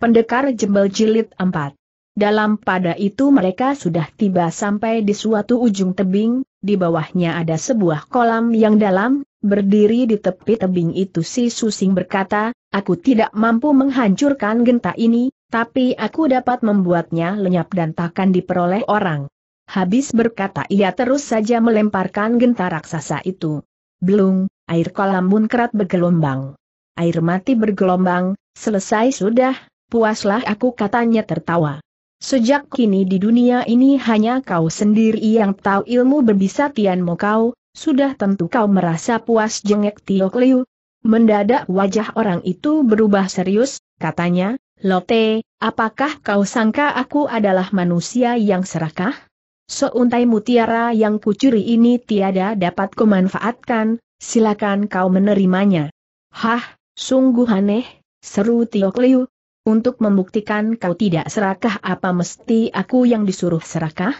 Pendekar Jembel Jilid 4 dalam pada itu mereka sudah tiba sampai di suatu ujung tebing, di bawahnya ada sebuah kolam yang dalam, berdiri di tepi tebing itu si Susing berkata, aku tidak mampu menghancurkan genta ini, tapi aku dapat membuatnya lenyap dan takkan diperoleh orang. Habis berkata ia terus saja melemparkan genta raksasa itu. Belum, air kolam munkrat bergelombang. Air mati bergelombang, selesai sudah, puaslah aku katanya tertawa. Sejak kini di dunia ini hanya kau sendiri yang tahu ilmu berbisa berbisatianmu kau, sudah tentu kau merasa puas jengek Tiok Liu. Mendadak wajah orang itu berubah serius, katanya, Lote, apakah kau sangka aku adalah manusia yang serakah? Seuntai mutiara yang kucuri ini tiada dapat kumanfaatkan, silakan kau menerimanya. Hah, sungguh aneh, seru Tiok Liu, untuk membuktikan kau tidak serakah apa mesti aku yang disuruh serakah?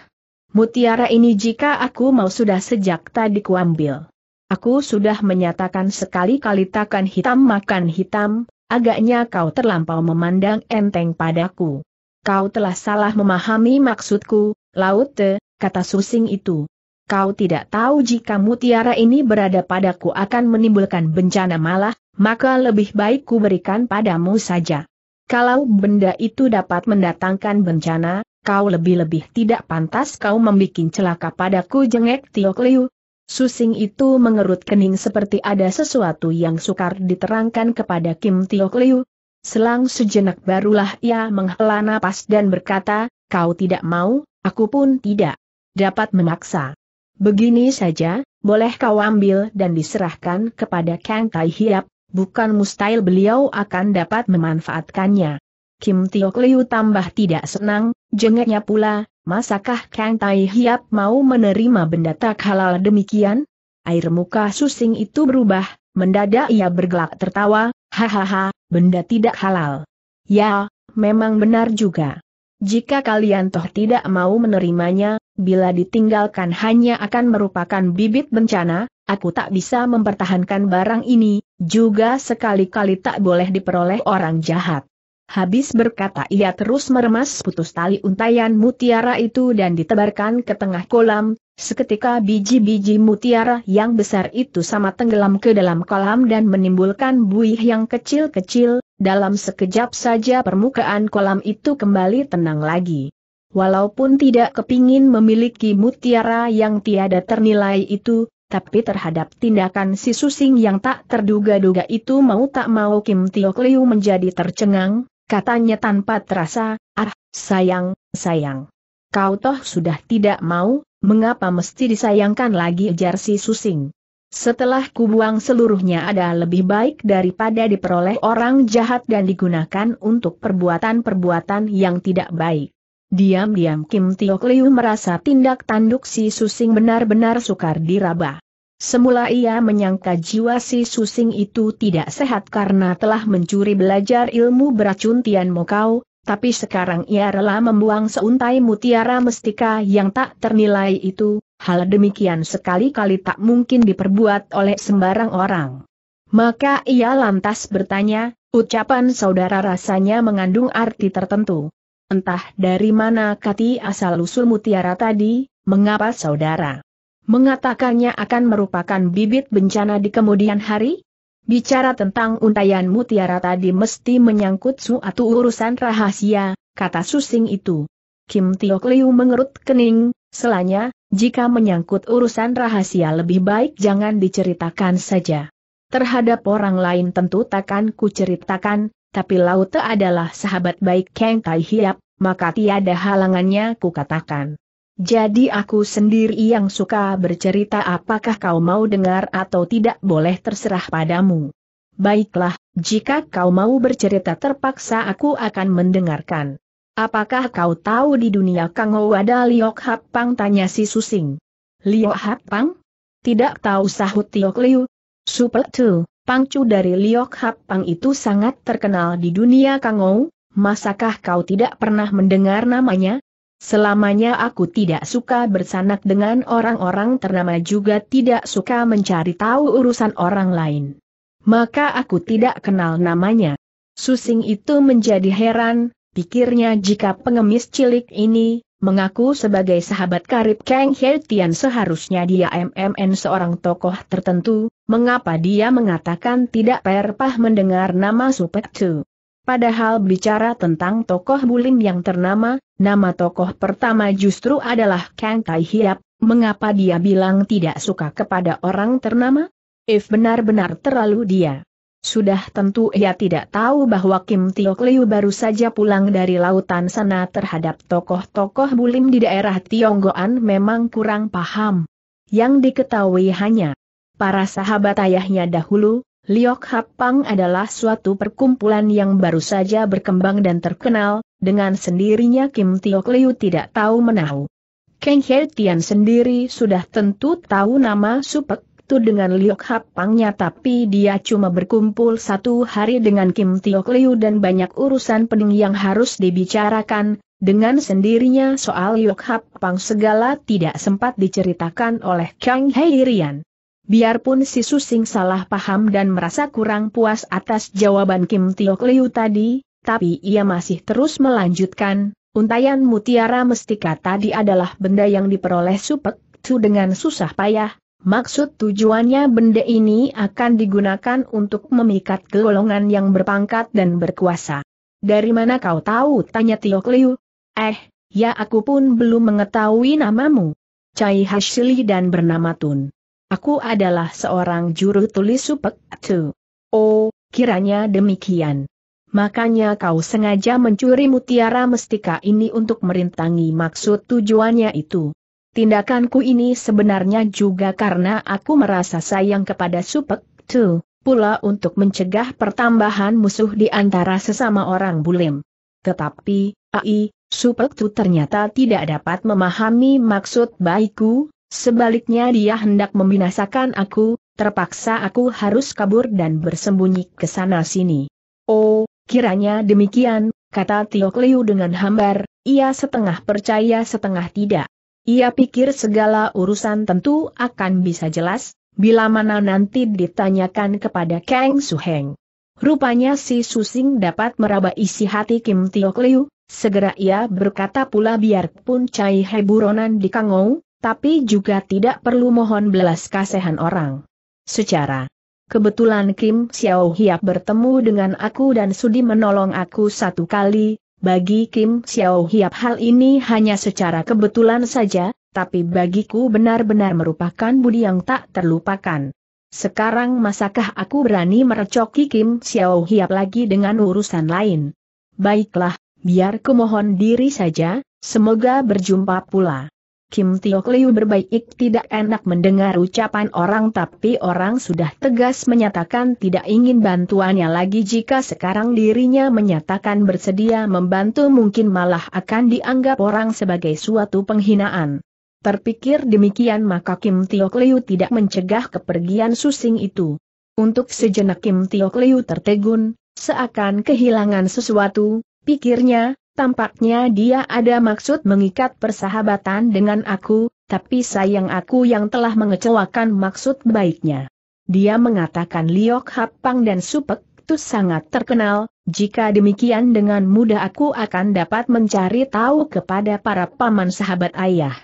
Mutiara ini jika aku mau sudah sejak tadi kuambil. Aku sudah menyatakan sekali-kali takkan hitam makan hitam, agaknya kau terlampau memandang enteng padaku. Kau telah salah memahami maksudku, Laute, kata susing itu. Kau tidak tahu jika mutiara ini berada padaku akan menimbulkan bencana malah, maka lebih baik ku berikan padamu saja. Kalau benda itu dapat mendatangkan bencana, kau lebih-lebih tidak pantas kau membuat celaka padaku jengek Tio Liu. Susing itu mengerut kening seperti ada sesuatu yang sukar diterangkan kepada Kim Tio Liu. Selang sejenak barulah ia menghela nafas dan berkata, kau tidak mau, aku pun tidak dapat memaksa. Begini saja, boleh kau ambil dan diserahkan kepada Kang Tai Hiap, bukan mustahil beliau akan dapat memanfaatkannya. Kim Tio Liu tambah tidak senang, jengeknya pula, masakah Kang Tai Hiap mau menerima benda tak halal demikian? Air muka susing itu berubah, mendadak ia bergelak tertawa, hahaha, benda tidak halal. Ya, memang benar juga. Jika kalian toh tidak mau menerimanya, bila ditinggalkan hanya akan merupakan bibit bencana, aku tak bisa mempertahankan barang ini, juga sekali-kali tak boleh diperoleh orang jahat. Habis berkata ia terus meremas putus tali untayan mutiara itu dan ditebarkan ke tengah kolam, seketika biji-biji mutiara yang besar itu sama tenggelam ke dalam kolam dan menimbulkan buih yang kecil-kecil, dalam sekejap saja permukaan kolam itu kembali tenang lagi. Walaupun tidak kepingin memiliki mutiara yang tiada ternilai itu, tapi terhadap tindakan si Susing yang tak terduga-duga itu mau tak mau Kim Tiok Liu menjadi tercengang, katanya tanpa terasa, ah, sayang, sayang. Kau toh sudah tidak mau, mengapa mesti disayangkan lagi ujar si Susing? Setelah kubuang seluruhnya ada lebih baik daripada diperoleh orang jahat dan digunakan untuk perbuatan-perbuatan yang tidak baik. Diam-diam Kim Tiok Liu merasa tindak tanduk si Susing benar-benar sukar diraba. Semula ia menyangka jiwa si Susing itu tidak sehat karena telah mencuri belajar ilmu beracun Tian Mokau, tapi sekarang ia rela membuang seuntai mutiara mestika yang tak ternilai itu, hal demikian sekali-kali tak mungkin diperbuat oleh sembarang orang. Maka ia lantas bertanya, ucapan saudara rasanya mengandung arti tertentu. Entah dari mana kati asal-usul mutiara tadi, mengapa saudara mengatakannya akan merupakan bibit bencana di kemudian hari? Bicara tentang untayan mutiara tadi mesti menyangkut suatu urusan rahasia, kata susing itu. Kim Tio Liu mengerut kening, selanya, jika menyangkut urusan rahasia lebih baik jangan diceritakan saja. Terhadap orang lain tentu takkan kuceritakan, tapi Laute adalah sahabat baik Kang Tai Hiap, maka tiada halangannya ku katakan. Jadi aku sendiri yang suka bercerita apakah kau mau dengar atau tidak boleh terserah padamu. Baiklah, jika kau mau bercerita terpaksa aku akan mendengarkan. Apakah kau tahu di dunia Kang ada Liok Hap tanya si Susing. Liok Hap Tidak tahu sahut Tiok Liu. Super tu, Pangcu dari Liok Hap itu sangat terkenal di dunia Kang masakah kau tidak pernah mendengar namanya? Selamanya aku tidak suka bersanak dengan orang-orang ternama juga tidak suka mencari tahu urusan orang lain. Maka aku tidak kenal namanya. Susing itu menjadi heran, pikirnya jika pengemis cilik ini, mengaku sebagai sahabat karib Kang He Tian seharusnya dia MMN seorang tokoh tertentu, mengapa dia mengatakan tidak perpah mendengar nama Super Tu. Padahal bicara tentang tokoh bulim yang ternama, nama tokoh pertama justru adalah Kang Tai Hiap, mengapa dia bilang tidak suka kepada orang ternama? If benar-benar terlalu dia. Sudah tentu ia tidak tahu bahwa Kim Tiok Liu baru saja pulang dari lautan sana terhadap tokoh-tokoh bulim di daerah Tionggoan memang kurang paham. Yang diketahui hanya para sahabat ayahnya dahulu, Liok Hapang adalah suatu perkumpulan yang baru saja berkembang dan terkenal, dengan sendirinya Kim Tiok Liu tidak tahu menahu. Kang He Tian sendiri sudah tentu tahu nama Supek Tu dengan Liok Hapangnya tapi dia cuma berkumpul satu hari dengan Kim Tiok Liu dan banyak urusan pening yang harus dibicarakan, dengan sendirinya soal Liok Hapang segala tidak sempat diceritakan oleh Kang Heirian. Biarpun si Susing salah paham dan merasa kurang puas atas jawaban Kim Tiok Liu tadi, tapi ia masih terus melanjutkan, untayan mutiara mestika tadi adalah benda yang diperoleh Supek Tu dengan susah payah, Maksud tujuannya benda ini akan digunakan untuk memikat golongan yang berpangkat dan berkuasa. Dari mana kau tahu? Tanya Tiok Liu. Eh, ya aku pun belum mengetahui namamu. Cai Hashili dan bernama Tun. Aku adalah seorang juru tulis supek tu. Oh, kiranya demikian. Makanya kau sengaja mencuri mutiara mestika ini untuk merintangi maksud tujuannya itu. Tindakanku ini sebenarnya juga karena aku merasa sayang kepada supek tu, pula untuk mencegah pertambahan musuh di antara sesama orang bulim. Tetapi, AI, supek tu ternyata tidak dapat memahami maksud baikku, Sebaliknya dia hendak membinasakan aku, terpaksa aku harus kabur dan bersembunyi ke sana-sini. Oh, kiranya demikian, kata Tiok Liu dengan hambar, ia setengah percaya setengah tidak. Ia pikir segala urusan tentu akan bisa jelas, bila mana nanti ditanyakan kepada Kang Heng. Rupanya si Susing dapat meraba isi hati Kim Tiok Liu, segera ia berkata pula biarpun Cai Heburonan di Kangou, tapi juga tidak perlu mohon belas kasihan orang. Secara kebetulan Kim Xiao Hiap bertemu dengan aku dan sudi menolong aku satu kali, bagi Kim Xiao Hiap hal ini hanya secara kebetulan saja, tapi bagiku benar-benar merupakan budi yang tak terlupakan. Sekarang masakah aku berani merecoki Kim Xiao Hiap lagi dengan urusan lain? Baiklah, biar kumohon diri saja, semoga berjumpa pula. Kim Tio Liu berbaik tidak enak mendengar ucapan orang tapi orang sudah tegas menyatakan tidak ingin bantuannya lagi jika sekarang dirinya menyatakan bersedia membantu mungkin malah akan dianggap orang sebagai suatu penghinaan. Terpikir demikian maka Kim Tio Liu tidak mencegah kepergian susing itu. Untuk sejenak Kim Tio Liu tertegun, seakan kehilangan sesuatu, pikirnya, Tampaknya dia ada maksud mengikat persahabatan dengan aku, tapi sayang aku yang telah mengecewakan maksud baiknya. Dia mengatakan Liok Hapang dan Supek itu sangat terkenal, jika demikian dengan mudah aku akan dapat mencari tahu kepada para paman sahabat ayah.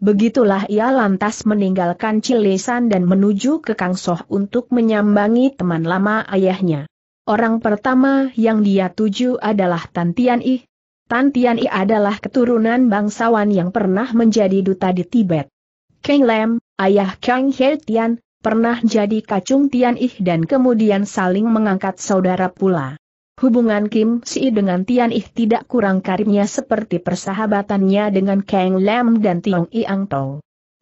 Begitulah ia lantas meninggalkan Cilesan dan menuju ke Kang Soh untuk menyambangi teman lama ayahnya. Orang pertama yang dia tuju adalah Tantian Ih, Tan Tian I adalah keturunan bangsawan yang pernah menjadi duta di Tibet. Kang Lam, ayah Kang He Tian, pernah jadi kacung Tian Ih dan kemudian saling mengangkat saudara pula. Hubungan Kim Si dengan Tian Ih tidak kurang karibnya seperti persahabatannya dengan Kang Lam dan Tiong Ang Tong.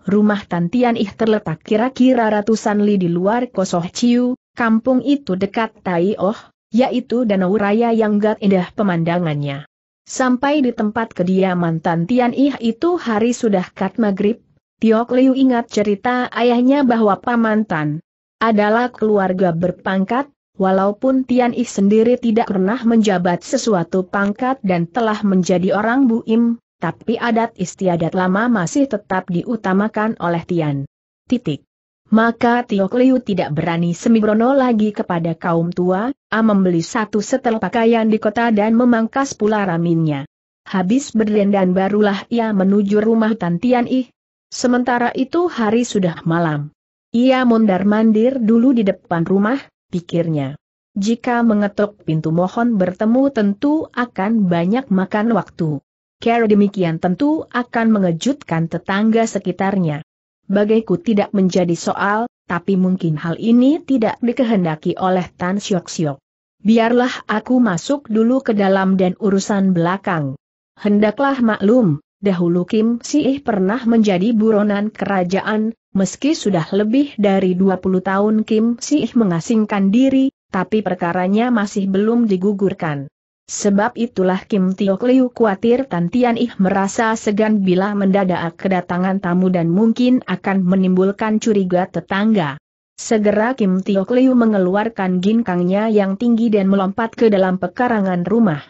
Rumah Tan Tian Ih terletak kira-kira ratusan li di luar Kosoh Chiu, kampung itu dekat Tai Oh, yaitu Danau Raya yang gak indah pemandangannya. Sampai di tempat kediaman Tan Tian Ih itu hari sudah kat maghrib, Tiok Liu ingat cerita ayahnya bahwa Paman Tan adalah keluarga berpangkat, walaupun Tian Ih sendiri tidak pernah menjabat sesuatu pangkat dan telah menjadi orang buim, tapi adat istiadat lama masih tetap diutamakan oleh Tian. Titik. Maka Tio Liu tidak berani semibrono lagi kepada kaum tua, A membeli satu setel pakaian di kota dan memangkas pula raminnya. Habis berdendan barulah ia menuju rumah Tantian Ih. Sementara itu hari sudah malam. Ia mondar-mandir dulu di depan rumah, pikirnya. Jika mengetuk pintu mohon bertemu tentu akan banyak makan waktu. Cara demikian tentu akan mengejutkan tetangga sekitarnya. Bagaiku tidak menjadi soal, tapi mungkin hal ini tidak dikehendaki oleh Tan Siok Siok. Biarlah aku masuk dulu ke dalam dan urusan belakang. Hendaklah maklum, dahulu Kim Siih pernah menjadi buronan kerajaan, meski sudah lebih dari 20 tahun Kim Siih mengasingkan diri, tapi perkaranya masih belum digugurkan. Sebab itulah Kim Tiok Liu khawatir Tan Tian Ih merasa segan bila mendadak kedatangan tamu dan mungkin akan menimbulkan curiga tetangga. Segera Kim Tiok Liu mengeluarkan ginkangnya yang tinggi dan melompat ke dalam pekarangan rumah.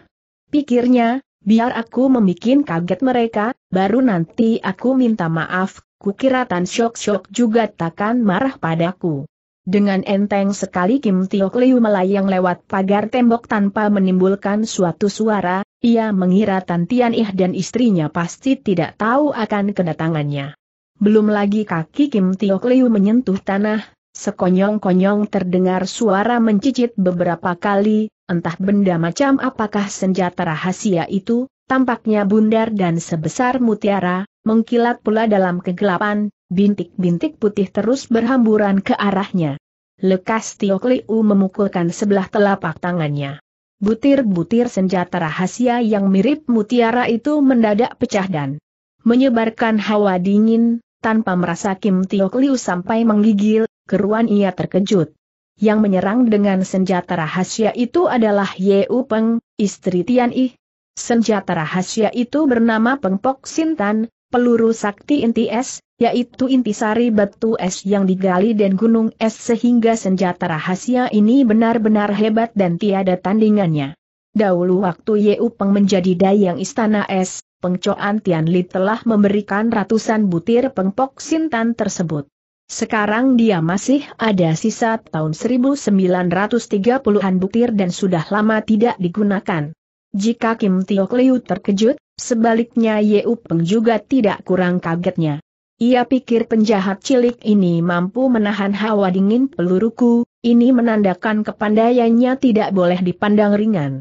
Pikirnya, biar aku membuat kaget mereka, baru nanti aku minta maaf, kukira Tan Syok Shok juga takkan marah padaku. Dengan enteng sekali Kim Tio Liu melayang lewat pagar tembok tanpa menimbulkan suatu suara, ia mengira Tan Tian Ih dan istrinya pasti tidak tahu akan kedatangannya. Belum lagi kaki Kim Tio Liu menyentuh tanah, sekonyong-konyong terdengar suara mencicit beberapa kali, entah benda macam apakah senjata rahasia itu, tampaknya bundar dan sebesar mutiara, mengkilat pula dalam kegelapan, Bintik-bintik putih terus berhamburan ke arahnya. Lekas Tiok Liu memukulkan sebelah telapak tangannya. Butir-butir senjata rahasia yang mirip mutiara itu mendadak pecah dan menyebarkan hawa dingin, tanpa merasa Kim Tiok Liu sampai menggigil, keruan ia terkejut. Yang menyerang dengan senjata rahasia itu adalah Ye Peng, istri Tian I. Senjata rahasia itu bernama Pengpok Sintan, peluru sakti inti es, yaitu intisari batu es yang digali dan gunung es sehingga senjata rahasia ini benar-benar hebat dan tiada tandingannya. Dahulu waktu Yeu Peng menjadi dayang istana es, Coan Tian Li telah memberikan ratusan butir pengpok sintan tersebut. Sekarang dia masih ada sisa tahun 1930-an butir dan sudah lama tidak digunakan. Jika Kim Tio Kliu terkejut, sebaliknya Ye Peng juga tidak kurang kagetnya. Ia pikir penjahat cilik ini mampu menahan hawa dingin peluruku, ini menandakan kepandaiannya tidak boleh dipandang ringan.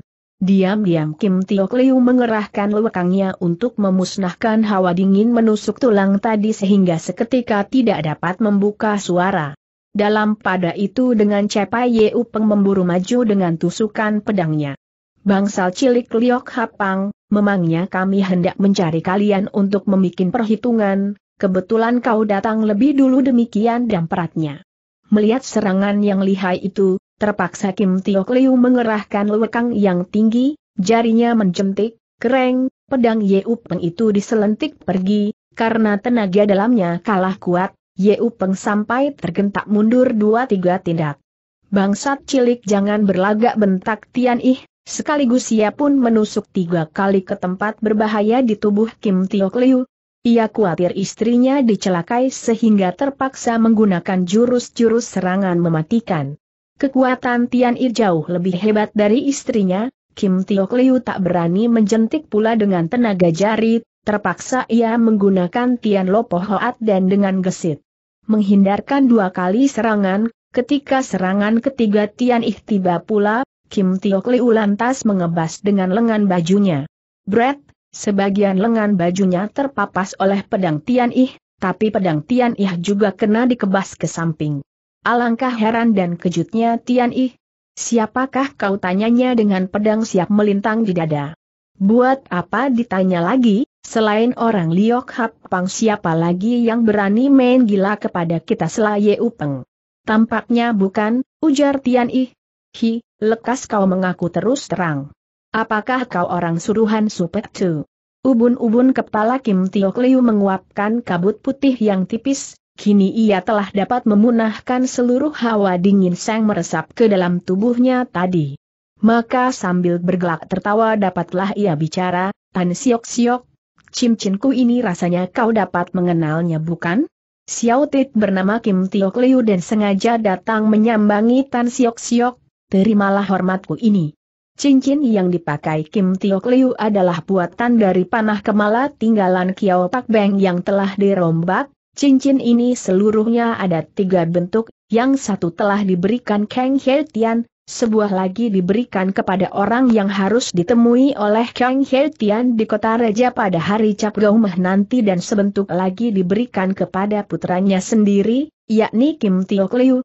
Diam-diam Kim Tio Kliu mengerahkan lewakangnya untuk memusnahkan hawa dingin menusuk tulang tadi sehingga seketika tidak dapat membuka suara. Dalam pada itu dengan cepat Ye Peng memburu maju dengan tusukan pedangnya. Bangsal cilik Liok Hapang, memangnya kami hendak mencari kalian untuk membuat perhitungan, kebetulan kau datang lebih dulu demikian dan peratnya. Melihat serangan yang lihai itu, terpaksa Kim Tiok Liu mengerahkan lewekang yang tinggi, jarinya menjentik, kereng, pedang Ye Peng itu diselentik pergi, karena tenaga dalamnya kalah kuat, Ye Peng sampai tergentak mundur dua tiga tindak. Bangsat cilik jangan berlagak bentak Tian Ih, Sekaligus ia pun menusuk tiga kali ke tempat berbahaya di tubuh Kim Tio Liu. Ia khawatir istrinya dicelakai sehingga terpaksa menggunakan jurus-jurus serangan mematikan. Kekuatan Tian Ir jauh lebih hebat dari istrinya, Kim Tio Liu tak berani menjentik pula dengan tenaga jari, terpaksa ia menggunakan Tian Lopo Hoat dan dengan gesit. Menghindarkan dua kali serangan, ketika serangan ketiga Tian Ih tiba pula, Kim Tiok Liu lantas mengebas dengan lengan bajunya. Brett, sebagian lengan bajunya terpapas oleh pedang Tian Ih, tapi pedang Tian Ih juga kena dikebas ke samping. Alangkah heran dan kejutnya Tian Ih. Siapakah kau tanyanya dengan pedang siap melintang di dada? Buat apa ditanya lagi, selain orang Liok Hap Pang siapa lagi yang berani main gila kepada kita selaye upeng? Tampaknya bukan, ujar Tian Ih, Hi, lekas kau mengaku terus terang. Apakah kau orang suruhan Supek Tu? Ubun-ubun kepala Kim Tiok Liu menguapkan kabut putih yang tipis, kini ia telah dapat memunahkan seluruh hawa dingin sang meresap ke dalam tubuhnya tadi. Maka sambil bergelak tertawa dapatlah ia bicara, Tan Siok Siok, cincinku ini rasanya kau dapat mengenalnya bukan? Xiao Tit bernama Kim Tiok Liu dan sengaja datang menyambangi Tan Siok Siok, terimalah hormatku ini. Cincin yang dipakai Kim Tiok Liu adalah buatan dari panah kemala tinggalan Kiao Pak Beng yang telah dirombak, cincin ini seluruhnya ada tiga bentuk, yang satu telah diberikan Kang He Tian, sebuah lagi diberikan kepada orang yang harus ditemui oleh Kang He Tian di kota Raja pada hari Cap Gaumah nanti dan sebentuk lagi diberikan kepada putranya sendiri, yakni Kim Tiok Liu,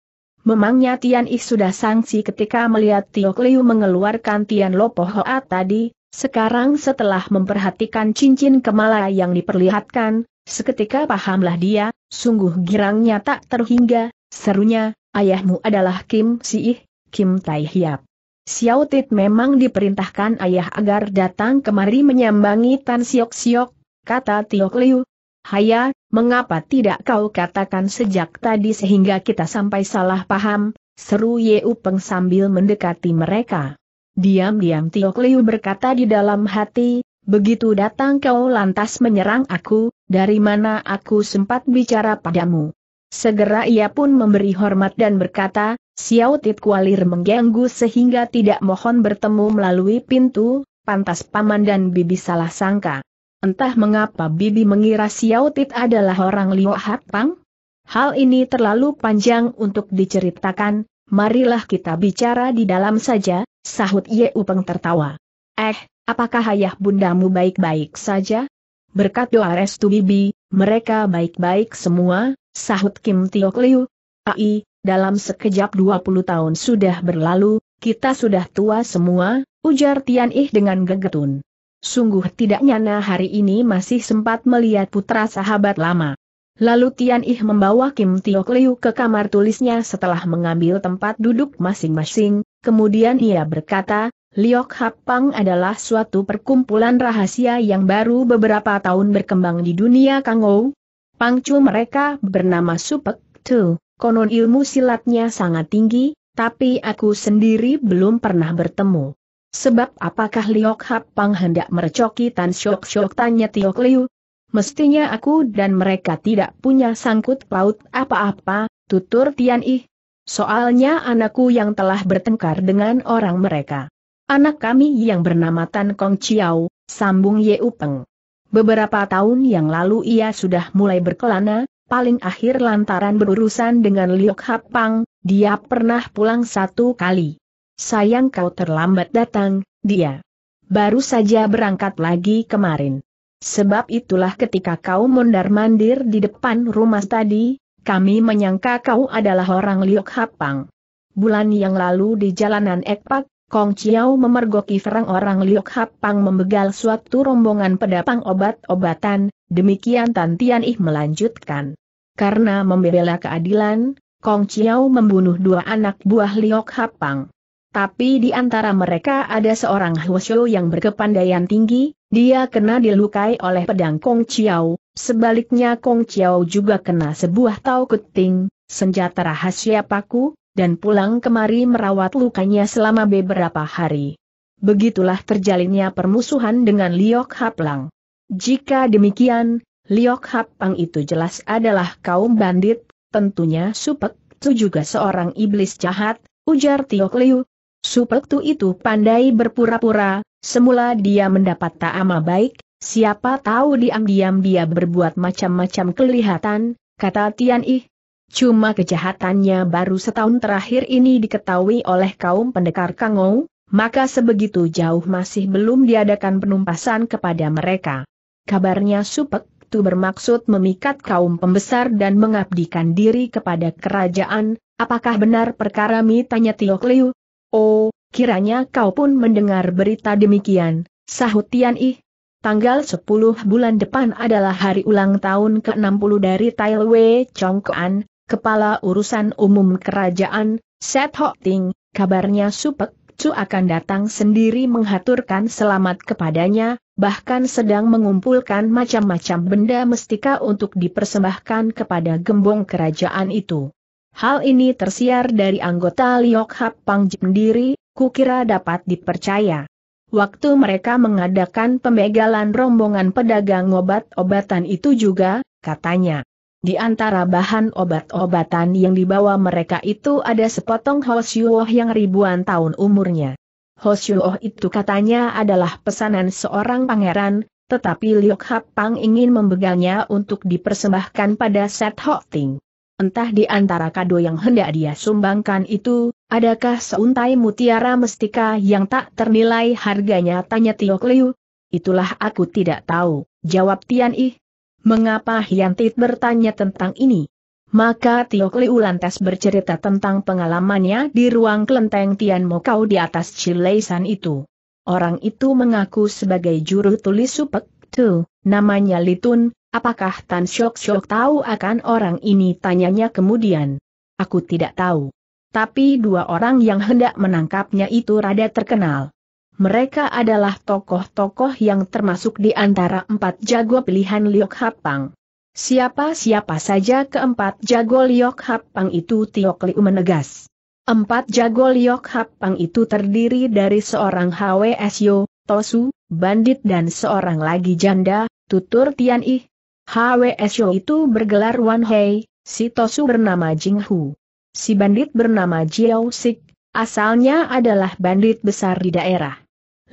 Memangnya Tian Ih sudah sangsi ketika melihat Tio Liu mengeluarkan Tian Lopo Hoa tadi, sekarang setelah memperhatikan cincin kemala yang diperlihatkan, seketika pahamlah dia, sungguh girangnya tak terhingga, serunya, ayahmu adalah Kim Si Ih, Kim Tai Hiap. Xiao Tit memang diperintahkan ayah agar datang kemari menyambangi Tan Siok Siok, kata Tio Liu, Haya, mengapa tidak kau katakan sejak tadi sehingga kita sampai salah paham, seru Yeu Peng sambil mendekati mereka. Diam-diam Tiok Liu berkata di dalam hati, begitu datang kau lantas menyerang aku, dari mana aku sempat bicara padamu. Segera ia pun memberi hormat dan berkata, Xiao Tit Kualir mengganggu sehingga tidak mohon bertemu melalui pintu, pantas paman dan bibi salah sangka. Entah mengapa Bibi mengira Xiao Tit adalah orang Liu Hak Pang? Hal ini terlalu panjang untuk diceritakan, marilah kita bicara di dalam saja, sahut Ye Upeng tertawa. Eh, apakah ayah bundamu baik-baik saja? Berkat doa restu Bibi, mereka baik-baik semua, sahut Kim Tiok Liu. Ai, dalam sekejap 20 tahun sudah berlalu, kita sudah tua semua, ujar Tian Ih dengan gegetun. Sungguh tidak nyana hari ini masih sempat melihat putra sahabat lama. Lalu Tian Ih membawa Kim Tiok Liu ke kamar tulisnya setelah mengambil tempat duduk masing-masing, kemudian ia berkata, Liok Hapang adalah suatu perkumpulan rahasia yang baru beberapa tahun berkembang di dunia Kangou. Pangcu mereka bernama Supek Tu, konon ilmu silatnya sangat tinggi, tapi aku sendiri belum pernah bertemu. Sebab apakah Liok Hap Pang hendak merecoki Tan Shok Shok tanya Tiok Liu? Mestinya aku dan mereka tidak punya sangkut paut apa-apa, tutur Tian Ih. Soalnya anakku yang telah bertengkar dengan orang mereka. Anak kami yang bernama Tan Kong Chiao, sambung Yeupeng. Upeng. Beberapa tahun yang lalu ia sudah mulai berkelana, paling akhir lantaran berurusan dengan Liok Hap Pang, dia pernah pulang satu kali. Sayang kau terlambat datang, dia. Baru saja berangkat lagi kemarin. Sebab itulah ketika kau mondar-mandir di depan rumah tadi, kami menyangka kau adalah orang Liok Hapang. Bulan yang lalu di jalanan Ekpak, Kong Chiao memergoki Ferang orang Liok Hapang membegal suatu rombongan pedapang obat-obatan, demikian Tan Ih melanjutkan. Karena membela keadilan, Kong Chiao membunuh dua anak buah Liok Hapang. Tapi di antara mereka ada seorang Huoshu yang berkepandaian tinggi, dia kena dilukai oleh pedang Kong Chiao, sebaliknya Kong Chiao juga kena sebuah tau keting, senjata rahasia paku, dan pulang kemari merawat lukanya selama beberapa hari. Begitulah terjalinnya permusuhan dengan Liok Haplang. Jika demikian, Liok Hapang itu jelas adalah kaum bandit, tentunya Supek, itu juga seorang iblis jahat, ujar Tiok Liu, Supektu itu pandai berpura-pura, semula dia mendapat ta'ama baik, siapa tahu diam-diam dia berbuat macam-macam kelihatan, kata Tian Ih. Cuma kejahatannya baru setahun terakhir ini diketahui oleh kaum pendekar Kangou, maka sebegitu jauh masih belum diadakan penumpasan kepada mereka. Kabarnya Supek itu bermaksud memikat kaum pembesar dan mengabdikan diri kepada kerajaan, apakah benar perkara mi tanya Tio Liu, Oh, kiranya kau pun mendengar berita demikian, sahut Tian I. Tanggal 10 bulan depan adalah hari ulang tahun ke-60 dari Tai Wei Kuan, Kepala Urusan Umum Kerajaan, Set Ho Ting, kabarnya Supek Chu akan datang sendiri menghaturkan selamat kepadanya, bahkan sedang mengumpulkan macam-macam benda mestika untuk dipersembahkan kepada gembong kerajaan itu. Hal ini tersiar dari anggota Liok Hap Pang sendiri, kukira dapat dipercaya. Waktu mereka mengadakan pembegalan rombongan pedagang obat-obatan itu juga, katanya. Di antara bahan obat-obatan yang dibawa mereka itu ada sepotong Hosyuoh yang ribuan tahun umurnya. Hosyuoh itu katanya adalah pesanan seorang pangeran, tetapi Liok Hap Pang ingin membegalnya untuk dipersembahkan pada Set Ho Ting. Entah di antara kado yang hendak dia sumbangkan itu, adakah seuntai mutiara mestika yang tak ternilai harganya tanya Tio Kliu? Itulah aku tidak tahu, jawab Tian Ih. Mengapa Tit bertanya tentang ini? Maka Tio Kliu lantas bercerita tentang pengalamannya di ruang kelenteng Tian Mokau di atas Cileisan itu. Orang itu mengaku sebagai juru tulis Supek Tu, namanya Litun, Apakah Tan Shok Shok tahu akan orang ini? Tanyanya kemudian. Aku tidak tahu. Tapi dua orang yang hendak menangkapnya itu rada terkenal. Mereka adalah tokoh-tokoh yang termasuk di antara empat jago pilihan Liok Hapang. Siapa-siapa saja keempat jago Liok Hapang itu Tiok Liu menegas. Empat jago Liok Hapang itu terdiri dari seorang HWSyo, Tosu, bandit dan seorang lagi janda, tutur Tian Ih, HWSO itu bergelar Wan Hei, si Tosu bernama Jing Hu. Si bandit bernama Jiao Sik, asalnya adalah bandit besar di daerah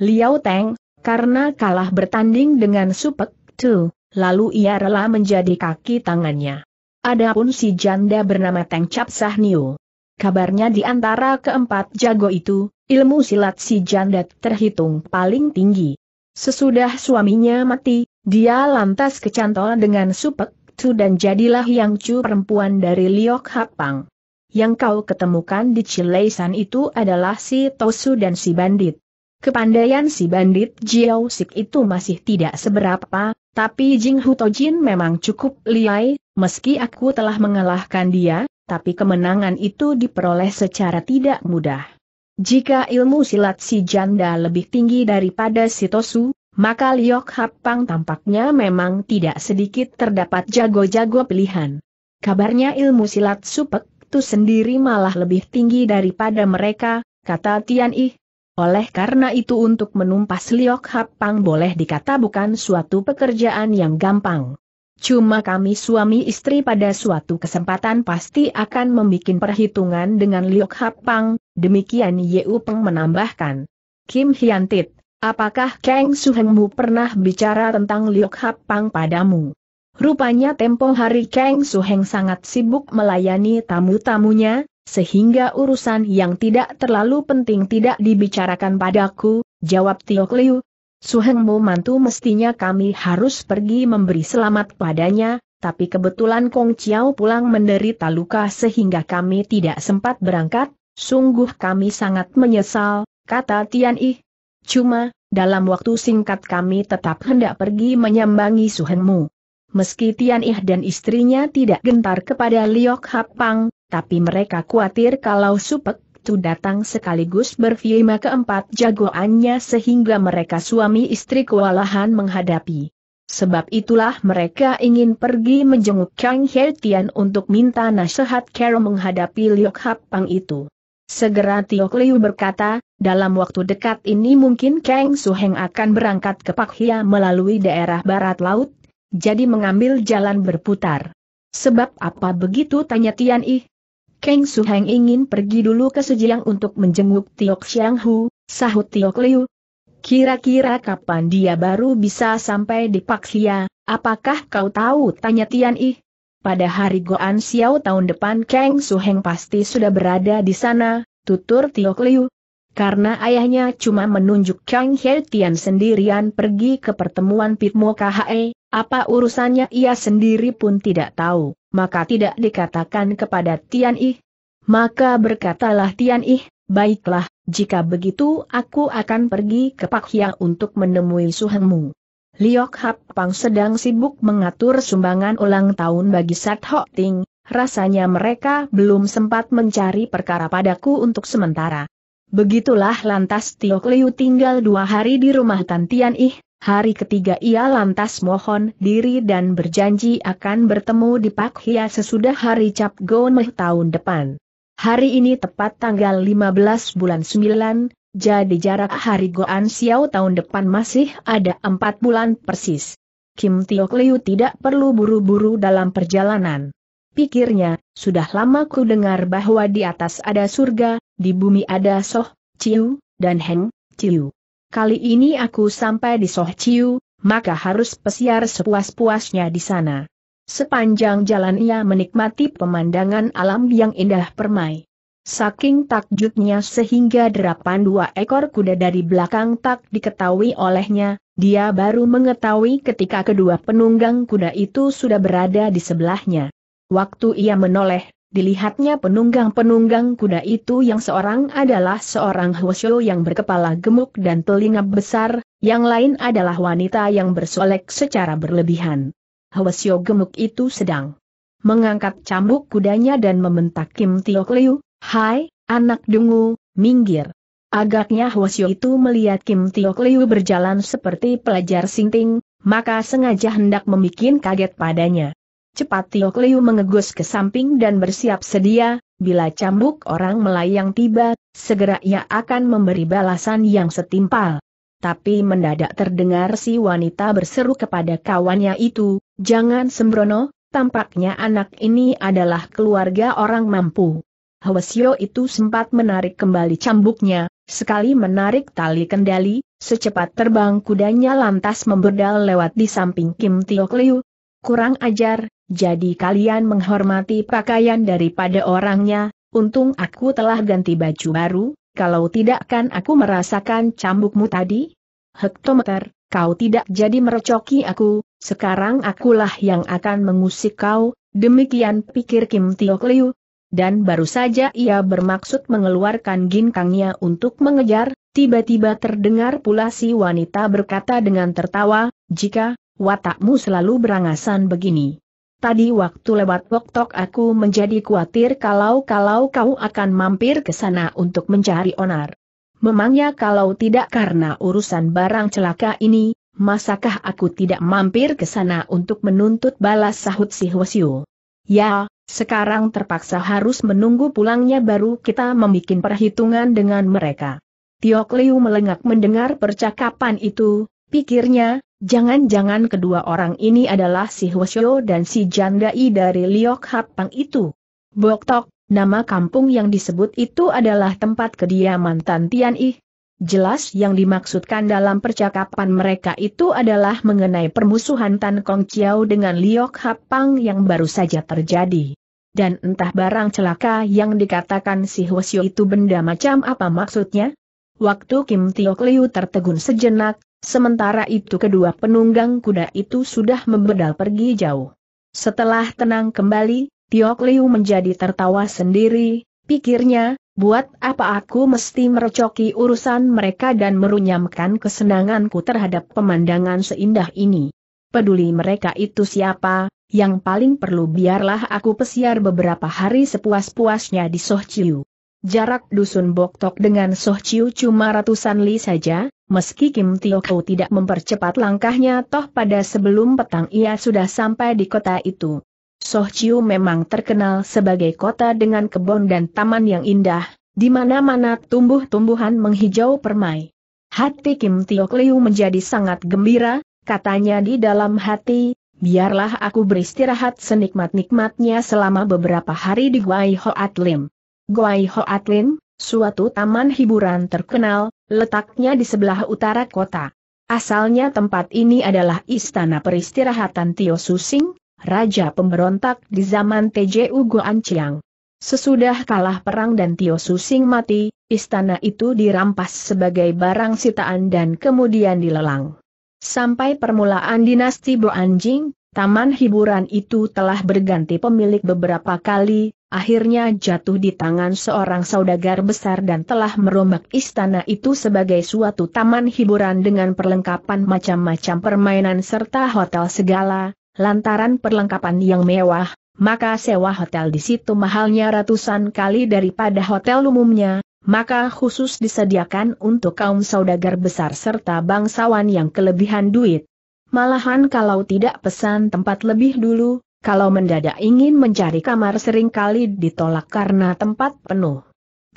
Liao Teng, karena kalah bertanding dengan Supek Tu, lalu ia rela menjadi kaki tangannya. Adapun si janda bernama Teng Cap Sah Sahnio. Kabarnya di antara keempat jago itu, ilmu silat si janda terhitung paling tinggi. Sesudah suaminya mati, dia lantas kecantol dengan Supek tu dan jadilah Yang Chu perempuan dari Liok Hapang. Yang kau ketemukan di Cileisan itu adalah si Tosu dan si Bandit. Kepandaian si Bandit Jiao Sik itu masih tidak seberapa, tapi Jing Hutojin memang cukup liai, meski aku telah mengalahkan dia, tapi kemenangan itu diperoleh secara tidak mudah. Jika ilmu silat si janda lebih tinggi daripada si Tosu, maka Liok Hapang tampaknya memang tidak sedikit terdapat jago-jago pilihan. Kabarnya ilmu silat supek itu sendiri malah lebih tinggi daripada mereka, kata Tian Ih. Oleh karena itu untuk menumpas Liok Hapang boleh dikata bukan suatu pekerjaan yang gampang. Cuma kami suami istri pada suatu kesempatan pasti akan membuat perhitungan dengan Liok Hapang, demikian Yeu Peng menambahkan. Kim Hyantit, Apakah Kang Suhengmu pernah bicara tentang Liok Hapang padamu? Rupanya tempo hari Kang Suheng sangat sibuk melayani tamu-tamunya, sehingga urusan yang tidak terlalu penting tidak dibicarakan padaku, jawab Tiok Liu. Suhengmu mantu mestinya kami harus pergi memberi selamat padanya, tapi kebetulan Kong Chiao pulang menderita luka sehingga kami tidak sempat berangkat, sungguh kami sangat menyesal, kata Tian Ih. Cuma, dalam waktu singkat kami tetap hendak pergi menyambangi Suhenmu. Meski Tian Ih dan istrinya tidak gentar kepada Liok Hapang, tapi mereka khawatir kalau Supek Tu datang sekaligus berfirma keempat jagoannya sehingga mereka suami istri kewalahan menghadapi. Sebab itulah mereka ingin pergi menjenguk Kang He Tian untuk minta nasihat Carol menghadapi Liok Hapang itu. Segera Tio Liu berkata, dalam waktu dekat ini mungkin Kang Heng akan berangkat ke Pak Hia melalui daerah barat laut, jadi mengambil jalan berputar. Sebab apa begitu tanya Tian Ih? Kang Heng ingin pergi dulu ke Sejiang untuk menjenguk Tio Xiang Hu, sahut Tio Liu. Kira-kira kapan dia baru bisa sampai di Pak Hia, apakah kau tahu tanya Tian Yi pada hari Goan Xiao tahun depan Kang Suheng pasti sudah berada di sana, tutur Tio Liu. Karena ayahnya cuma menunjuk Kang He Tian sendirian pergi ke pertemuan Pitmo KHE, apa urusannya ia sendiri pun tidak tahu, maka tidak dikatakan kepada Tian Yi. Maka berkatalah Tian Yi, baiklah, jika begitu aku akan pergi ke Pak Hia untuk menemui suhengmu. Liok Hap Pang sedang sibuk mengatur sumbangan ulang tahun bagi Sat Ho Ting, rasanya mereka belum sempat mencari perkara padaku untuk sementara. Begitulah lantas Tiok Liu tinggal dua hari di rumah Tan Tian Ih, hari ketiga ia lantas mohon diri dan berjanji akan bertemu di Pak Hia sesudah hari Cap Meh tahun depan. Hari ini tepat tanggal 15 bulan 9, jadi jarak hari Goan Xiao tahun depan masih ada empat bulan persis. Kim Tiok Liu tidak perlu buru-buru dalam perjalanan. Pikirnya, sudah lama ku dengar bahwa di atas ada surga, di bumi ada Soh, Chiu, dan Heng, Chiu. Kali ini aku sampai di Soh Chiu, maka harus pesiar sepuas-puasnya di sana. Sepanjang jalan ia menikmati pemandangan alam yang indah permai. Saking takjubnya sehingga derapan dua ekor kuda dari belakang tak diketahui olehnya, dia baru mengetahui ketika kedua penunggang kuda itu sudah berada di sebelahnya. Waktu ia menoleh, dilihatnya penunggang-penunggang kuda itu yang seorang adalah seorang Hwasyo yang berkepala gemuk dan telinga besar, yang lain adalah wanita yang bersolek secara berlebihan. Hwasyo gemuk itu sedang mengangkat cambuk kudanya dan membentak Kim Tio Liu, Hai, anak dungu, minggir. Agaknya Hwasyo itu melihat Kim Tiok Liu berjalan seperti pelajar sinting, maka sengaja hendak membuat kaget padanya. Cepat Tiok Liu mengegus ke samping dan bersiap sedia, bila cambuk orang melayang tiba, segera ia akan memberi balasan yang setimpal. Tapi mendadak terdengar si wanita berseru kepada kawannya itu, jangan sembrono, tampaknya anak ini adalah keluarga orang mampu. Hwasyo itu sempat menarik kembali cambuknya, sekali menarik tali kendali, secepat terbang kudanya lantas memberdal lewat di samping Kim Tiok Liu. Kurang ajar, jadi kalian menghormati pakaian daripada orangnya, untung aku telah ganti baju baru, kalau tidak kan aku merasakan cambukmu tadi. Hektometer, kau tidak jadi merecoki aku, sekarang akulah yang akan mengusik kau, demikian pikir Kim Tiok Liu, dan baru saja ia bermaksud mengeluarkan ginkangnya untuk mengejar, tiba-tiba terdengar pula si wanita berkata dengan tertawa, jika, watakmu selalu berangasan begini. Tadi waktu lewat waktok aku menjadi khawatir kalau-kalau kau akan mampir ke sana untuk mencari onar. Memangnya kalau tidak karena urusan barang celaka ini, masakah aku tidak mampir ke sana untuk menuntut balas sahut si Hwasyu? Ya, sekarang terpaksa harus menunggu pulangnya baru kita membuat perhitungan dengan mereka. Tiok Liu melengak mendengar percakapan itu, pikirnya, jangan-jangan kedua orang ini adalah si Hwasyo dan si Jandai dari Liok Hapang itu. Bok nama kampung yang disebut itu adalah tempat kediaman Tantian Ih, Jelas yang dimaksudkan dalam percakapan mereka itu adalah mengenai permusuhan Tan Kong Chiao dengan Liok Hapang yang baru saja terjadi. Dan entah barang celaka yang dikatakan si Hwasyo itu benda macam apa maksudnya? Waktu Kim Tiok Liu tertegun sejenak, sementara itu kedua penunggang kuda itu sudah membedal pergi jauh. Setelah tenang kembali, Tiok Liu menjadi tertawa sendiri, pikirnya, Buat apa aku mesti merecoki urusan mereka dan merunyamkan kesenanganku terhadap pemandangan seindah ini? Peduli mereka itu siapa, yang paling perlu biarlah aku pesiar beberapa hari sepuas-puasnya di Sohciu. Jarak dusun Boktok dengan Sohciu cuma ratusan li saja, Meski Kim Tio Kau tidak mempercepat langkahnya toh pada sebelum petang ia sudah sampai di kota itu. Sohciu memang terkenal sebagai kota dengan kebun dan taman yang indah, di mana-mana tumbuh-tumbuhan menghijau permai. Hati Kim Tiok Liu menjadi sangat gembira, katanya di dalam hati, biarlah aku beristirahat senikmat-nikmatnya selama beberapa hari di Guai Hoat Lim. Guai Hoat Lim, suatu taman hiburan terkenal, letaknya di sebelah utara kota. Asalnya tempat ini adalah istana peristirahatan Tio Susing, raja pemberontak di zaman TJU Ugu Chiang. Sesudah kalah perang dan Tio Susing mati, istana itu dirampas sebagai barang sitaan dan kemudian dilelang. Sampai permulaan dinasti Boanjing, taman hiburan itu telah berganti pemilik beberapa kali, akhirnya jatuh di tangan seorang saudagar besar dan telah merombak istana itu sebagai suatu taman hiburan dengan perlengkapan macam-macam permainan serta hotel segala, Lantaran perlengkapan yang mewah, maka sewa hotel di situ mahalnya ratusan kali daripada hotel umumnya, maka khusus disediakan untuk kaum saudagar besar serta bangsawan yang kelebihan duit. Malahan kalau tidak pesan tempat lebih dulu, kalau mendadak ingin mencari kamar seringkali ditolak karena tempat penuh.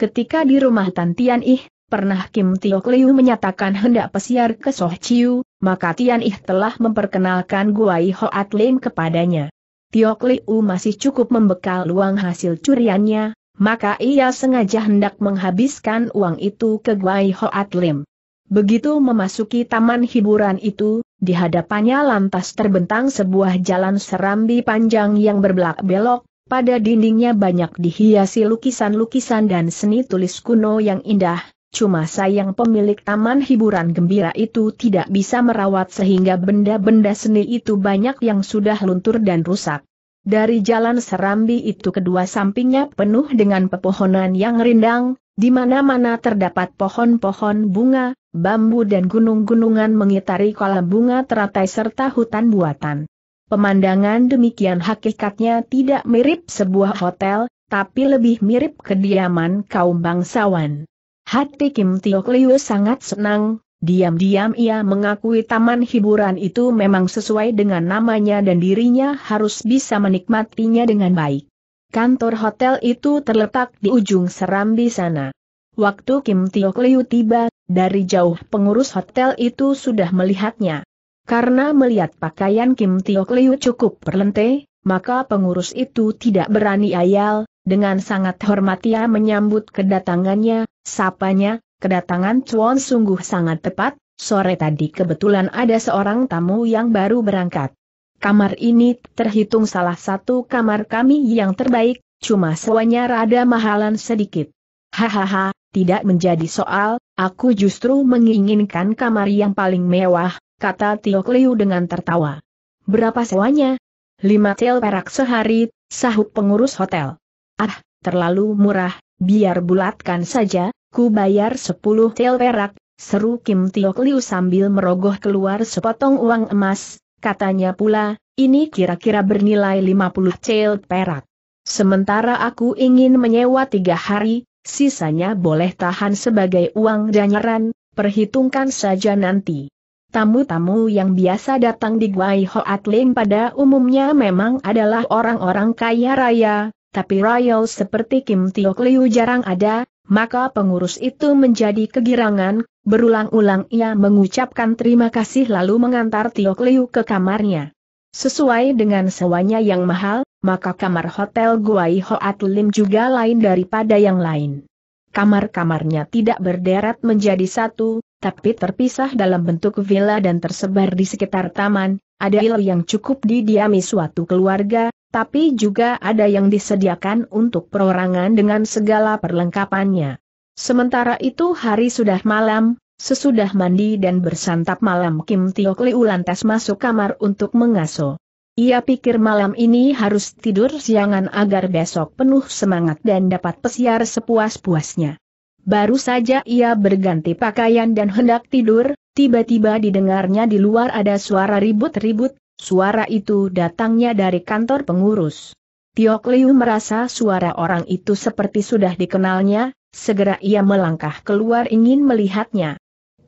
Ketika di rumah Tantian Ih, Pernah Kim Tio Kliu menyatakan hendak pesiar ke Soh Chiu, maka Tian Ih telah memperkenalkan Guai Hoat Lim kepadanya. Tio Kliu masih cukup membekal uang hasil curiannya, maka ia sengaja hendak menghabiskan uang itu ke Guai Hoat Lim. Begitu memasuki taman hiburan itu, di hadapannya lantas terbentang sebuah jalan serambi panjang yang berbelak-belok, pada dindingnya banyak dihiasi lukisan-lukisan dan seni tulis kuno yang indah, Cuma sayang pemilik taman hiburan gembira itu tidak bisa merawat sehingga benda-benda seni itu banyak yang sudah luntur dan rusak. Dari jalan serambi itu kedua sampingnya penuh dengan pepohonan yang rindang, di mana-mana terdapat pohon-pohon bunga, bambu dan gunung-gunungan mengitari kolam bunga teratai serta hutan buatan. Pemandangan demikian hakikatnya tidak mirip sebuah hotel, tapi lebih mirip kediaman kaum bangsawan. Hati Kim Tiok Liu sangat senang, diam-diam ia mengakui taman hiburan itu memang sesuai dengan namanya dan dirinya harus bisa menikmatinya dengan baik. Kantor hotel itu terletak di ujung seram di sana. Waktu Kim Tiok Liu tiba, dari jauh pengurus hotel itu sudah melihatnya. Karena melihat pakaian Kim Tiok Liu cukup perlente, maka pengurus itu tidak berani ayal, dengan sangat hormat ia menyambut kedatangannya, Sapanya, kedatangan Chuan sungguh sangat tepat, sore tadi kebetulan ada seorang tamu yang baru berangkat. Kamar ini terhitung salah satu kamar kami yang terbaik, cuma sewanya rada mahalan sedikit. Hahaha, tidak menjadi soal, aku justru menginginkan kamar yang paling mewah, kata Tio Liu dengan tertawa. Berapa sewanya? Lima tel perak sehari, sahut pengurus hotel. Ah, terlalu murah, biar bulatkan saja, Ku bayar sepuluh tel perak, seru Kim Tiok Liu sambil merogoh keluar sepotong uang emas, katanya pula, ini kira-kira bernilai lima puluh tel perak. Sementara aku ingin menyewa tiga hari, sisanya boleh tahan sebagai uang danyaran, perhitungkan saja nanti. Tamu-tamu yang biasa datang di Guai Hoat Ling pada umumnya memang adalah orang-orang kaya raya, tapi royal seperti Kim Tiok Liu jarang ada, maka pengurus itu menjadi kegirangan, berulang-ulang ia mengucapkan terima kasih lalu mengantar Tio Liu ke kamarnya. Sesuai dengan sewanya yang mahal, maka kamar hotel Guai Hoat Lim juga lain daripada yang lain. Kamar-kamarnya tidak berderet menjadi satu, tapi terpisah dalam bentuk villa dan tersebar di sekitar taman, ada il yang cukup didiami suatu keluarga, tapi juga ada yang disediakan untuk perorangan dengan segala perlengkapannya. Sementara itu hari sudah malam, sesudah mandi dan bersantap malam Kim Tio Kliu lantas masuk kamar untuk mengaso. Ia pikir malam ini harus tidur siangan agar besok penuh semangat dan dapat pesiar sepuas-puasnya. Baru saja ia berganti pakaian dan hendak tidur, tiba-tiba didengarnya di luar ada suara ribut-ribut, Suara itu datangnya dari kantor pengurus. Tiok Liu merasa suara orang itu seperti sudah dikenalnya, segera ia melangkah keluar ingin melihatnya.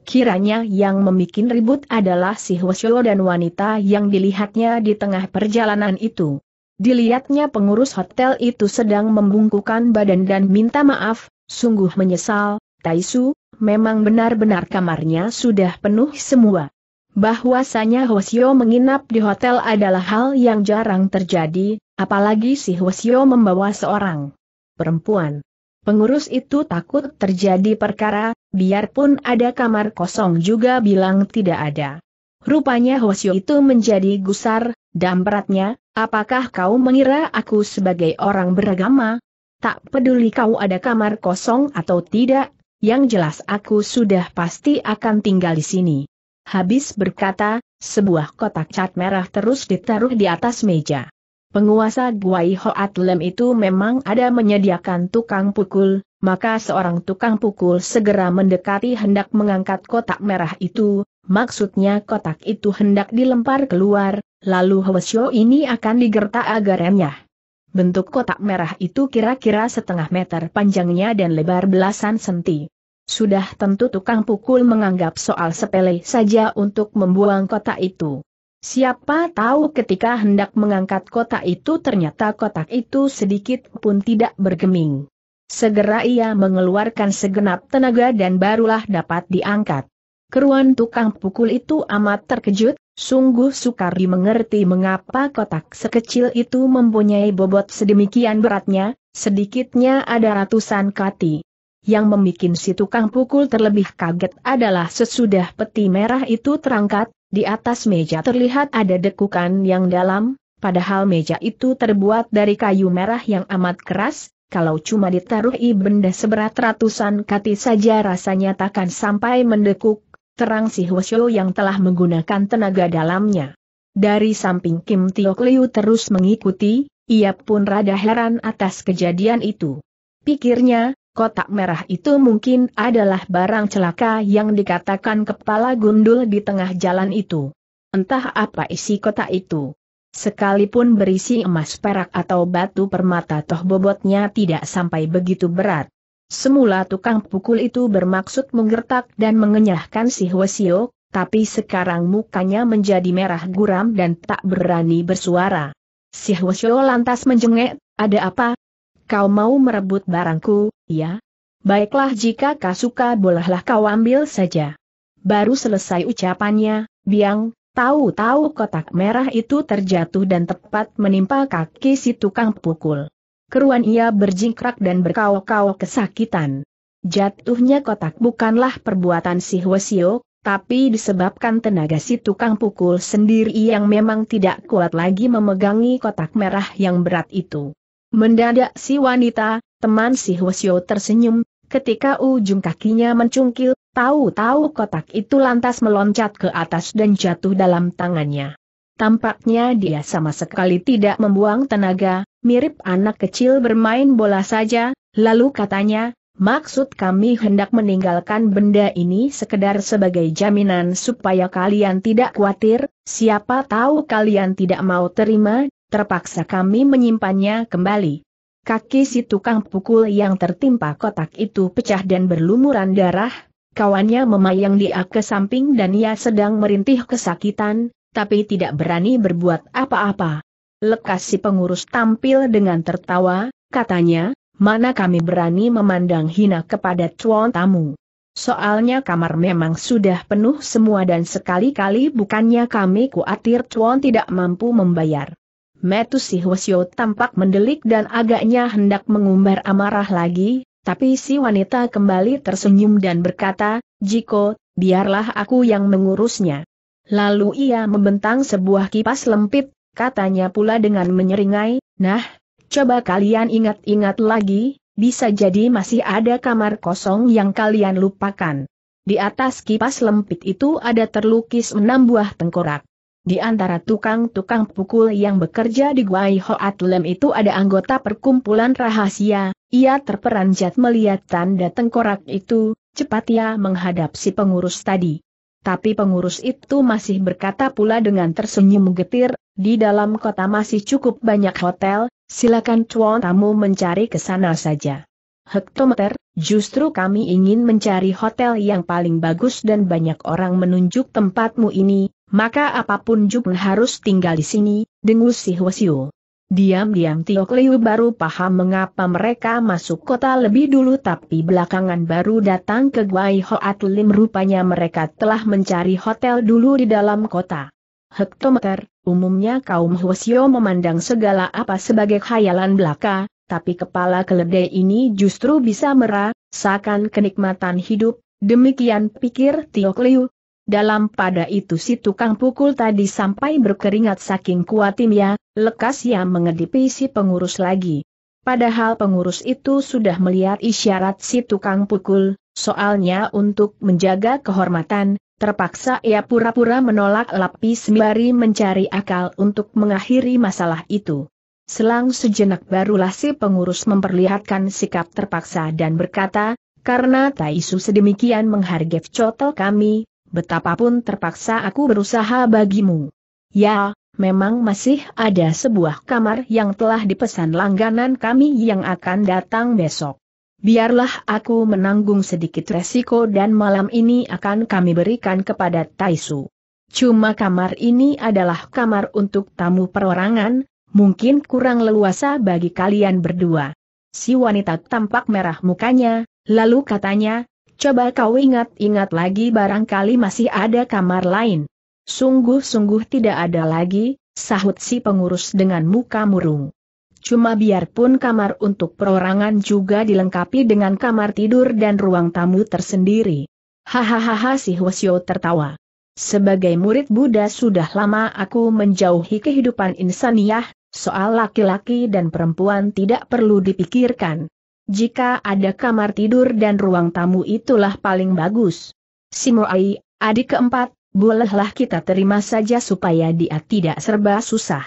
Kiranya yang membuat ribut adalah si Hwasyo dan wanita yang dilihatnya di tengah perjalanan itu. Dilihatnya pengurus hotel itu sedang membungkukan badan dan minta maaf, sungguh menyesal, Taisu, memang benar-benar kamarnya sudah penuh semua bahwasanya Hosio menginap di hotel adalah hal yang jarang terjadi, apalagi si Hosio membawa seorang perempuan. Pengurus itu takut terjadi perkara, biarpun ada kamar kosong juga bilang tidak ada. Rupanya Hosio itu menjadi gusar, dan beratnya, apakah kau mengira aku sebagai orang beragama? Tak peduli kau ada kamar kosong atau tidak, yang jelas aku sudah pasti akan tinggal di sini. Habis berkata, sebuah kotak cat merah terus ditaruh di atas meja. Penguasa Guai Hoat Lem itu memang ada menyediakan tukang pukul, maka seorang tukang pukul segera mendekati hendak mengangkat kotak merah itu, maksudnya kotak itu hendak dilempar keluar, lalu Hwasyo ini akan digertak agar renyah. Bentuk kotak merah itu kira-kira setengah meter panjangnya dan lebar belasan senti. Sudah tentu tukang pukul menganggap soal sepele saja untuk membuang kotak itu. Siapa tahu ketika hendak mengangkat kotak itu ternyata kotak itu sedikit pun tidak bergeming. Segera ia mengeluarkan segenap tenaga dan barulah dapat diangkat. Keruan tukang pukul itu amat terkejut, sungguh sukar dimengerti mengapa kotak sekecil itu mempunyai bobot sedemikian beratnya, sedikitnya ada ratusan kati. Yang membuat si tukang pukul terlebih kaget adalah sesudah peti merah itu terangkat, di atas meja terlihat ada dekukan yang dalam, padahal meja itu terbuat dari kayu merah yang amat keras, kalau cuma ditaruh i benda seberat ratusan kati saja rasanya takkan sampai mendekuk, terang si Hwasyo yang telah menggunakan tenaga dalamnya. Dari samping Kim Tiok Liu terus mengikuti, ia pun rada heran atas kejadian itu. Pikirnya, Kotak merah itu mungkin adalah barang celaka yang dikatakan kepala gundul di tengah jalan itu. Entah apa isi kotak itu. Sekalipun berisi emas perak atau batu permata toh bobotnya tidak sampai begitu berat. Semula tukang pukul itu bermaksud menggertak dan mengenyahkan si Hwasio, tapi sekarang mukanya menjadi merah guram dan tak berani bersuara. Si Hwasio lantas menjengek, ada apa? Kau mau merebut barangku, Ya, baiklah jika kau suka bolehlah kau ambil saja. Baru selesai ucapannya, Biang, tahu-tahu kotak merah itu terjatuh dan tepat menimpa kaki si tukang pukul. Keruan ia berjingkrak dan berkau-kau kesakitan. Jatuhnya kotak bukanlah perbuatan si Hwasio, tapi disebabkan tenaga si tukang pukul sendiri yang memang tidak kuat lagi memegangi kotak merah yang berat itu. Mendadak si wanita, Teman si Hwasyo tersenyum, ketika ujung kakinya mencungkil, tahu-tahu kotak itu lantas meloncat ke atas dan jatuh dalam tangannya. Tampaknya dia sama sekali tidak membuang tenaga, mirip anak kecil bermain bola saja, lalu katanya, Maksud kami hendak meninggalkan benda ini sekedar sebagai jaminan supaya kalian tidak khawatir, siapa tahu kalian tidak mau terima, terpaksa kami menyimpannya kembali. Kaki si tukang pukul yang tertimpa kotak itu pecah dan berlumuran darah, kawannya memayang dia ke samping dan ia sedang merintih kesakitan, tapi tidak berani berbuat apa-apa. Lekas si pengurus tampil dengan tertawa, katanya, mana kami berani memandang hina kepada cuan tamu. Soalnya kamar memang sudah penuh semua dan sekali-kali bukannya kami kuatir cuan tidak mampu membayar. Metu si Hwasyo tampak mendelik dan agaknya hendak mengumbar amarah lagi, tapi si wanita kembali tersenyum dan berkata, Jiko, biarlah aku yang mengurusnya. Lalu ia membentang sebuah kipas lempit, katanya pula dengan menyeringai, nah, coba kalian ingat-ingat lagi, bisa jadi masih ada kamar kosong yang kalian lupakan. Di atas kipas lempit itu ada terlukis enam buah tengkorak. Di antara tukang-tukang pukul yang bekerja di Guai Hoat Lem itu ada anggota perkumpulan rahasia, ia terperanjat melihat tanda tengkorak itu, cepat ia menghadap si pengurus tadi. Tapi pengurus itu masih berkata pula dengan tersenyum getir, di dalam kota masih cukup banyak hotel, silakan cuan tamu mencari ke sana saja. Hektometer, justru kami ingin mencari hotel yang paling bagus dan banyak orang menunjuk tempatmu ini, maka apapun juga harus tinggal di sini, dengus si Hwasyu. Diam-diam Tio Kliu baru paham mengapa mereka masuk kota lebih dulu tapi belakangan baru datang ke Guai Hoat Lim rupanya mereka telah mencari hotel dulu di dalam kota. Hektometer, umumnya kaum Hwasyu memandang segala apa sebagai khayalan belaka, tapi kepala keledai ini justru bisa merasakan kenikmatan hidup, demikian pikir Tio Kliu dalam pada itu si tukang pukul tadi sampai berkeringat saking kuatimnya, lekas ia ya mengedipi si pengurus lagi. Padahal pengurus itu sudah melihat isyarat si tukang pukul, soalnya untuk menjaga kehormatan, terpaksa ia pura-pura menolak lapis sembari mencari akal untuk mengakhiri masalah itu. Selang sejenak barulah si pengurus memperlihatkan sikap terpaksa dan berkata, karena Taisu sedemikian menghargai cotel kami, betapapun terpaksa aku berusaha bagimu. Ya, memang masih ada sebuah kamar yang telah dipesan langganan kami yang akan datang besok. Biarlah aku menanggung sedikit resiko dan malam ini akan kami berikan kepada Taisu. Cuma kamar ini adalah kamar untuk tamu perorangan, mungkin kurang leluasa bagi kalian berdua. Si wanita tampak merah mukanya, lalu katanya, Coba kau ingat-ingat lagi barangkali masih ada kamar lain. Sungguh-sungguh tidak ada lagi, sahut si pengurus dengan muka murung. Cuma biarpun kamar untuk perorangan juga dilengkapi dengan kamar tidur dan ruang tamu tersendiri. Hahaha si Hwasyo tertawa. Sebagai murid Buddha sudah lama aku menjauhi kehidupan insaniah, soal laki-laki dan perempuan tidak perlu dipikirkan. Jika ada kamar tidur dan ruang tamu itulah paling bagus. Simoai, adik keempat, bolehlah kita terima saja supaya dia tidak serba susah.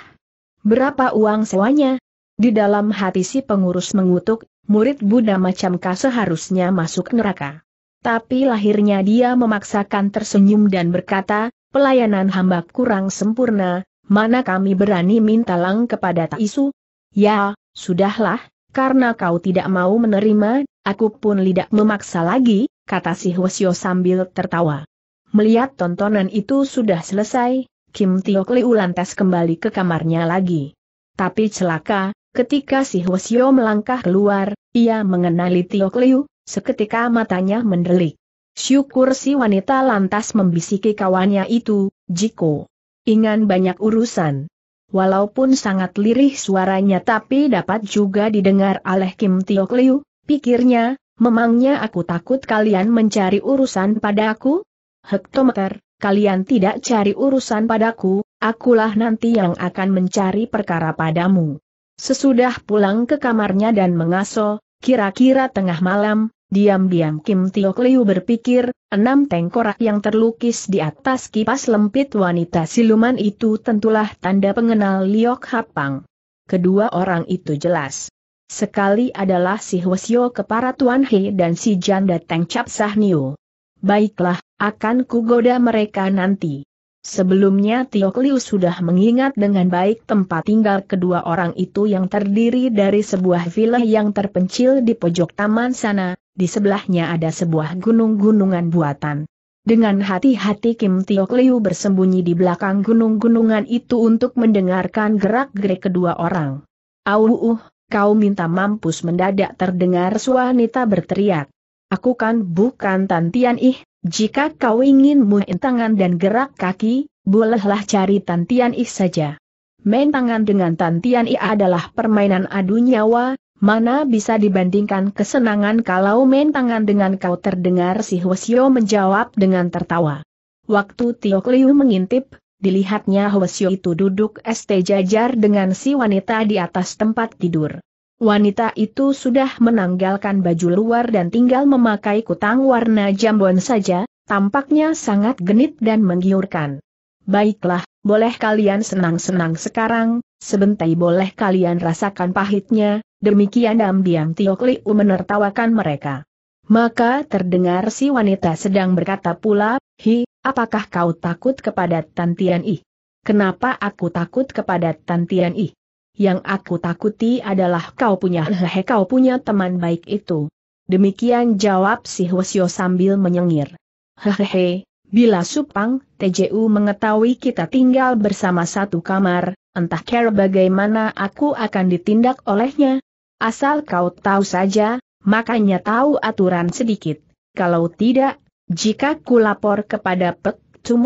Berapa uang sewanya? Di dalam hati si pengurus mengutuk, murid Buddha macam kah seharusnya masuk neraka. Tapi lahirnya dia memaksakan tersenyum dan berkata, pelayanan hamba kurang sempurna, mana kami berani minta lang kepada Taisu? Ya, sudahlah, karena kau tidak mau menerima, aku pun tidak memaksa lagi, kata si Hwasyo sambil tertawa. Melihat tontonan itu sudah selesai, Kim Tiok Liu lantas kembali ke kamarnya lagi. Tapi celaka, ketika si Hwasyo melangkah keluar, ia mengenali Tiok Liu, seketika matanya mendelik. Syukur si wanita lantas membisiki kawannya itu, Jiko. Ingan banyak urusan. Walaupun sangat lirih suaranya tapi dapat juga didengar oleh Kim Tiok Liu, pikirnya, memangnya aku takut kalian mencari urusan padaku? Hektometer, kalian tidak cari urusan padaku, akulah nanti yang akan mencari perkara padamu. Sesudah pulang ke kamarnya dan mengaso, kira-kira tengah malam, Diam-diam Kim Tiok Liu berpikir, enam tengkorak yang terlukis di atas kipas lempit wanita siluman itu tentulah tanda pengenal Liok Hapang. Kedua orang itu jelas. Sekali adalah si Hwasyo kepara Tuan He dan si janda Teng Cap Sahnio. Baiklah, akan kugoda mereka nanti. Sebelumnya Tiok Liu sudah mengingat dengan baik tempat tinggal kedua orang itu yang terdiri dari sebuah villa yang terpencil di pojok taman sana, di sebelahnya ada sebuah gunung-gunungan buatan. Dengan hati-hati Kim Tiok Liu bersembunyi di belakang gunung-gunungan itu untuk mendengarkan gerak-gerik kedua orang. Auuuh, kau minta mampus mendadak terdengar nita berteriak. Aku kan bukan Tantian Ih, jika kau ingin muin tangan dan gerak kaki, bolehlah cari Tantian Ih saja. Main tangan dengan tantian Tian Ia adalah permainan adu nyawa, mana bisa dibandingkan kesenangan kalau main tangan dengan kau terdengar si Hwasyo menjawab dengan tertawa. Waktu Tio Kliu mengintip, dilihatnya Hwasyo itu duduk ST jajar dengan si wanita di atas tempat tidur. Wanita itu sudah menanggalkan baju luar dan tinggal memakai kutang warna jambon saja, tampaknya sangat genit dan menggiurkan. Baiklah, boleh kalian senang-senang sekarang, sebentar boleh kalian rasakan pahitnya, demikian diam-diam Tio Kliu menertawakan mereka. Maka terdengar si wanita sedang berkata pula, Hi, apakah kau takut kepada Tantian I? Kenapa aku takut kepada Tantian I? Yang aku takuti adalah kau punya hehe kau punya teman baik itu. Demikian jawab si Hwasyo sambil menyengir. Hehehe, Bila Supang, TJU mengetahui kita tinggal bersama satu kamar, entah care bagaimana aku akan ditindak olehnya. Asal kau tahu saja, makanya tahu aturan sedikit. Kalau tidak, jika ku lapor kepada Pek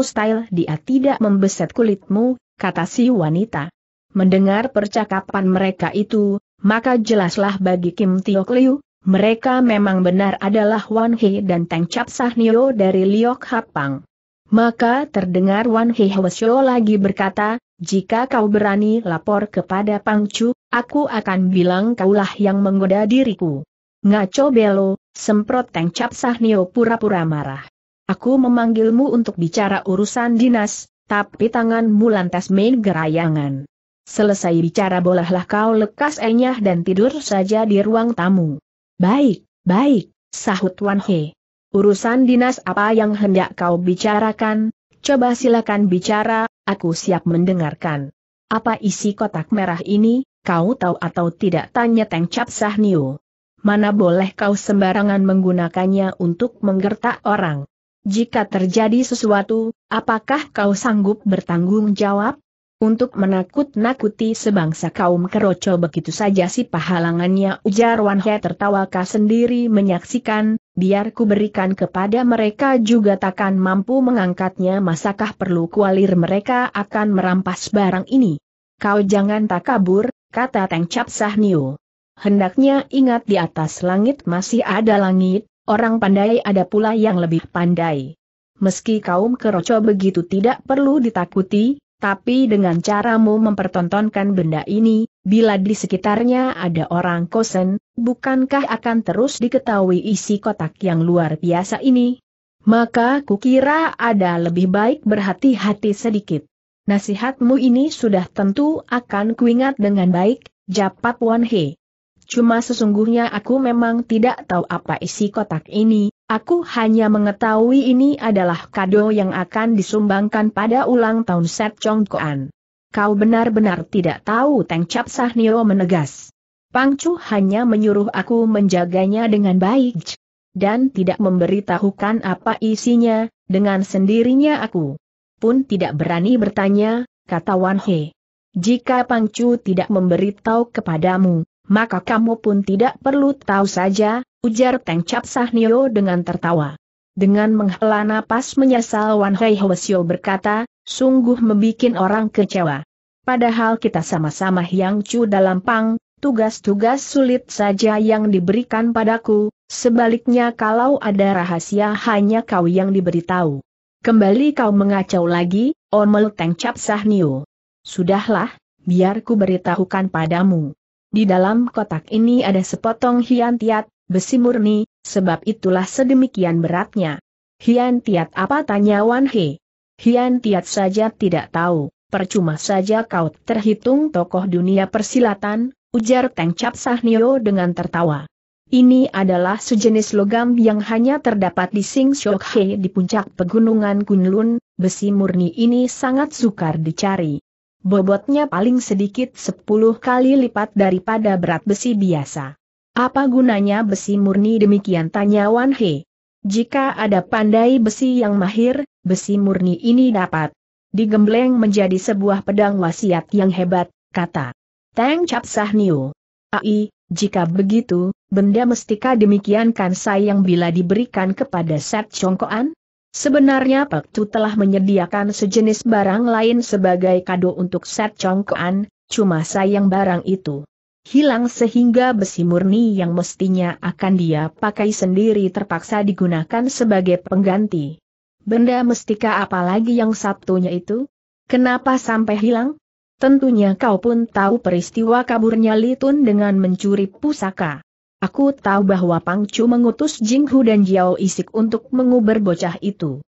style dia tidak membeset kulitmu, kata si wanita. Mendengar percakapan mereka itu, maka jelaslah bagi Kim Tio Liu, mereka memang benar adalah Wan He dan Tang Chap Sahnio dari Liok Hapang. Maka terdengar Wan He Hwasyo lagi berkata, jika kau berani lapor kepada Pang Chu, aku akan bilang kaulah yang menggoda diriku. Ngaco belo, semprot Tang Cap Sahnio pura-pura marah. Aku memanggilmu untuk bicara urusan dinas, tapi tanganmu lantas main gerayangan. Selesai bicara bolehlah kau lekas enyah dan tidur saja di ruang tamu. Baik, baik, sahut Wan He. Urusan dinas apa yang hendak kau bicarakan? Coba silakan bicara, aku siap mendengarkan. Apa isi kotak merah ini, kau tahu atau tidak tanya Teng Cap Niu. Mana boleh kau sembarangan menggunakannya untuk menggertak orang. Jika terjadi sesuatu, apakah kau sanggup bertanggung jawab? untuk menakut-nakuti sebangsa kaum keroco begitu saja si pahalangannya ujar Wan He tertawa sendiri menyaksikan, biar ku berikan kepada mereka juga takkan mampu mengangkatnya masakah perlu kualir mereka akan merampas barang ini. Kau jangan tak kabur, kata Teng Cap Niu. Hendaknya ingat di atas langit masih ada langit, orang pandai ada pula yang lebih pandai. Meski kaum keroco begitu tidak perlu ditakuti, tapi dengan caramu mempertontonkan benda ini, bila di sekitarnya ada orang kosen, bukankah akan terus diketahui isi kotak yang luar biasa ini? Maka kukira ada lebih baik berhati-hati sedikit. Nasihatmu ini sudah tentu akan kuingat dengan baik, Japat Wan He. Cuma sesungguhnya aku memang tidak tahu apa isi kotak ini, Aku hanya mengetahui ini adalah kado yang akan disumbangkan pada ulang tahun Set Chong Koan. Kau benar-benar tidak tahu Teng Cap Sahnio menegas. Pang Chu hanya menyuruh aku menjaganya dengan baik dan tidak memberitahukan apa isinya, dengan sendirinya aku pun tidak berani bertanya, kata Wan He. Jika Pang Chu tidak memberitahu kepadamu, maka kamu pun tidak perlu tahu saja, ujar Teng Cap Sahnio dengan tertawa. Dengan menghela napas menyesal Wan Hei Hwasyo berkata, sungguh membuat orang kecewa. Padahal kita sama-sama yang cu dalam pang, tugas-tugas sulit saja yang diberikan padaku, sebaliknya kalau ada rahasia hanya kau yang diberitahu. Kembali kau mengacau lagi, omel Teng Cap Sahnio. Sudahlah, biar ku beritahukan padamu. Di dalam kotak ini ada sepotong hian tiat, besi murni, sebab itulah sedemikian beratnya. Hian tiat apa tanya Wan He? tiat saja tidak tahu, percuma saja kau terhitung tokoh dunia persilatan, ujar Teng Cap Sahnio dengan tertawa. Ini adalah sejenis logam yang hanya terdapat di Sing He di puncak pegunungan Kunlun, besi murni ini sangat sukar dicari bobotnya paling sedikit 10 kali lipat daripada berat besi biasa. Apa gunanya besi murni demikian tanya Wan He. Jika ada pandai besi yang mahir, besi murni ini dapat digembleng menjadi sebuah pedang wasiat yang hebat, kata Tang Chap Niu. Ai, jika begitu, benda mestika demikian kan sayang bila diberikan kepada Set Chongkoan? Sebenarnya Pak Tu telah menyediakan sejenis barang lain sebagai kado untuk Set Kuan, cuma sayang barang itu hilang sehingga besi murni yang mestinya akan dia pakai sendiri terpaksa digunakan sebagai pengganti. Benda mestika apalagi yang Sabtunya itu? Kenapa sampai hilang? Tentunya kau pun tahu peristiwa kaburnya Litun dengan mencuri pusaka. Aku tahu bahwa Pangcu mengutus Jing Hu dan Jiao Isik untuk menguber bocah itu.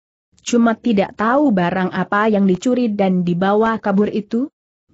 Cuma tidak tahu barang apa yang dicuri dan dibawa kabur itu.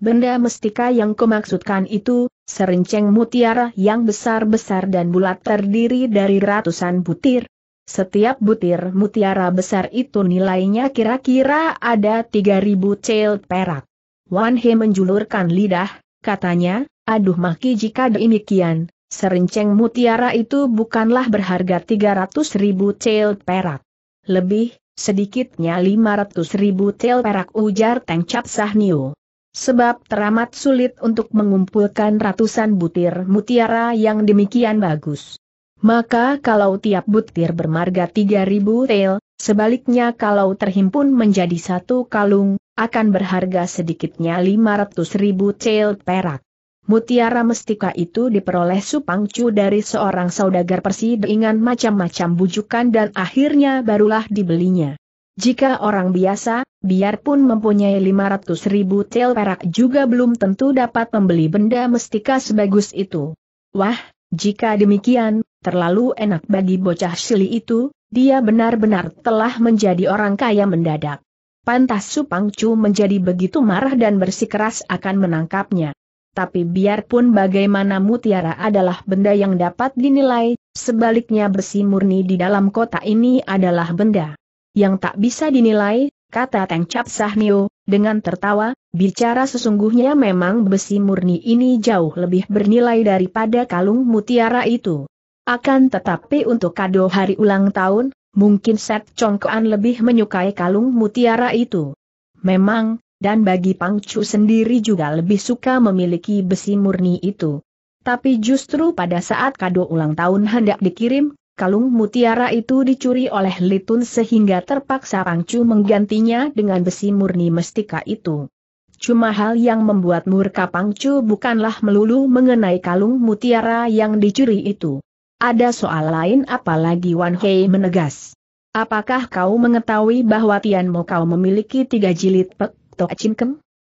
Benda mestika yang kumaksudkan itu, serenceng mutiara yang besar-besar dan bulat terdiri dari ratusan butir. Setiap butir mutiara besar itu nilainya kira-kira ada 3000 cel perak. Wan He menjulurkan lidah, katanya, aduh maki jika demikian, serenceng mutiara itu bukanlah berharga 300 ribu tel perak. Lebih, sedikitnya 500 ribu tel perak ujar Teng Cap Sahnio. Sebab teramat sulit untuk mengumpulkan ratusan butir mutiara yang demikian bagus. Maka kalau tiap butir bermarga 3000 tel, sebaliknya kalau terhimpun menjadi satu kalung, akan berharga sedikitnya 500 ribu tel perak. Mutiara mestika itu diperoleh Supangcu dari seorang saudagar persi dengan macam-macam bujukan dan akhirnya barulah dibelinya. Jika orang biasa, biarpun mempunyai 500 ribu tel perak juga belum tentu dapat membeli benda mestika sebagus itu. Wah, jika demikian, terlalu enak bagi bocah sili itu, dia benar-benar telah menjadi orang kaya mendadak. Pantas Supangcu menjadi begitu marah dan bersikeras akan menangkapnya tapi biarpun bagaimana mutiara adalah benda yang dapat dinilai, sebaliknya besi murni di dalam kota ini adalah benda yang tak bisa dinilai, kata Teng Cap Sahnio, dengan tertawa, bicara sesungguhnya memang besi murni ini jauh lebih bernilai daripada kalung mutiara itu. Akan tetapi untuk kado hari ulang tahun, mungkin Set Congkoan lebih menyukai kalung mutiara itu. Memang, dan bagi Pangcu sendiri juga lebih suka memiliki besi murni itu. Tapi justru pada saat kado ulang tahun hendak dikirim, kalung mutiara itu dicuri oleh Litun sehingga terpaksa Pangcu menggantinya dengan besi murni mestika itu. Cuma hal yang membuat murka Pangcu bukanlah melulu mengenai kalung mutiara yang dicuri itu. Ada soal lain apalagi Wan Hei menegas. Apakah kau mengetahui bahwa Tian Mo kau memiliki tiga jilid pek? kem?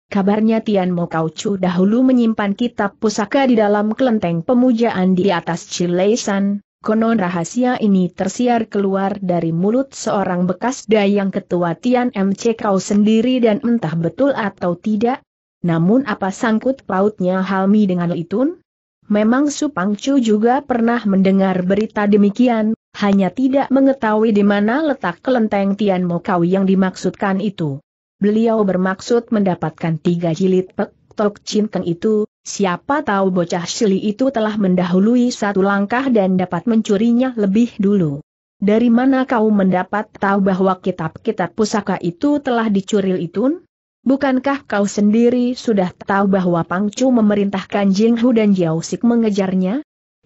Kabarnya Tian Mo Kau Chu dahulu menyimpan kitab pusaka di dalam kelenteng pemujaan di atas Cileisan, konon rahasia ini tersiar keluar dari mulut seorang bekas dayang ketua Tian MC Kau sendiri dan entah betul atau tidak. Namun apa sangkut pautnya Halmi dengan Litun? Memang Supang Chu juga pernah mendengar berita demikian, hanya tidak mengetahui di mana letak kelenteng Tian Mo Kau yang dimaksudkan itu. Beliau bermaksud mendapatkan tiga jilid pek Tok itu, siapa tahu bocah Sili itu telah mendahului satu langkah dan dapat mencurinya lebih dulu. Dari mana kau mendapat tahu bahwa kitab-kitab pusaka itu telah dicuri itu? Bukankah kau sendiri sudah tahu bahwa Pangcu memerintahkan Jinghu dan Jiaosik mengejarnya?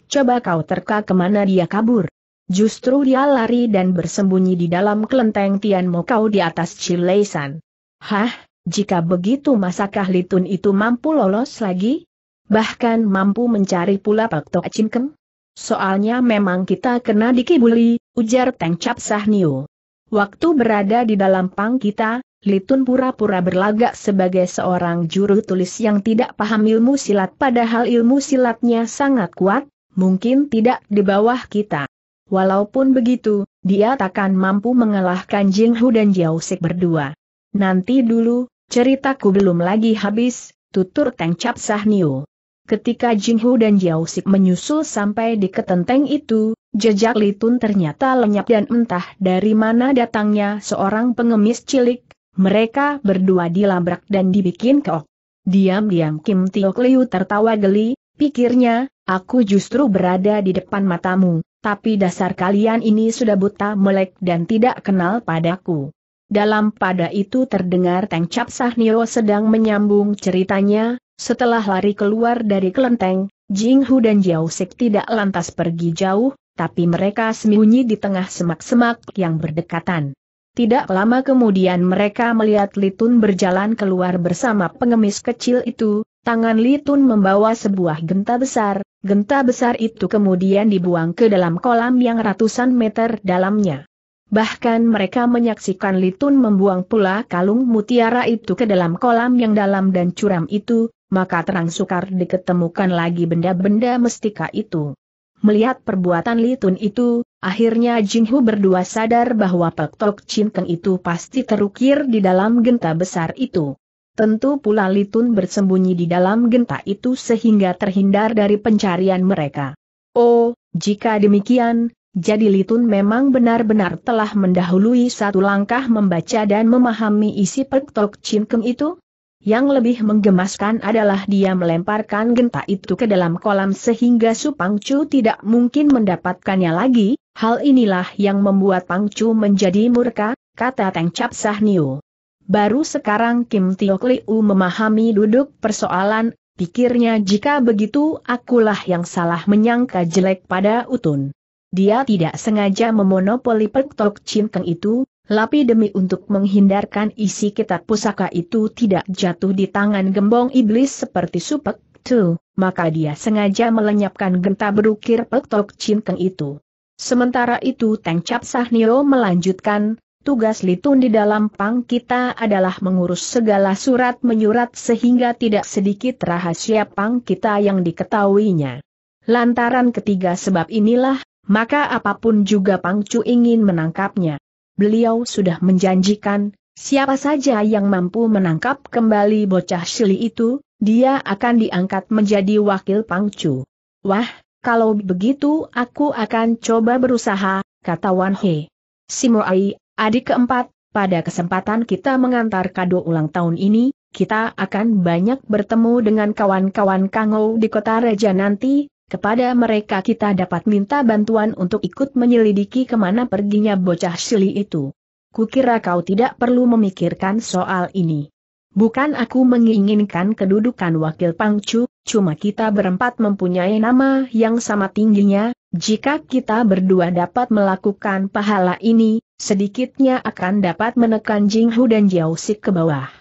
Coba kau terka kemana dia kabur. Justru dia lari dan bersembunyi di dalam kelenteng Tian Mo kau di atas Cileisan. Hah, jika begitu masakah Litun itu mampu lolos lagi? Bahkan mampu mencari pula Pak Tok Cingkeng? Soalnya memang kita kena dikibuli, ujar Teng Cap Sahnio. Waktu berada di dalam pang kita, Litun pura-pura berlagak sebagai seorang juru tulis yang tidak paham ilmu silat padahal ilmu silatnya sangat kuat, mungkin tidak di bawah kita. Walaupun begitu, dia takkan mampu mengalahkan Jing Hu dan Jiao Sik berdua. Nanti dulu, ceritaku belum lagi habis, tutur Teng Cap Sahnio. Ketika Jinghu dan Jiao Sik menyusul sampai di ketenteng itu, jejak Litun ternyata lenyap dan entah dari mana datangnya seorang pengemis cilik, mereka berdua dilabrak dan dibikin keok. Diam-diam Kim Tiok Liu tertawa geli, pikirnya, aku justru berada di depan matamu, tapi dasar kalian ini sudah buta melek dan tidak kenal padaku. Dalam pada itu terdengar Teng Cap Sahnio sedang menyambung ceritanya, setelah lari keluar dari kelenteng, Jing Hu dan Jiao Sik tidak lantas pergi jauh, tapi mereka sembunyi di tengah semak-semak yang berdekatan. Tidak lama kemudian mereka melihat Litun berjalan keluar bersama pengemis kecil itu, tangan Litun membawa sebuah genta besar, genta besar itu kemudian dibuang ke dalam kolam yang ratusan meter dalamnya. Bahkan mereka menyaksikan Litun membuang pula kalung mutiara itu ke dalam kolam yang dalam dan curam itu, maka terang sukar diketemukan lagi benda-benda mestika itu. Melihat perbuatan Litun itu, akhirnya Jinghu berdua sadar bahwa Pek Tok itu pasti terukir di dalam genta besar itu. Tentu pula Litun bersembunyi di dalam genta itu sehingga terhindar dari pencarian mereka. Oh, jika demikian, jadi Litun memang benar-benar telah mendahului satu langkah membaca dan memahami isi pektok cingkem itu? Yang lebih menggemaskan adalah dia melemparkan genta itu ke dalam kolam sehingga Su Pangcu tidak mungkin mendapatkannya lagi, hal inilah yang membuat Pangcu menjadi murka, kata Teng Cap Sahnio. Baru sekarang Kim Tiok Liu memahami duduk persoalan, pikirnya jika begitu akulah yang salah menyangka jelek pada Utun. Dia tidak sengaja memonopoli pektok cinteng itu, tapi demi untuk menghindarkan isi kitab pusaka itu tidak jatuh di tangan gembong iblis seperti supek, tu, maka dia sengaja melenyapkan genta berukir pektok cinteng itu. Sementara itu Teng Cap Sahnio melanjutkan, tugas Litun di dalam pang kita adalah mengurus segala surat menyurat sehingga tidak sedikit rahasia pang kita yang diketahuinya. Lantaran ketiga sebab inilah, maka apapun juga Pangcu ingin menangkapnya. Beliau sudah menjanjikan, siapa saja yang mampu menangkap kembali bocah Shili itu, dia akan diangkat menjadi wakil Pangcu. Wah, kalau begitu aku akan coba berusaha, kata Wan He. Simoai, adik keempat, pada kesempatan kita mengantar kado ulang tahun ini, kita akan banyak bertemu dengan kawan-kawan Kangou di kota Raja nanti, kepada mereka kita dapat minta bantuan untuk ikut menyelidiki kemana perginya bocah Sili itu. Kukira kau tidak perlu memikirkan soal ini. Bukan aku menginginkan kedudukan wakil Pangcu, cuma kita berempat mempunyai nama yang sama tingginya, jika kita berdua dapat melakukan pahala ini, sedikitnya akan dapat menekan Jinghu dan Jiaosik ke bawah.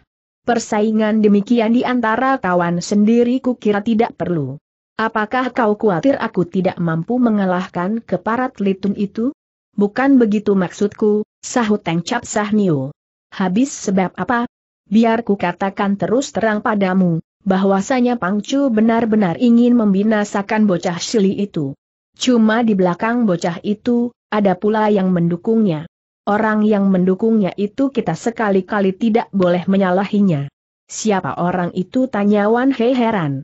Persaingan demikian di antara kawan sendiri kukira tidak perlu. Apakah kau khawatir aku tidak mampu mengalahkan keparat litun itu? Bukan begitu maksudku, sahut Teng Cap Sahnio. Habis sebab apa? Biar ku katakan terus terang padamu, bahwasanya Pangcu benar-benar ingin membinasakan bocah Shili itu. Cuma di belakang bocah itu, ada pula yang mendukungnya. Orang yang mendukungnya itu kita sekali-kali tidak boleh menyalahinya. Siapa orang itu tanya Wan He heran.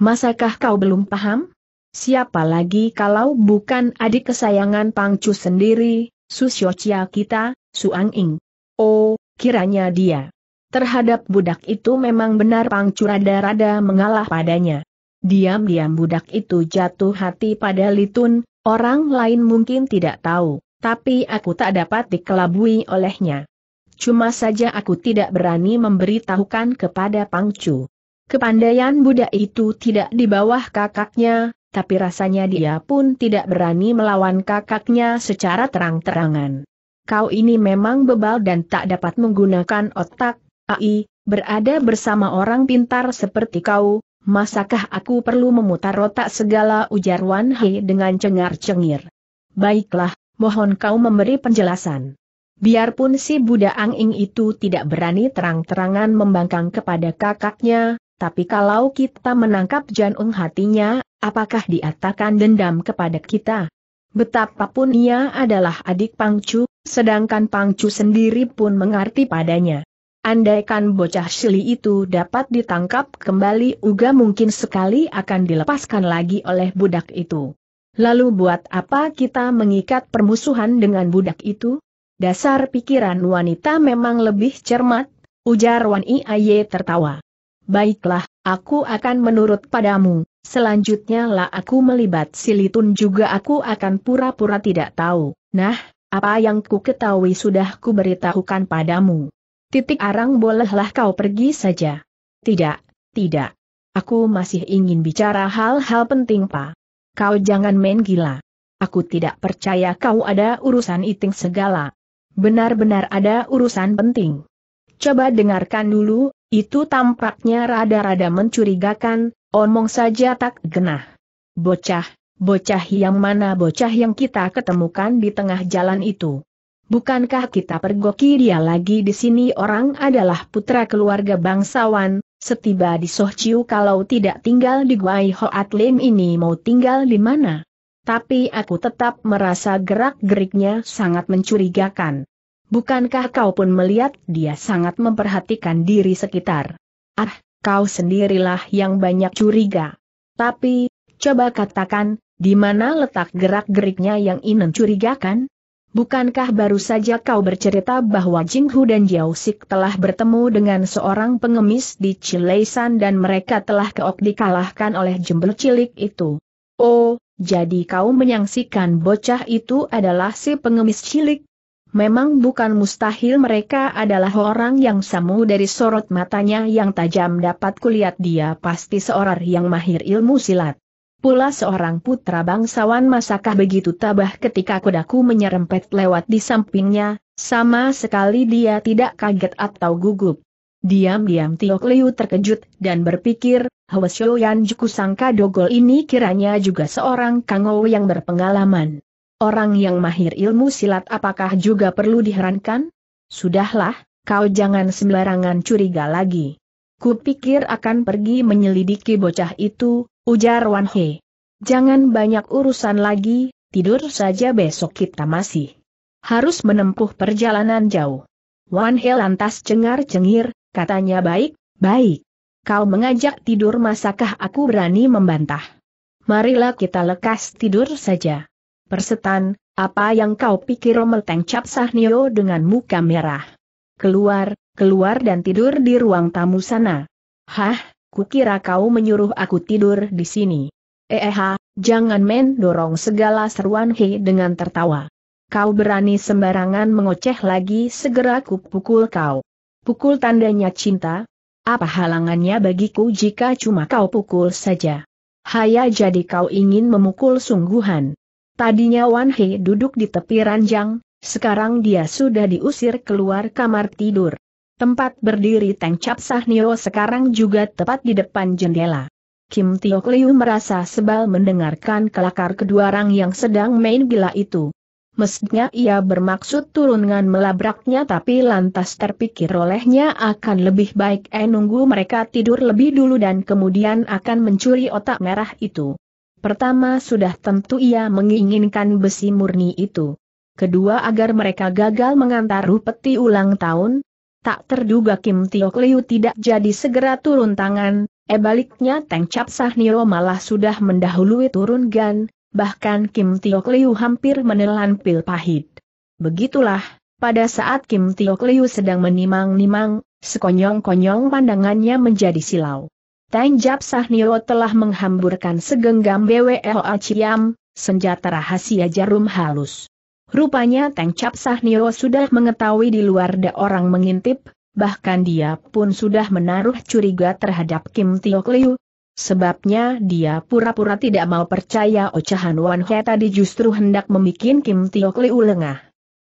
Masakah kau belum paham? Siapa lagi kalau bukan adik kesayangan Pangcu sendiri, Su kita, Suang Ing. Oh, kiranya dia. Terhadap budak itu memang benar Pangcu rada-rada mengalah padanya. Diam-diam budak itu jatuh hati pada Litun, orang lain mungkin tidak tahu, tapi aku tak dapat dikelabui olehnya. Cuma saja aku tidak berani memberitahukan kepada Pangcu. Kepandaian Buddha itu tidak di bawah kakaknya, tapi rasanya dia pun tidak berani melawan kakaknya secara terang-terangan. Kau ini memang bebal dan tak dapat menggunakan otak, ai, berada bersama orang pintar seperti kau, masakah aku perlu memutar otak segala ujar Wan He dengan cengar-cengir. Baiklah, mohon kau memberi penjelasan. Biarpun si Buddha Anging itu tidak berani terang-terangan membangkang kepada kakaknya, tapi kalau kita menangkap Janung hatinya, apakah diatakan dendam kepada kita? Betapapun ia adalah adik Pangcu, sedangkan Pangcu sendiri pun mengerti padanya. Andaikan bocah Shili itu dapat ditangkap kembali Uga mungkin sekali akan dilepaskan lagi oleh budak itu. Lalu buat apa kita mengikat permusuhan dengan budak itu? Dasar pikiran wanita memang lebih cermat, ujar Wan Iye tertawa baiklah, aku akan menurut padamu, selanjutnya lah aku melibat silitun juga aku akan pura-pura tidak tahu, nah, apa yang ku ketahui sudah ku beritahukan padamu. Titik arang bolehlah kau pergi saja. Tidak, tidak. Aku masih ingin bicara hal-hal penting pak. Kau jangan main gila. Aku tidak percaya kau ada urusan iting segala. Benar-benar ada urusan penting. Coba dengarkan dulu, itu tampaknya rada-rada mencurigakan, omong saja tak genah. Bocah, bocah yang mana bocah yang kita ketemukan di tengah jalan itu. Bukankah kita pergoki dia lagi di sini orang adalah putra keluarga bangsawan, setiba di Sohciu kalau tidak tinggal di Guai Hoat Lim ini mau tinggal di mana? Tapi aku tetap merasa gerak-geriknya sangat mencurigakan. Bukankah kau pun melihat dia sangat memperhatikan diri sekitar? Ah, kau sendirilah yang banyak curiga. Tapi, coba katakan, di mana letak gerak-geriknya yang Inen curigakan? Bukankah baru saja kau bercerita bahwa Jing Hu dan Jiao Sik telah bertemu dengan seorang pengemis di Cileisan dan mereka telah keok dikalahkan oleh jembel cilik itu? Oh, jadi kau menyaksikan bocah itu adalah si pengemis cilik? Memang bukan mustahil mereka adalah orang yang samu dari sorot matanya yang tajam dapat kulihat dia pasti seorang yang mahir ilmu silat. Pula seorang putra bangsawan masakah begitu tabah ketika kudaku menyerempet lewat di sampingnya, sama sekali dia tidak kaget atau gugup. Diam-diam Tiok Liu terkejut dan berpikir, Hwesyo Yan Juku sangka dogol ini kiranya juga seorang kangou yang berpengalaman orang yang mahir ilmu silat apakah juga perlu diherankan? Sudahlah, kau jangan sembarangan curiga lagi. Kupikir akan pergi menyelidiki bocah itu, ujar Wan He. Jangan banyak urusan lagi, tidur saja besok kita masih harus menempuh perjalanan jauh. Wan He lantas cengar-cengir, katanya baik, baik. Kau mengajak tidur masakah aku berani membantah? Marilah kita lekas tidur saja. Persetan, apa yang kau pikir Romelteng cap Sahnio dengan muka merah? Keluar, keluar dan tidur di ruang tamu sana. Hah, kukira kau menyuruh aku tidur di sini. Eha, eh, eh, jangan men dorong segala seruan He dengan tertawa. Kau berani sembarangan mengoceh lagi segera kupukul kau. Pukul tandanya cinta? Apa halangannya bagiku jika cuma kau pukul saja? Haya jadi kau ingin memukul sungguhan. Tadinya Wan He duduk di tepi ranjang, sekarang dia sudah diusir keluar kamar tidur. Tempat berdiri Teng Cap Sahnio sekarang juga tepat di depan jendela. Kim Tiok Liu merasa sebal mendengarkan kelakar kedua orang yang sedang main gila itu. Mestinya ia bermaksud turun dengan melabraknya tapi lantas terpikir olehnya akan lebih baik eh nunggu mereka tidur lebih dulu dan kemudian akan mencuri otak merah itu. Pertama sudah tentu ia menginginkan besi murni itu. Kedua agar mereka gagal mengantar peti ulang tahun. Tak terduga Kim Tio Liu tidak jadi segera turun tangan, Ebaliknya eh, baliknya Teng Cap Niro malah sudah mendahului turun gan, bahkan Kim Tio Liu hampir menelan pil pahit. Begitulah, pada saat Kim Tio Liu sedang menimang-nimang, sekonyong-konyong pandangannya menjadi silau. Tanjap Sahnio telah menghamburkan segenggam BWL Ciam, senjata rahasia jarum halus. Rupanya Tengcap Sahnio sudah mengetahui di luar ada orang mengintip, bahkan dia pun sudah menaruh curiga terhadap Kim Tio Kliu. Sebabnya dia pura-pura tidak mau percaya ocahan Wan He tadi justru hendak membuat Kim Tio Kliu lengah.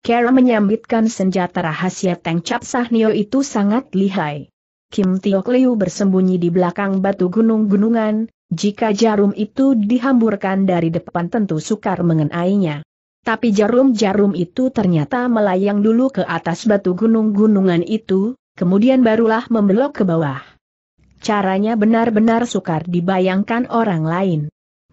Kera menyambitkan senjata rahasia Tengcap Sahnio itu sangat lihai. Kim Tiok Liu bersembunyi di belakang batu gunung-gunungan, jika jarum itu dihamburkan dari depan tentu sukar mengenainya. Tapi jarum-jarum itu ternyata melayang dulu ke atas batu gunung-gunungan itu, kemudian barulah membelok ke bawah. Caranya benar-benar sukar dibayangkan orang lain.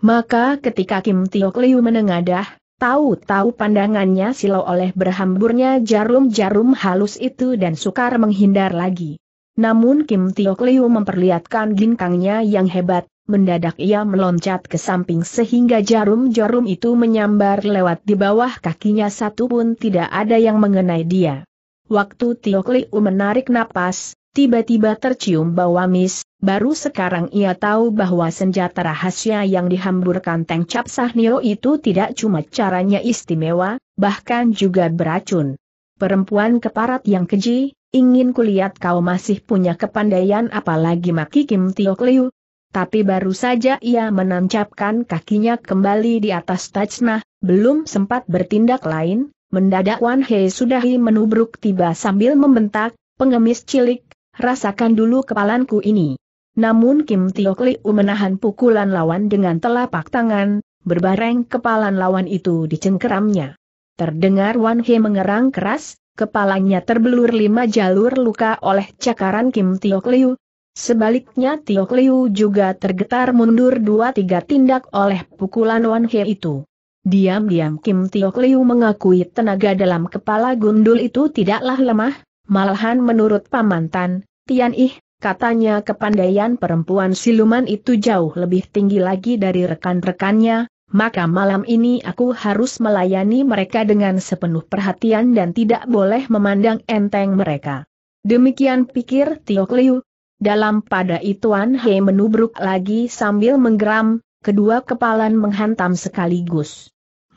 Maka ketika Kim Tiok Liu menengadah, tahu-tahu pandangannya silau oleh berhamburnya jarum-jarum halus itu dan sukar menghindar lagi. Namun Kim Tiok Liu memperlihatkan ginkangnya yang hebat, mendadak ia meloncat ke samping sehingga jarum-jarum itu menyambar lewat di bawah kakinya satu pun tidak ada yang mengenai dia. Waktu Tiok Liu menarik napas, tiba-tiba tercium bau amis, baru sekarang ia tahu bahwa senjata rahasia yang dihamburkan Teng Cap Sahnio itu tidak cuma caranya istimewa, bahkan juga beracun. Perempuan keparat yang keji, ingin kulihat kau masih punya kepandaian apalagi maki Kim Tiok Liu. Tapi baru saja ia menancapkan kakinya kembali di atas Tajnah, belum sempat bertindak lain, mendadak Wan He sudahi menubruk tiba sambil membentak, pengemis cilik, rasakan dulu kepalanku ini. Namun Kim Tiok Liu menahan pukulan lawan dengan telapak tangan, berbareng kepalan lawan itu dicengkeramnya. Terdengar Wan He mengerang keras, Kepalanya terbelur lima jalur luka oleh cakaran Kim Tiok Liu. Sebaliknya Tiok Liu juga tergetar mundur dua tiga tindak oleh pukulan Wan He itu. Diam-diam Kim Tiok Liu mengakui tenaga dalam kepala gundul itu tidaklah lemah, malahan menurut pamantan, Tian Ih, katanya kepandaian perempuan siluman itu jauh lebih tinggi lagi dari rekan-rekannya, maka malam ini aku harus melayani mereka dengan sepenuh perhatian dan tidak boleh memandang enteng mereka. Demikian pikir Tiok Liu. Dalam pada ituan He menubruk lagi sambil menggeram, kedua kepalan menghantam sekaligus.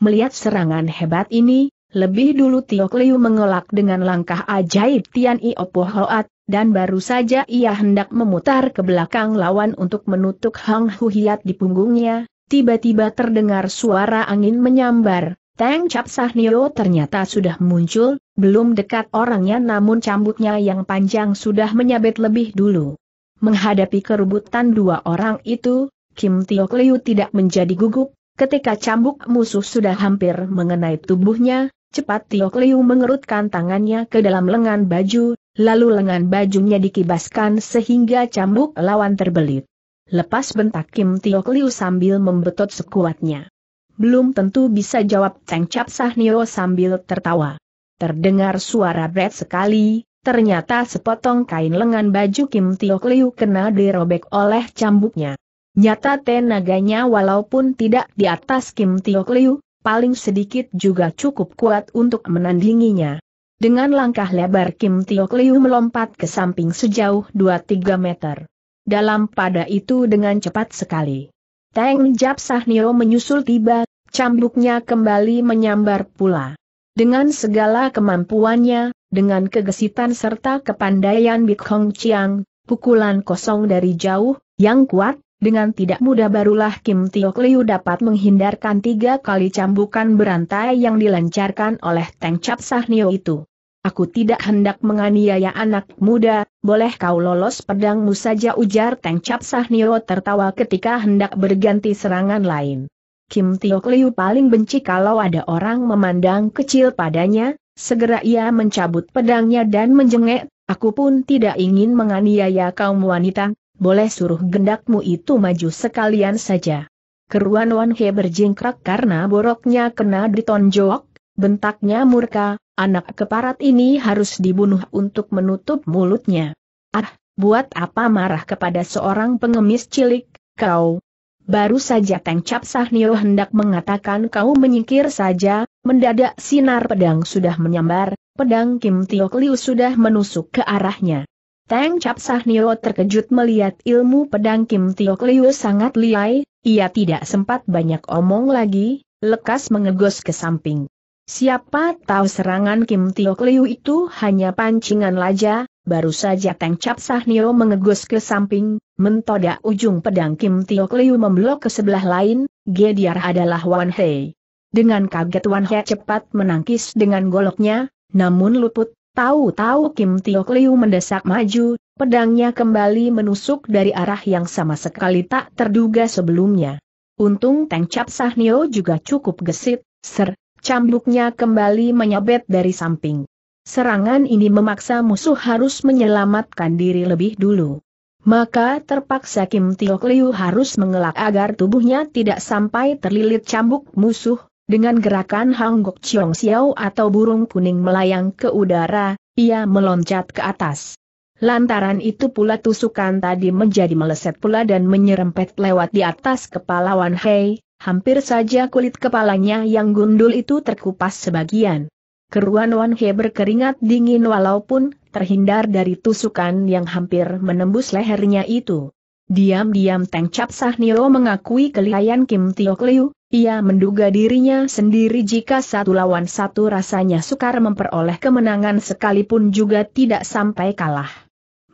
Melihat serangan hebat ini, lebih dulu Tiok Liu mengelak dengan langkah ajaib Tian I Po Hoat, dan baru saja ia hendak memutar ke belakang lawan untuk menutup Hang Hu Hiat di punggungnya, tiba-tiba terdengar suara angin menyambar, Teng Cap Sahnio ternyata sudah muncul, belum dekat orangnya namun cambuknya yang panjang sudah menyabet lebih dulu. Menghadapi kerubutan dua orang itu, Kim Tiok Liu tidak menjadi gugup, ketika cambuk musuh sudah hampir mengenai tubuhnya, cepat Tiok Liu mengerutkan tangannya ke dalam lengan baju, lalu lengan bajunya dikibaskan sehingga cambuk lawan terbelit. Lepas bentak Kim Tio Liu sambil membetot sekuatnya. Belum tentu bisa jawab Cheng Sah sambil tertawa. Terdengar suara berat sekali, ternyata sepotong kain lengan baju Kim Tio Liu kena dirobek oleh cambuknya. Nyata tenaganya walaupun tidak di atas Kim Tio Liu, paling sedikit juga cukup kuat untuk menandinginya. Dengan langkah lebar Kim Tio Liu melompat ke samping sejauh 2-3 meter dalam pada itu dengan cepat sekali. Teng Jap Sahnio menyusul tiba, cambuknya kembali menyambar pula. Dengan segala kemampuannya, dengan kegesitan serta kepandaian Bik Hong Chiang, pukulan kosong dari jauh, yang kuat, dengan tidak mudah barulah Kim Tio Liu dapat menghindarkan tiga kali cambukan berantai yang dilancarkan oleh Teng Cap Sahnio itu. Aku tidak hendak menganiaya anak muda, boleh kau lolos pedangmu saja ujar Teng Cap Sahnio tertawa ketika hendak berganti serangan lain. Kim Tio Liu paling benci kalau ada orang memandang kecil padanya, segera ia mencabut pedangnya dan menjengek, aku pun tidak ingin menganiaya kaum wanita, boleh suruh gendakmu itu maju sekalian saja. Keruan Wan He berjingkrak karena boroknya kena ditonjok, bentaknya murka, Anak keparat ini harus dibunuh untuk menutup mulutnya. Ah, buat apa marah kepada seorang pengemis cilik, kau? Baru saja Teng Cap Sahnio hendak mengatakan kau menyingkir saja, mendadak sinar pedang sudah menyambar, pedang Kim Tiok Liu sudah menusuk ke arahnya. Teng Cap Sahnio terkejut melihat ilmu pedang Kim Tiok Liu sangat liai, ia tidak sempat banyak omong lagi, lekas mengegos ke samping. Siapa tahu serangan Kim Tio Liu itu hanya pancingan laja, baru saja Teng Cap Sahnio mengegus ke samping, mentoda ujung pedang Kim Tio Liu memblok ke sebelah lain, Gediar adalah Wan Hei. Dengan kaget Wan Hei cepat menangkis dengan goloknya, namun luput, tahu-tahu Kim Tio Liu mendesak maju, pedangnya kembali menusuk dari arah yang sama sekali tak terduga sebelumnya. Untung Teng Cap Sahnio juga cukup gesit, ser, cambuknya kembali menyabet dari samping. Serangan ini memaksa musuh harus menyelamatkan diri lebih dulu. Maka terpaksa Kim Tio Liu harus mengelak agar tubuhnya tidak sampai terlilit cambuk musuh, dengan gerakan Hang Gok Chiong Xiao atau burung kuning melayang ke udara, ia meloncat ke atas. Lantaran itu pula tusukan tadi menjadi meleset pula dan menyerempet lewat di atas kepala Wan Hei, hampir saja kulit kepalanya yang gundul itu terkupas sebagian. Keruan Wan He berkeringat dingin walaupun terhindar dari tusukan yang hampir menembus lehernya itu. Diam-diam Teng Cap Sah Nio mengakui kelihayan Kim Tiok Liu, ia menduga dirinya sendiri jika satu lawan satu rasanya sukar memperoleh kemenangan sekalipun juga tidak sampai kalah.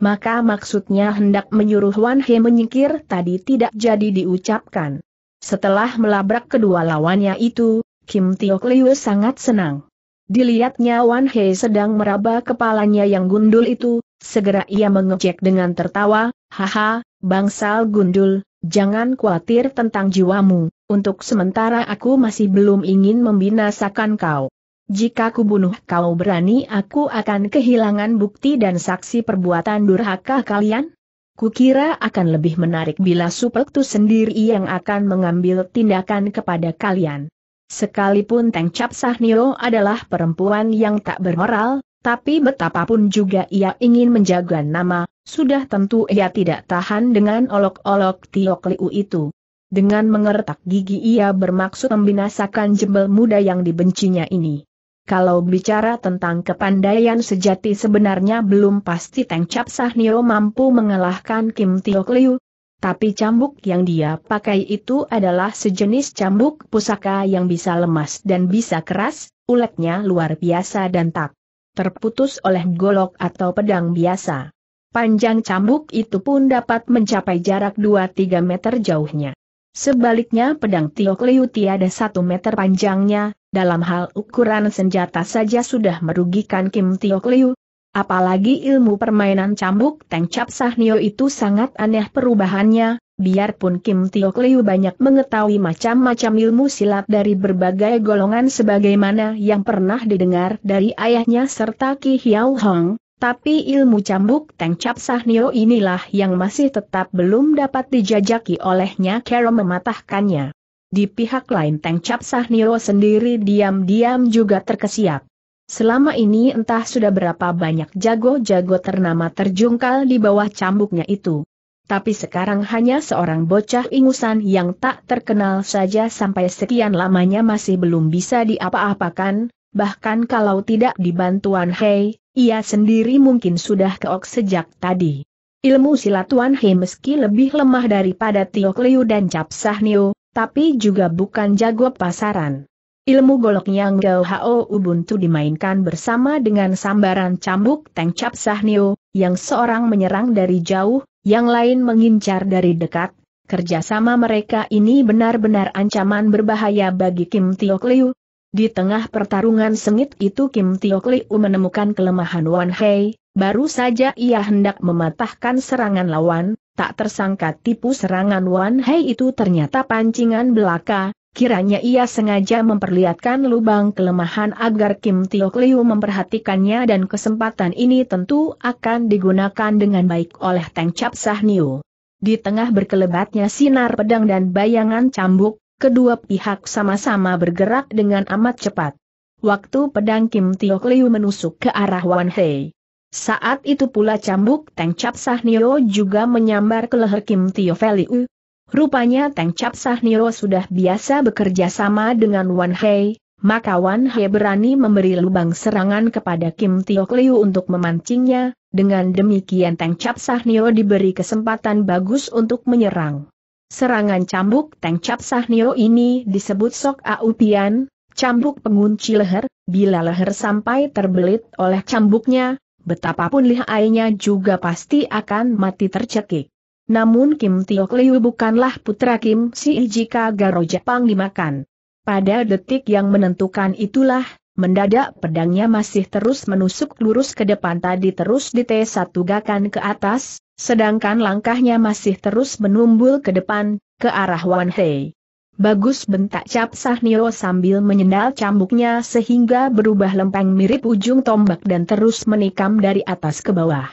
Maka maksudnya hendak menyuruh Wan He menyingkir tadi tidak jadi diucapkan. Setelah melabrak kedua lawannya itu, Kim Tio Kliu sangat senang. Dilihatnya Wan He sedang meraba kepalanya yang gundul itu, segera ia mengejek dengan tertawa, Haha, bangsal gundul, jangan khawatir tentang jiwamu, untuk sementara aku masih belum ingin membinasakan kau. Jika aku bunuh kau berani aku akan kehilangan bukti dan saksi perbuatan durhaka kalian? Kukira akan lebih menarik bila Supeltu sendiri yang akan mengambil tindakan kepada kalian. Sekalipun Teng Cap Sahnio adalah perempuan yang tak bermoral, tapi betapapun juga ia ingin menjaga nama, sudah tentu ia tidak tahan dengan olok-olok Tiok Liu itu. Dengan mengertak gigi ia bermaksud membinasakan jembel muda yang dibencinya ini. Kalau bicara tentang kepandaian sejati sebenarnya belum pasti Teng Cap Sahnio mampu mengalahkan Kim Tiok Liu. Tapi cambuk yang dia pakai itu adalah sejenis cambuk pusaka yang bisa lemas dan bisa keras, uletnya luar biasa dan tak terputus oleh golok atau pedang biasa. Panjang cambuk itu pun dapat mencapai jarak 2-3 meter jauhnya. Sebaliknya pedang Tio Liu tiada satu meter panjangnya, dalam hal ukuran senjata saja sudah merugikan Kim Tio Liu. Apalagi ilmu permainan cambuk Teng Cap Sahnio itu sangat aneh perubahannya, biarpun Kim Tio Liu banyak mengetahui macam-macam ilmu silat dari berbagai golongan sebagaimana yang pernah didengar dari ayahnya serta Ki Hiao Hong, tapi ilmu cambuk Teng Cap Nio inilah yang masih tetap belum dapat dijajaki olehnya Kero mematahkannya. Di pihak lain Teng Cap Nio sendiri diam-diam juga terkesiap. Selama ini entah sudah berapa banyak jago-jago ternama terjungkal di bawah cambuknya itu. Tapi sekarang hanya seorang bocah ingusan yang tak terkenal saja sampai sekian lamanya masih belum bisa diapa-apakan, bahkan kalau tidak dibantuan Hei, ia sendiri mungkin sudah keok sejak tadi. Ilmu silat Tuan He meski lebih lemah daripada Tio Kliu dan Cap Sahnio, tapi juga bukan jago pasaran. Ilmu golok goloknya Gao Hao Ubuntu dimainkan bersama dengan sambaran cambuk Teng Cap Sahnio, yang seorang menyerang dari jauh, yang lain mengincar dari dekat. Kerjasama mereka ini benar-benar ancaman berbahaya bagi Kim Tio Kliu, di tengah pertarungan sengit itu Kim Tio Kliu menemukan kelemahan Wan Hei, baru saja ia hendak mematahkan serangan lawan, tak tersangka tipu serangan Wan Hei itu ternyata pancingan belaka, kiranya ia sengaja memperlihatkan lubang kelemahan agar Kim Tio Kliu memperhatikannya dan kesempatan ini tentu akan digunakan dengan baik oleh Teng Chap Sah Niu. Di tengah berkelebatnya sinar pedang dan bayangan cambuk, kedua pihak sama-sama bergerak dengan amat cepat. Waktu pedang Kim Tio Kliu menusuk ke arah Wan Hei. Saat itu pula cambuk Teng Cap Nio juga menyambar ke leher Kim Tio Feliu. Rupanya Teng Cap Nio sudah biasa bekerja sama dengan Wan Hei, maka Wan Hei berani memberi lubang serangan kepada Kim Tio Kliu untuk memancingnya, dengan demikian Teng Cap Nio diberi kesempatan bagus untuk menyerang. Serangan cambuk Teng Cap Sahnio ini disebut Sok Aupian, cambuk pengunci leher, bila leher sampai terbelit oleh cambuknya, betapapun lihainya juga pasti akan mati tercekik. Namun Kim Tiok Liu bukanlah putra Kim Si jika garo Jepang dimakan. Pada detik yang menentukan itulah, Mendadak pedangnya masih terus menusuk lurus ke depan tadi terus ditesatugakan ke atas, sedangkan langkahnya masih terus menumbul ke depan, ke arah Wan Hei. Bagus bentak Cap Sahnio sambil menyendal cambuknya sehingga berubah lempeng mirip ujung tombak dan terus menikam dari atas ke bawah.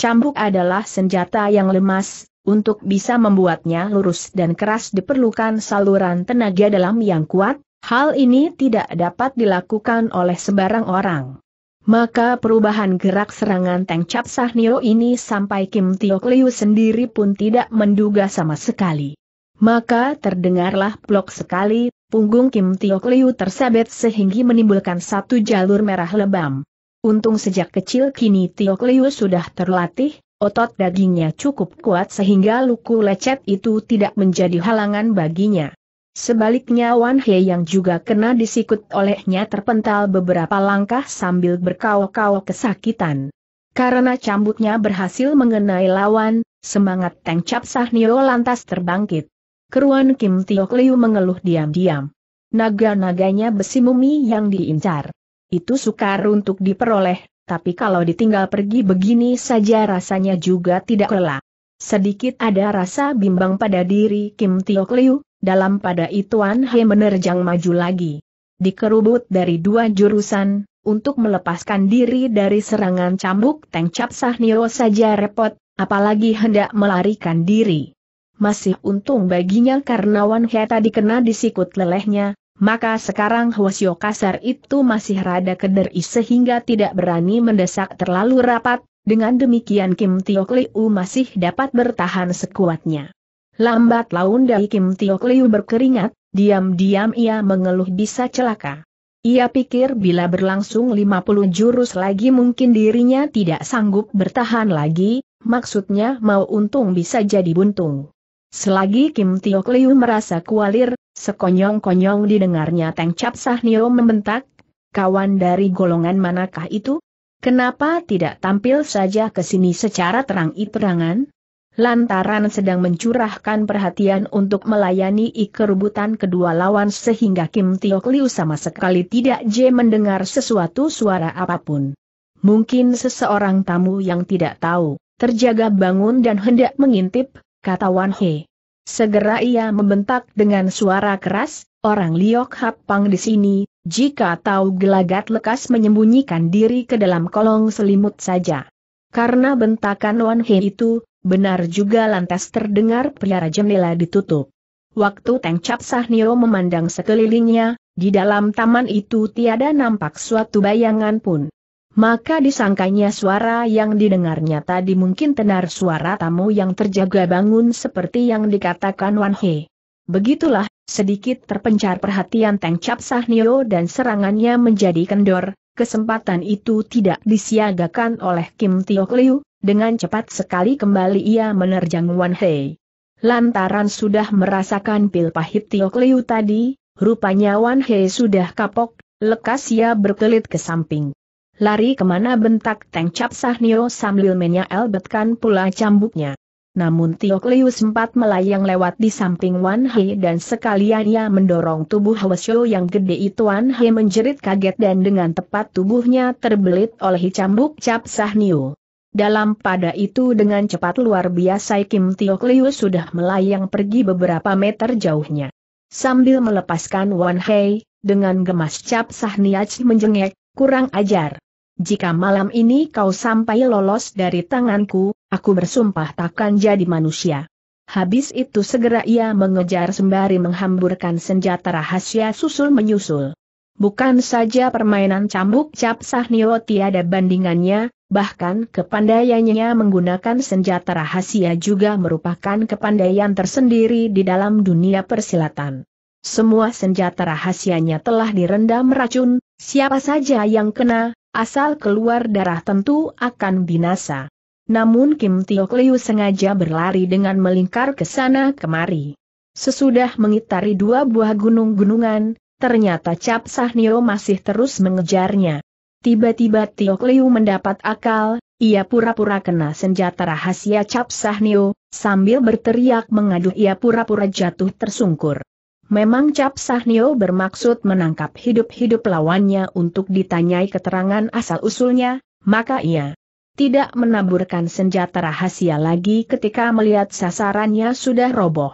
Cambuk adalah senjata yang lemas, untuk bisa membuatnya lurus dan keras diperlukan saluran tenaga dalam yang kuat, Hal ini tidak dapat dilakukan oleh sebarang orang. Maka perubahan gerak serangan Teng Cap Nio ini sampai Kim Tiok Liu sendiri pun tidak menduga sama sekali. Maka terdengarlah blok sekali, punggung Kim Tiok Liu tersabet sehingga menimbulkan satu jalur merah lebam. Untung sejak kecil kini Tiok Liu sudah terlatih, otot dagingnya cukup kuat sehingga luku lecet itu tidak menjadi halangan baginya. Sebaliknya Wan He yang juga kena disikut olehnya terpental beberapa langkah sambil berkau-kau kesakitan. Karena cambuknya berhasil mengenai lawan, semangat Teng Cap Sah Nio lantas terbangkit. Keruan Kim Tiok Liu mengeluh diam-diam. Naga-naganya besi mumi yang diincar. Itu sukar untuk diperoleh, tapi kalau ditinggal pergi begini saja rasanya juga tidak rela. Sedikit ada rasa bimbang pada diri Kim Tiok Liu, dalam pada ituan He menerjang maju lagi. Dikerubut dari dua jurusan, untuk melepaskan diri dari serangan cambuk Teng Cap Nio saja repot, apalagi hendak melarikan diri. Masih untung baginya karena Wan He tadi kena disikut lelehnya, maka sekarang Hwasyo kasar itu masih rada kederi sehingga tidak berani mendesak terlalu rapat, dengan demikian Kim Tio Liu masih dapat bertahan sekuatnya. Lambat laun Dai Kim Tiok Liu berkeringat, diam-diam ia mengeluh bisa celaka. Ia pikir bila berlangsung 50 jurus lagi mungkin dirinya tidak sanggup bertahan lagi, maksudnya mau untung bisa jadi buntung. Selagi Kim Tiok Liu merasa kualir, sekonyong-konyong didengarnya Teng Cap Nio membentak, kawan dari golongan manakah itu? Kenapa tidak tampil saja ke sini secara terang iterangan lantaran sedang mencurahkan perhatian untuk melayani ikerbutan kedua lawan sehingga Kim Tiok Liu sama sekali tidak J mendengar sesuatu suara apapun. Mungkin seseorang tamu yang tidak tahu, terjaga bangun dan hendak mengintip, kata Wan He. Segera ia membentak dengan suara keras, orang Liok pang di sini, jika tahu gelagat lekas menyembunyikan diri ke dalam kolong selimut saja. Karena bentakan Wan He itu, Benar juga lantas terdengar penjara jendela ditutup. Waktu Teng Cap Nio memandang sekelilingnya, di dalam taman itu tiada nampak suatu bayangan pun. Maka disangkanya suara yang didengarnya tadi mungkin tenar suara tamu yang terjaga bangun seperti yang dikatakan Wan He. Begitulah, sedikit terpencar perhatian Teng Cap Nio dan serangannya menjadi kendor, kesempatan itu tidak disiagakan oleh Kim Tio Liu, dengan cepat sekali kembali ia menerjang Wan Hei. Lantaran sudah merasakan pil pahit Tiok Liu tadi, rupanya Wan Hei sudah kapok, lekas ia berkelit ke samping. Lari kemana bentak Teng Cap Sahnio sambil menyelbetkan pula cambuknya. Namun Tiok Liu sempat melayang lewat di samping Wan Hei dan sekalian ia mendorong tubuh Hwasyo yang gede itu Wan Hei menjerit kaget dan dengan tepat tubuhnya terbelit oleh cambuk Cap Sahnio. Dalam pada itu dengan cepat luar biasa Kim Tio Liu sudah melayang pergi beberapa meter jauhnya. Sambil melepaskan Wan Hei, dengan gemas cap niaj menjengek, kurang ajar. Jika malam ini kau sampai lolos dari tanganku, aku bersumpah takkan jadi manusia. Habis itu segera ia mengejar sembari menghamburkan senjata rahasia susul menyusul. Bukan saja permainan cambuk cap niaj tiada bandingannya, Bahkan kepandaiannya menggunakan senjata rahasia juga merupakan kepandaian tersendiri di dalam dunia persilatan. Semua senjata rahasianya telah direndam racun, siapa saja yang kena, asal keluar darah tentu akan binasa. Namun Kim Tio Kliu sengaja berlari dengan melingkar ke sana kemari. Sesudah mengitari dua buah gunung-gunungan, ternyata Cap Sah Sahnio masih terus mengejarnya. Tiba-tiba Tio Liu mendapat akal, ia pura-pura kena senjata rahasia Cap Sahnio, sambil berteriak mengaduh ia pura-pura jatuh tersungkur. Memang Cap Sahnio bermaksud menangkap hidup-hidup lawannya untuk ditanyai keterangan asal-usulnya, maka ia tidak menaburkan senjata rahasia lagi ketika melihat sasarannya sudah roboh.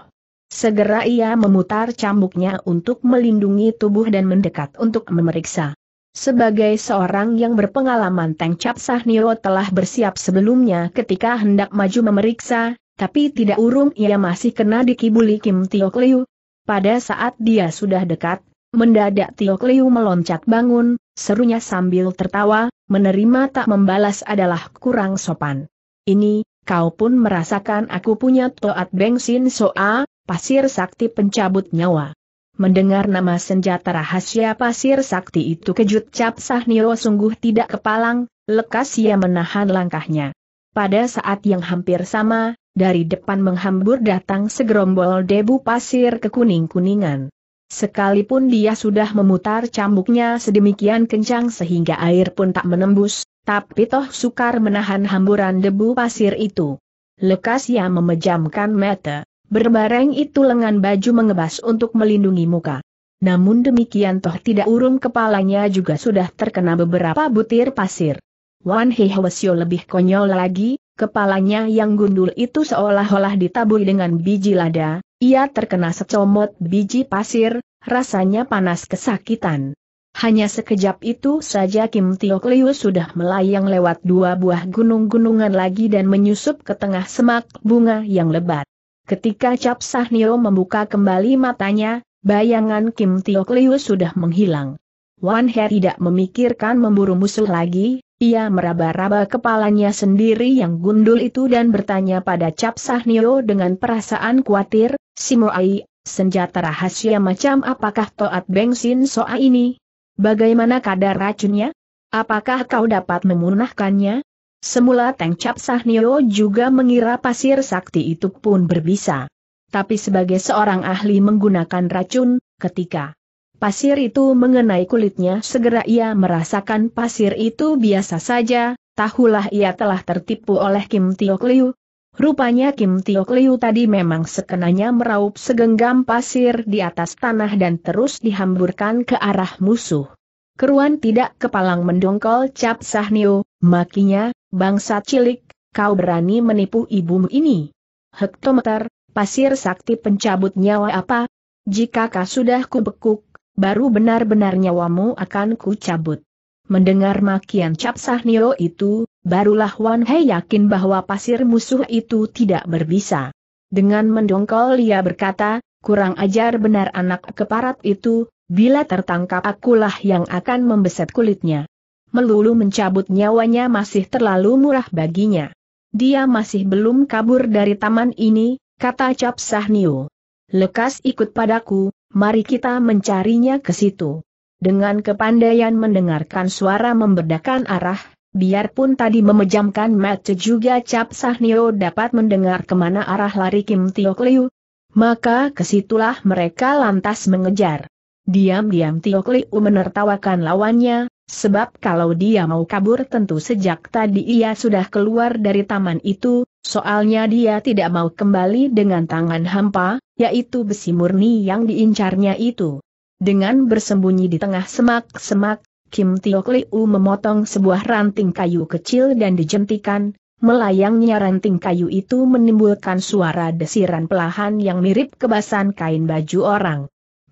Segera ia memutar cambuknya untuk melindungi tubuh dan mendekat untuk memeriksa. Sebagai seorang yang berpengalaman Teng Cap Sahnio telah bersiap sebelumnya ketika hendak maju memeriksa, tapi tidak urung ia masih kena dikibuli Kim Tio Liu. Pada saat dia sudah dekat, mendadak Tio Liu meloncat bangun, serunya sambil tertawa, menerima tak membalas adalah kurang sopan. Ini, kau pun merasakan aku punya toat bensin soa, pasir sakti pencabut nyawa. Mendengar nama senjata rahasia pasir sakti itu kejut Cap Sahnio sungguh tidak kepalang, lekas ia menahan langkahnya. Pada saat yang hampir sama, dari depan menghambur datang segerombol debu pasir kekuning-kuningan. Sekalipun dia sudah memutar cambuknya sedemikian kencang sehingga air pun tak menembus, tapi toh sukar menahan hamburan debu pasir itu. Lekas ia memejamkan mata. Berbareng itu lengan baju mengebas untuk melindungi muka. Namun demikian toh tidak urung kepalanya juga sudah terkena beberapa butir pasir. Wan Hewasyo lebih konyol lagi, kepalanya yang gundul itu seolah-olah ditaburi dengan biji lada, ia terkena secomot biji pasir, rasanya panas kesakitan. Hanya sekejap itu saja Kim Tio Liu sudah melayang lewat dua buah gunung-gunungan lagi dan menyusup ke tengah semak bunga yang lebat. Ketika Cap Sahnio membuka kembali matanya, bayangan Kim Tio Kliu sudah menghilang. Wan He tidak memikirkan memburu musuh lagi, ia meraba-raba kepalanya sendiri yang gundul itu dan bertanya pada Cap Sahnio dengan perasaan khawatir, Si Moai, senjata rahasia macam apakah toat Bengsin soa ini? Bagaimana kadar racunnya? Apakah kau dapat memunahkannya? Semula Teng Cap Sahnio juga mengira pasir sakti itu pun berbisa. Tapi sebagai seorang ahli menggunakan racun, ketika pasir itu mengenai kulitnya segera ia merasakan pasir itu biasa saja, tahulah ia telah tertipu oleh Kim Tiok Liu. Rupanya Kim Tiok Liu tadi memang sekenanya meraup segenggam pasir di atas tanah dan terus dihamburkan ke arah musuh. Keruan tidak kepalang mendongkol cap sahnio, makinya, bangsa cilik, kau berani menipu ibumu ini. Hektometer, pasir sakti pencabut nyawa apa? Jika kau sudah kubekuk, baru benar-benar nyawamu akan kucabut. Mendengar makian cap Sahnio itu, barulah Wan Hei yakin bahwa pasir musuh itu tidak berbisa. Dengan mendongkol ia berkata, kurang ajar benar anak keparat itu, bila tertangkap akulah yang akan membeset kulitnya melulu mencabut nyawanya masih terlalu murah baginya. Dia masih belum kabur dari taman ini, kata Cap Sahnio. Lekas ikut padaku, mari kita mencarinya ke situ. Dengan kepandaian mendengarkan suara memberdakan arah, biarpun tadi memejamkan mata juga Cap Sahnio dapat mendengar kemana arah lari Kim Tio Liu. Maka kesitulah mereka lantas mengejar. Diam-diam Tio Liu menertawakan lawannya, Sebab kalau dia mau kabur tentu sejak tadi ia sudah keluar dari taman itu, soalnya dia tidak mau kembali dengan tangan hampa, yaitu besi murni yang diincarnya itu. Dengan bersembunyi di tengah semak-semak, Kim Tiok Liu memotong sebuah ranting kayu kecil dan dijentikan, melayangnya ranting kayu itu menimbulkan suara desiran pelahan yang mirip kebasan kain baju orang.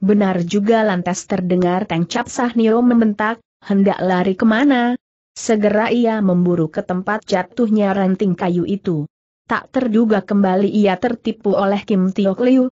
Benar juga lantas terdengar Teng Cap Sah Nio membentak, hendak lari kemana. Segera ia memburu ke tempat jatuhnya ranting kayu itu. Tak terduga kembali ia tertipu oleh Kim Tiok Liu.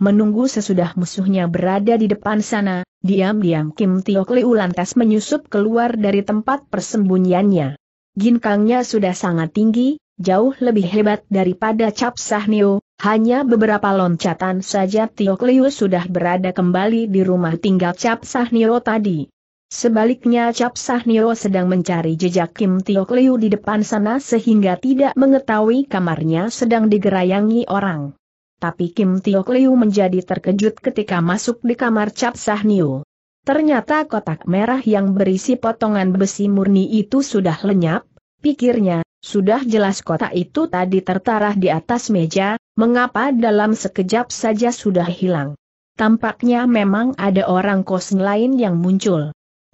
Menunggu sesudah musuhnya berada di depan sana, diam-diam Kim Tiok Liu lantas menyusup keluar dari tempat persembunyiannya. Ginkangnya sudah sangat tinggi, jauh lebih hebat daripada Cap Sahnio, hanya beberapa loncatan saja Tiok Liu sudah berada kembali di rumah tinggal Cap Sahnio tadi. Sebaliknya Cap Sahnio sedang mencari jejak Kim Tio Liu di depan sana sehingga tidak mengetahui kamarnya sedang digerayangi orang. Tapi Kim Tio Liu menjadi terkejut ketika masuk di kamar Cap Sahnio. Ternyata kotak merah yang berisi potongan besi murni itu sudah lenyap, pikirnya, sudah jelas kotak itu tadi tertarah di atas meja, mengapa dalam sekejap saja sudah hilang. Tampaknya memang ada orang kos lain yang muncul.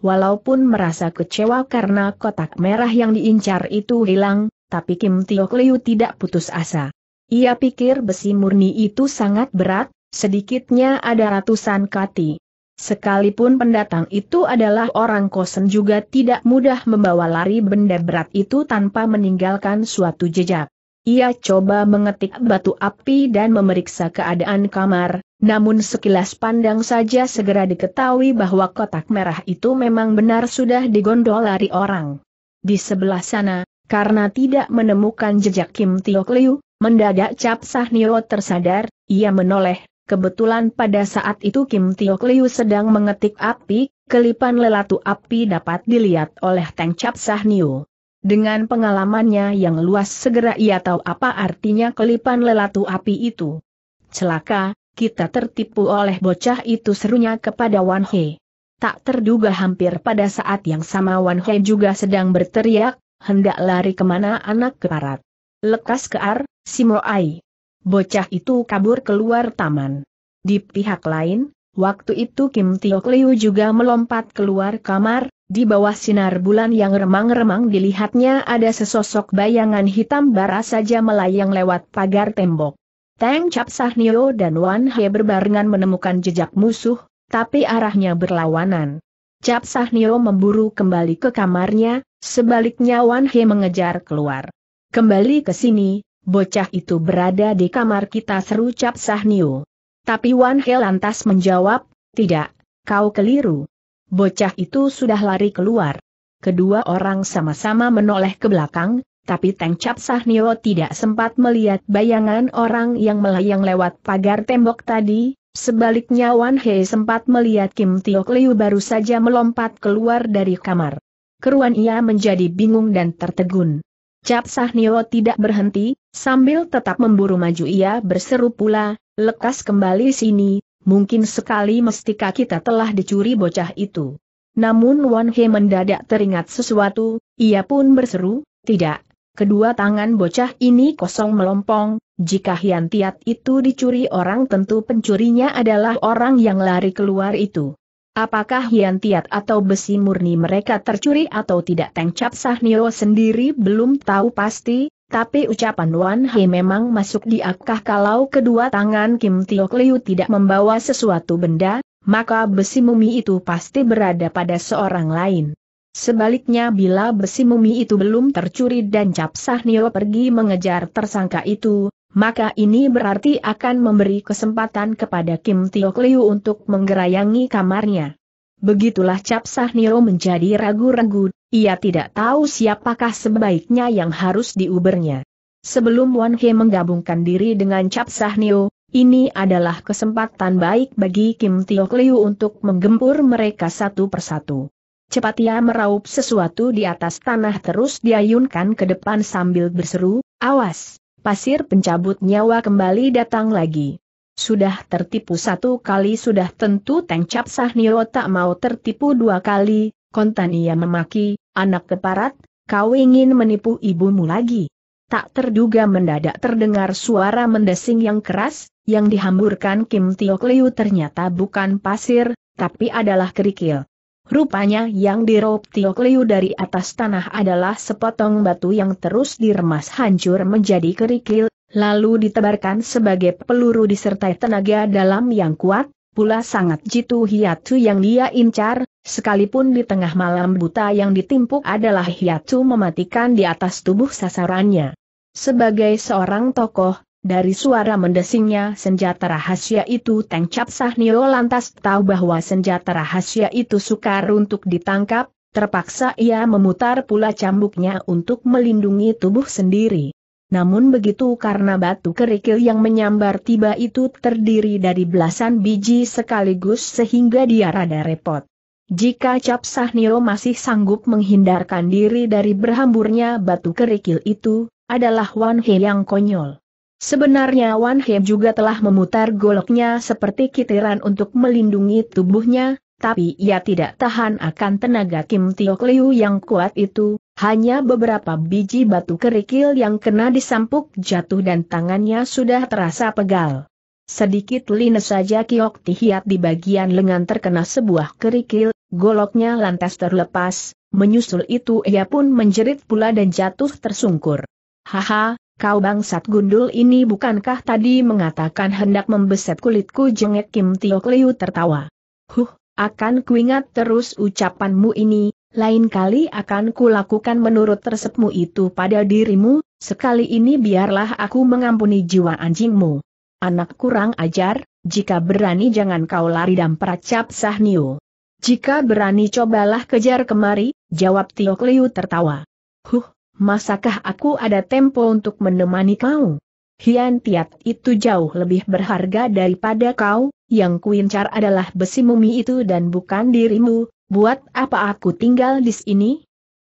Walaupun merasa kecewa karena kotak merah yang diincar itu hilang, tapi Kim Tiok Liu tidak putus asa. Ia pikir besi murni itu sangat berat, sedikitnya ada ratusan kati. Sekalipun pendatang itu adalah orang kosen juga tidak mudah membawa lari benda berat itu tanpa meninggalkan suatu jejak. Ia coba mengetik batu api dan memeriksa keadaan kamar, namun sekilas pandang saja segera diketahui bahwa kotak merah itu memang benar sudah digondol lari orang. Di sebelah sana, karena tidak menemukan jejak Kim Tio Liu, mendadak Cap Sah Nio tersadar, ia menoleh, kebetulan pada saat itu Kim Tio Liu sedang mengetik api, kelipan lelatu api dapat dilihat oleh Teng Cap Sah Nio. Dengan pengalamannya yang luas segera ia tahu apa artinya kelipan lelatu api itu. Celaka, kita tertipu oleh bocah itu serunya kepada Wan He. Tak terduga hampir pada saat yang sama Wan He juga sedang berteriak, hendak lari kemana anak keparat. Lekas kear, Moai. Bocah itu kabur keluar taman. Di pihak lain, waktu itu Kim Tiok Liu juga melompat keluar kamar, di bawah sinar bulan yang remang-remang dilihatnya ada sesosok bayangan hitam bara saja melayang lewat pagar tembok. Tang Chap Sahnio dan Wan He berbarengan menemukan jejak musuh, tapi arahnya berlawanan. Cap Sahnio memburu kembali ke kamarnya, sebaliknya Wan He mengejar keluar. Kembali ke sini, bocah itu berada di kamar kita seru Cap Sahnio. Tapi Wan He lantas menjawab, tidak, kau keliru. Bocah itu sudah lari keluar. Kedua orang sama-sama menoleh ke belakang, tapi Teng Cap Sahnio tidak sempat melihat bayangan orang yang melayang lewat pagar tembok tadi, sebaliknya Wan Hei sempat melihat Kim Tio Liu baru saja melompat keluar dari kamar. Keruan ia menjadi bingung dan tertegun. Cap Sahnio tidak berhenti, sambil tetap memburu maju ia berseru pula, lekas kembali sini, mungkin sekali mestika kita telah dicuri bocah itu. Namun Wan Hei mendadak teringat sesuatu, ia pun berseru, tidak, Kedua tangan bocah ini kosong melompong, jika Hian Tiat itu dicuri orang tentu pencurinya adalah orang yang lari keluar itu. Apakah Hian Tiat atau besi murni mereka tercuri atau tidak Tengcap Sahniro sendiri belum tahu pasti, tapi ucapan Wan He memang masuk di akah kalau kedua tangan Kim Tiok Liu tidak membawa sesuatu benda, maka besi mumi itu pasti berada pada seorang lain. Sebaliknya bila besi mumi itu belum tercuri dan Cap Nio pergi mengejar tersangka itu, maka ini berarti akan memberi kesempatan kepada Kim Tio Kliu untuk menggerayangi kamarnya. Begitulah Cap Nio menjadi ragu-ragu, ia tidak tahu siapakah sebaiknya yang harus diubernya. Sebelum Wan He menggabungkan diri dengan Cap Nio, ini adalah kesempatan baik bagi Kim Tio Kliu untuk menggempur mereka satu persatu. Cepat ia meraup sesuatu di atas tanah terus diayunkan ke depan sambil berseru, awas, pasir pencabut nyawa kembali datang lagi. Sudah tertipu satu kali sudah tentu Teng Cap Sahnio tak mau tertipu dua kali, kontan ia memaki, anak keparat, kau ingin menipu ibumu lagi. Tak terduga mendadak terdengar suara mendesing yang keras, yang dihamburkan Kim Tiok Liu ternyata bukan pasir, tapi adalah kerikil. Rupanya yang dirob Liu dari atas tanah adalah sepotong batu yang terus diremas hancur menjadi kerikil, lalu ditebarkan sebagai peluru disertai tenaga dalam yang kuat, pula sangat jitu hiatu yang dia incar, sekalipun di tengah malam buta yang ditimpuk adalah hiatu mematikan di atas tubuh sasarannya. Sebagai seorang tokoh, dari suara mendesingnya senjata rahasia itu Teng Cap Nio lantas tahu bahwa senjata rahasia itu sukar untuk ditangkap, terpaksa ia memutar pula cambuknya untuk melindungi tubuh sendiri. Namun begitu karena batu kerikil yang menyambar tiba itu terdiri dari belasan biji sekaligus sehingga dia rada repot. Jika Cap Nio masih sanggup menghindarkan diri dari berhamburnya batu kerikil itu, adalah Wan He yang konyol. Sebenarnya Wan He juga telah memutar goloknya seperti kitiran untuk melindungi tubuhnya, tapi ia tidak tahan akan tenaga Kim Tiok Liu yang kuat itu, hanya beberapa biji batu kerikil yang kena disampuk jatuh dan tangannya sudah terasa pegal. Sedikit lines saja Kiok Tihiat di bagian lengan terkena sebuah kerikil, goloknya lantas terlepas, menyusul itu ia pun menjerit pula dan jatuh tersungkur. Haha, Kau bangsat gundul ini bukankah tadi mengatakan hendak membeset kulitku jengek Kim Tio Liu tertawa. Huh, akan kuingat terus ucapanmu ini, lain kali akan kulakukan menurut resepmu itu pada dirimu, sekali ini biarlah aku mengampuni jiwa anjingmu. Anak kurang ajar, jika berani jangan kau lari dan peracap Sahnio. Jika berani cobalah kejar kemari, jawab Tio Liu tertawa. Huh, masakah aku ada tempo untuk menemani kau? Hian Tiat itu jauh lebih berharga daripada kau, yang kuincar adalah besi mumi itu dan bukan dirimu, buat apa aku tinggal di sini?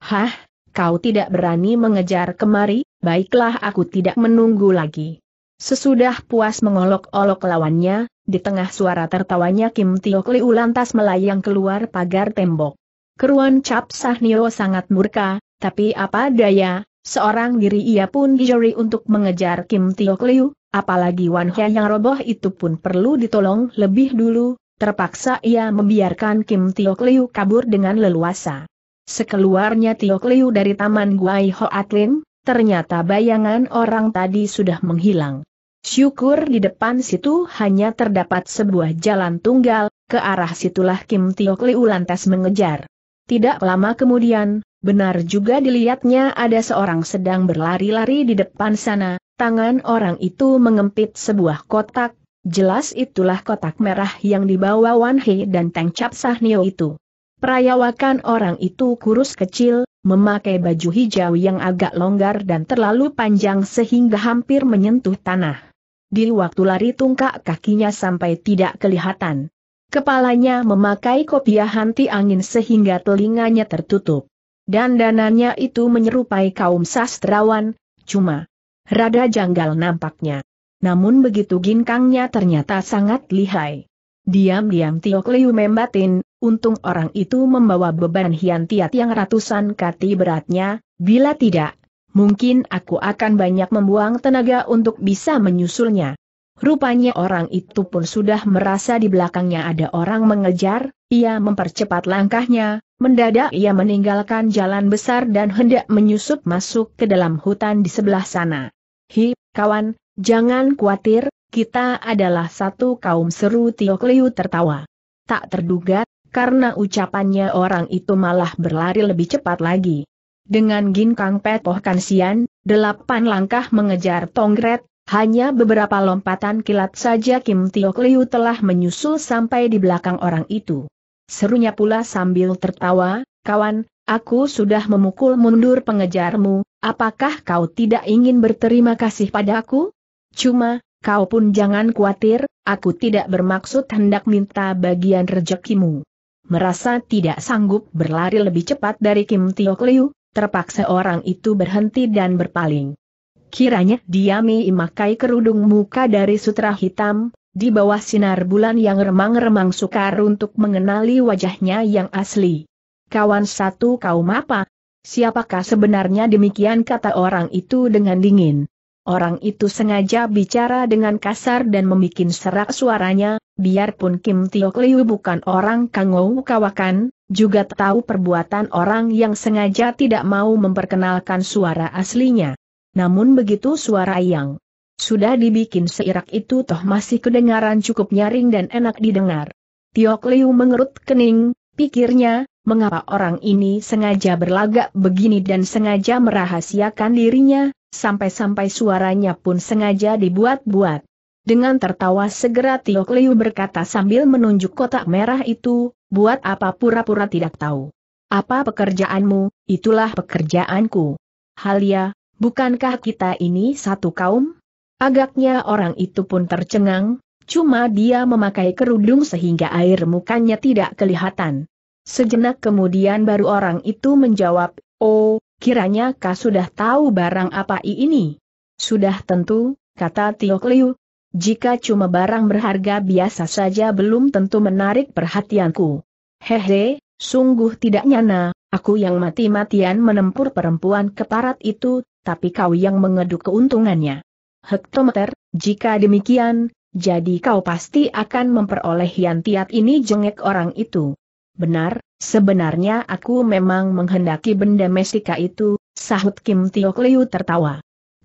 Hah, kau tidak berani mengejar kemari, baiklah aku tidak menunggu lagi. Sesudah puas mengolok-olok lawannya, di tengah suara tertawanya Kim Tio Kliu lantas melayang keluar pagar tembok. Keruan Cap Sah Sahnio sangat murka, tapi apa daya, seorang diri ia pun dijeri untuk mengejar Kim Tiok Liu, apalagi Wan Hye yang roboh itu pun perlu ditolong lebih dulu, terpaksa ia membiarkan Kim Tiok Liu kabur dengan leluasa. Sekeluarnya Tiok Liu dari taman Guai Ho Atlin, ternyata bayangan orang tadi sudah menghilang. Syukur di depan situ hanya terdapat sebuah jalan tunggal, ke arah situlah Kim Tiok Liu lantas mengejar. Tidak lama kemudian, Benar juga dilihatnya ada seorang sedang berlari-lari di depan sana, tangan orang itu mengempit sebuah kotak, jelas itulah kotak merah yang dibawa Wan He dan Teng Cap Sahnio itu. Perayawakan orang itu kurus kecil, memakai baju hijau yang agak longgar dan terlalu panjang sehingga hampir menyentuh tanah. Di waktu lari tungkak kakinya sampai tidak kelihatan. Kepalanya memakai kopiah henti angin sehingga telinganya tertutup. Dan dananya itu menyerupai kaum sastrawan, cuma rada janggal nampaknya. Namun begitu ginkangnya ternyata sangat lihai. Diam-diam Tio Kliu membatin, untung orang itu membawa beban hian tiat yang ratusan kati beratnya, bila tidak, mungkin aku akan banyak membuang tenaga untuk bisa menyusulnya. Rupanya orang itu pun sudah merasa di belakangnya ada orang mengejar, ia mempercepat langkahnya, Mendadak ia meninggalkan jalan besar dan hendak menyusup masuk ke dalam hutan di sebelah sana. Hi, kawan, jangan khawatir, kita adalah satu kaum seru Tiok Liu tertawa. Tak terduga, karena ucapannya orang itu malah berlari lebih cepat lagi. Dengan ginkang petoh kansian, delapan langkah mengejar Tongret, hanya beberapa lompatan kilat saja Kim Tiok Liu telah menyusul sampai di belakang orang itu. Serunya pula sambil tertawa, kawan, aku sudah memukul mundur pengejarmu, apakah kau tidak ingin berterima kasih padaku? Cuma, kau pun jangan khawatir, aku tidak bermaksud hendak minta bagian rejekimu. Merasa tidak sanggup berlari lebih cepat dari Kim Tiok Liu, terpaksa orang itu berhenti dan berpaling. Kiranya dia memakai kerudung muka dari sutra hitam, di bawah sinar bulan yang remang-remang sukar untuk mengenali wajahnya yang asli. Kawan satu kaum apa? Siapakah sebenarnya demikian kata orang itu dengan dingin? Orang itu sengaja bicara dengan kasar dan membuat serak suaranya, biarpun Kim Tio Liu bukan orang kangou kawakan, juga tahu perbuatan orang yang sengaja tidak mau memperkenalkan suara aslinya. Namun begitu suara yang sudah dibikin seirak itu toh masih kedengaran cukup nyaring dan enak didengar. Tiok Liu mengerut kening, pikirnya, mengapa orang ini sengaja berlagak begini dan sengaja merahasiakan dirinya, sampai-sampai suaranya pun sengaja dibuat-buat. Dengan tertawa segera Tiok Liu berkata sambil menunjuk kotak merah itu, buat apa pura-pura tidak tahu. Apa pekerjaanmu, itulah pekerjaanku. Halia, bukankah kita ini satu kaum? Agaknya orang itu pun tercengang, cuma dia memakai kerudung sehingga air mukanya tidak kelihatan. Sejenak kemudian baru orang itu menjawab, Oh, kiranya kau sudah tahu barang apa ini? Sudah tentu, kata Tio Liu. Jika cuma barang berharga biasa saja belum tentu menarik perhatianku. Hehe, sungguh tidak nyana, aku yang mati-matian menempur perempuan keparat itu, tapi kau yang mengeduk keuntungannya hektometer, jika demikian, jadi kau pasti akan memperoleh hiantiat ini jengek orang itu. Benar, sebenarnya aku memang menghendaki benda mesika itu, sahut Kim Tiok Liu tertawa.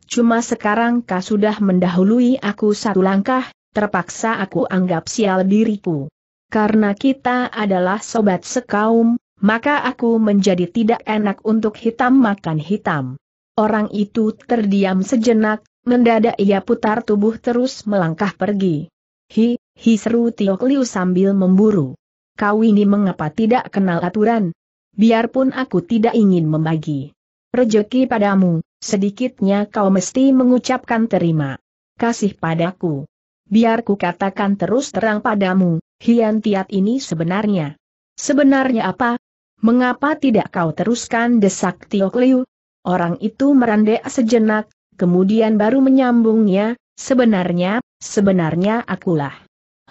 Cuma sekarang kau sudah mendahului aku satu langkah, terpaksa aku anggap sial diriku. Karena kita adalah sobat sekaum, maka aku menjadi tidak enak untuk hitam makan hitam. Orang itu terdiam sejenak, Mendadak ia putar tubuh terus melangkah pergi. Hi, hi seru Tiok Liu sambil memburu. Kau ini mengapa tidak kenal aturan? Biarpun aku tidak ingin membagi rejeki padamu, sedikitnya kau mesti mengucapkan terima kasih padaku. Biar ku katakan terus terang padamu, Hian Tiat ini sebenarnya. Sebenarnya apa? Mengapa tidak kau teruskan desak Tiok Liu? Orang itu merendek sejenak, kemudian baru menyambungnya, sebenarnya, sebenarnya akulah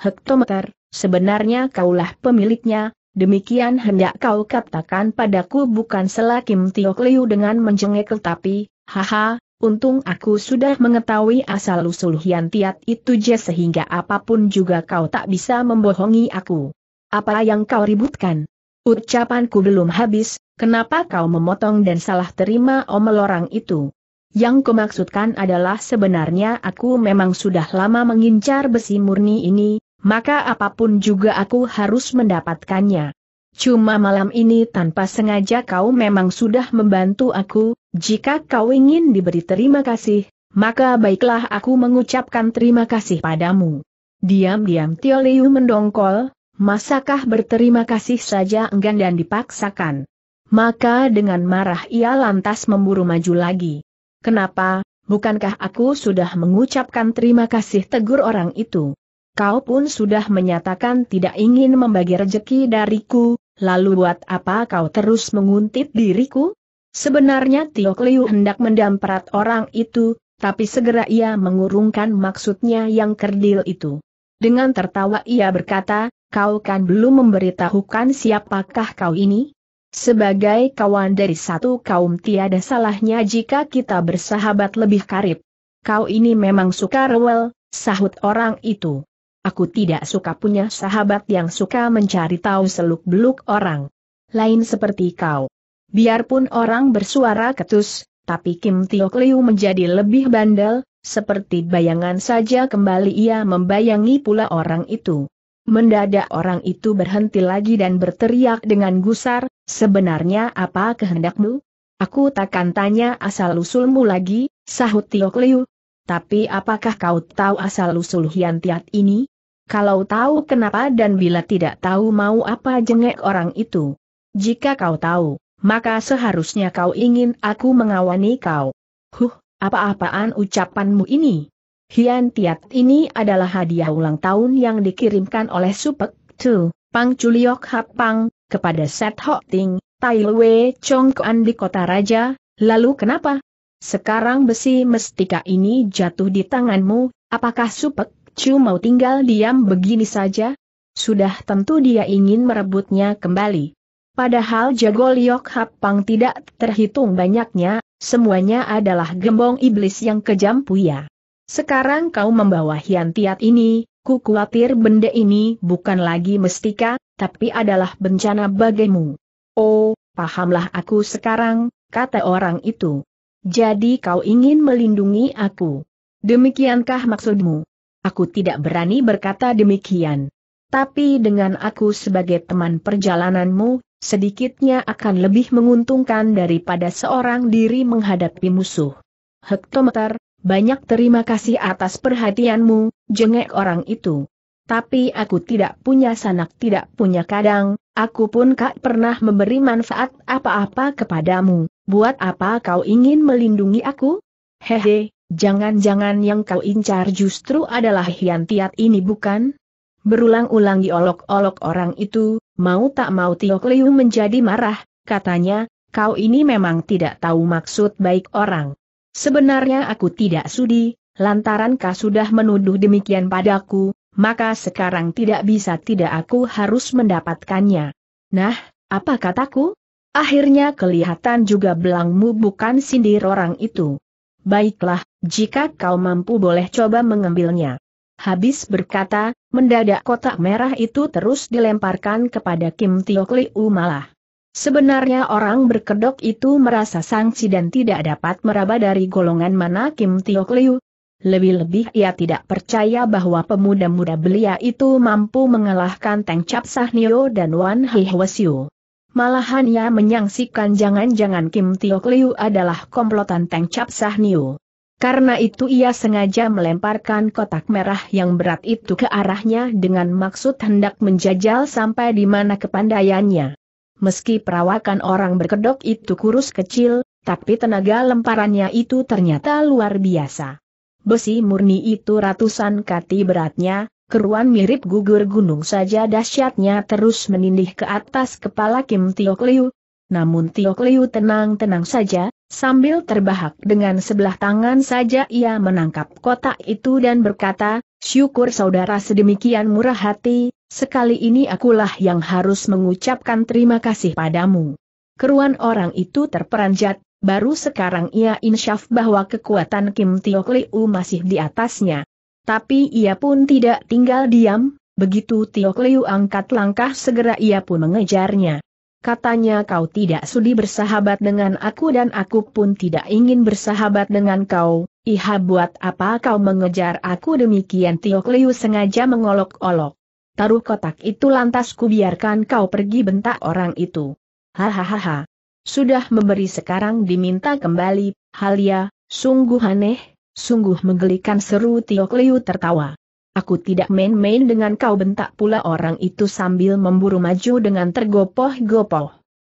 hektometer, sebenarnya kaulah pemiliknya, demikian hendak kau katakan padaku bukan selakim Tiok Liu dengan menjengkel tapi, haha, untung aku sudah mengetahui asal-usul Hian itu je sehingga apapun juga kau tak bisa membohongi aku. Apa yang kau ributkan? Ucapanku belum habis, kenapa kau memotong dan salah terima omelorang itu? Yang kumaksudkan adalah sebenarnya aku memang sudah lama mengincar besi murni ini, maka apapun juga aku harus mendapatkannya. Cuma malam ini tanpa sengaja kau memang sudah membantu aku, jika kau ingin diberi terima kasih, maka baiklah aku mengucapkan terima kasih padamu. Diam-diam Tio Liu mendongkol, masakah berterima kasih saja enggan dan dipaksakan. Maka dengan marah ia lantas memburu maju lagi. Kenapa, bukankah aku sudah mengucapkan terima kasih tegur orang itu? Kau pun sudah menyatakan tidak ingin membagi rejeki dariku, lalu buat apa kau terus menguntit diriku? Sebenarnya Tio Kliu hendak mendamprat orang itu, tapi segera ia mengurungkan maksudnya yang kerdil itu. Dengan tertawa ia berkata, kau kan belum memberitahukan siapakah kau ini? Sebagai kawan dari satu kaum tiada salahnya jika kita bersahabat lebih karib. Kau ini memang suka rewel, sahut orang itu. Aku tidak suka punya sahabat yang suka mencari tahu seluk-beluk orang. Lain seperti kau. Biarpun orang bersuara ketus, tapi Kim Tiok Kliu menjadi lebih bandel, seperti bayangan saja kembali ia membayangi pula orang itu. Mendadak orang itu berhenti lagi dan berteriak dengan gusar, sebenarnya apa kehendakmu? Aku takkan tanya asal-usulmu lagi, sahut Tiok Liu. Tapi apakah kau tahu asal-usul Hian Tiat ini? Kalau tahu kenapa dan bila tidak tahu mau apa jengek orang itu? Jika kau tahu, maka seharusnya kau ingin aku mengawani kau. Huh, apa-apaan ucapanmu ini? Hian Tiat ini adalah hadiah ulang tahun yang dikirimkan oleh Supek Tu, Pang Chuliok Hapang, kepada Set Ho Ting, Tai Lwe Chong Kuan di Kota Raja, lalu kenapa? Sekarang besi mestika ini jatuh di tanganmu, apakah Supek Chu mau tinggal diam begini saja? Sudah tentu dia ingin merebutnya kembali. Padahal jago Liok Hapang tidak terhitung banyaknya, semuanya adalah gembong iblis yang kejam puya. Sekarang kau membawa hian tiat ini, ku khawatir benda ini bukan lagi mestika, tapi adalah bencana bagimu. Oh, pahamlah aku sekarang, kata orang itu. Jadi kau ingin melindungi aku. Demikiankah maksudmu? Aku tidak berani berkata demikian. Tapi dengan aku sebagai teman perjalananmu, sedikitnya akan lebih menguntungkan daripada seorang diri menghadapi musuh. Hektometer, banyak terima kasih atas perhatianmu, jengek orang itu. Tapi aku tidak punya sanak tidak punya kadang, aku pun tak pernah memberi manfaat apa-apa kepadamu, buat apa kau ingin melindungi aku? Hehe, jangan-jangan yang kau incar justru adalah hiantiat ini bukan? Berulang-ulang diolok-olok orang itu, mau tak mau Tio Liu menjadi marah, katanya, kau ini memang tidak tahu maksud baik orang. Sebenarnya aku tidak sudi, lantaran kau sudah menuduh demikian padaku, maka sekarang tidak bisa tidak aku harus mendapatkannya. Nah, apa kataku? Akhirnya kelihatan juga belangmu bukan sindir orang itu. Baiklah, jika kau mampu boleh coba mengambilnya. Habis berkata, mendadak kotak merah itu terus dilemparkan kepada Kim Tio Kliu malah. Sebenarnya orang berkedok itu merasa sangsi dan tidak dapat meraba dari golongan mana Kim Tio Liu. Lebih-lebih ia tidak percaya bahwa pemuda-muda belia itu mampu mengalahkan Teng Sah Sahnio dan Wan Hi Hwasyu. Malahan ia menyangsikan jangan-jangan Kim Tio Liu adalah komplotan Teng Sah Sahnio. Karena itu ia sengaja melemparkan kotak merah yang berat itu ke arahnya dengan maksud hendak menjajal sampai di mana kepandaiannya. Meski perawakan orang berkedok itu kurus kecil, tapi tenaga lemparannya itu ternyata luar biasa. Besi murni itu ratusan kati beratnya, keruan mirip gugur gunung saja dahsyatnya terus menindih ke atas kepala Kim Tiok Liu. Namun Tiok Liu tenang-tenang saja, Sambil terbahak dengan sebelah tangan saja ia menangkap kotak itu dan berkata, syukur saudara sedemikian murah hati, Sekali ini akulah yang harus mengucapkan terima kasih padamu. Keruan orang itu terperanjat, baru sekarang ia insyaf bahwa kekuatan Kim Tio Kliu masih di atasnya. Tapi ia pun tidak tinggal diam, begitu Tio Kliu angkat langkah segera ia pun mengejarnya. Katanya kau tidak sudi bersahabat dengan aku dan aku pun tidak ingin bersahabat dengan kau. Iha buat apa kau mengejar aku demikian Tio Kliu sengaja mengolok-olok. Taruh kotak itu lantas kubiarkan kau pergi bentak orang itu. Hahaha. Sudah memberi sekarang diminta kembali, Halia, sungguh aneh, sungguh menggelikan seru Tio Kliu tertawa. Aku tidak main-main dengan kau bentak pula orang itu sambil memburu maju dengan tergopoh-gopoh.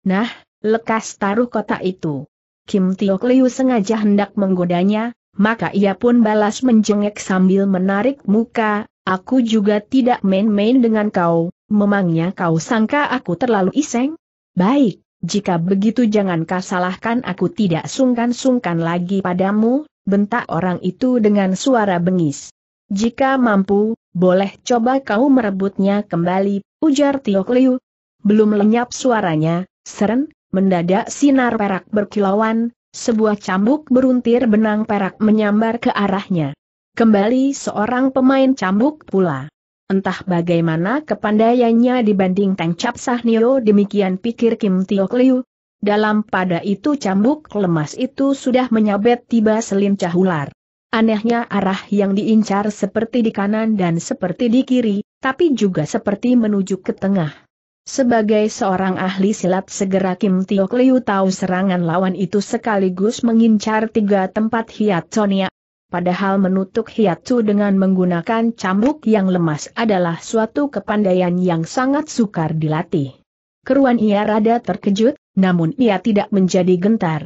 Nah, lekas taruh kotak itu. Kim Tio Kliu sengaja hendak menggodanya, maka ia pun balas menjengek sambil menarik muka, Aku juga tidak main-main dengan kau, memangnya kau sangka aku terlalu iseng? Baik, jika begitu jangankah salahkan aku tidak sungkan-sungkan lagi padamu, bentak orang itu dengan suara bengis. Jika mampu, boleh coba kau merebutnya kembali, ujar Tiok Liu. Belum lenyap suaranya, seren, mendadak sinar perak berkilauan, sebuah cambuk beruntir benang perak menyambar ke arahnya. Kembali seorang pemain cambuk pula. Entah bagaimana kepandaiannya dibanding Teng Cap Sahnio demikian pikir Kim Tio Liu. Dalam pada itu cambuk lemas itu sudah menyabet tiba selincah ular. Anehnya arah yang diincar seperti di kanan dan seperti di kiri, tapi juga seperti menuju ke tengah. Sebagai seorang ahli silat segera Kim Tio Liu tahu serangan lawan itu sekaligus mengincar tiga tempat hiat Sonia padahal menutup hiatus dengan menggunakan cambuk yang lemas adalah suatu kepandaian yang sangat sukar dilatih. Keruan ia rada terkejut, namun ia tidak menjadi gentar.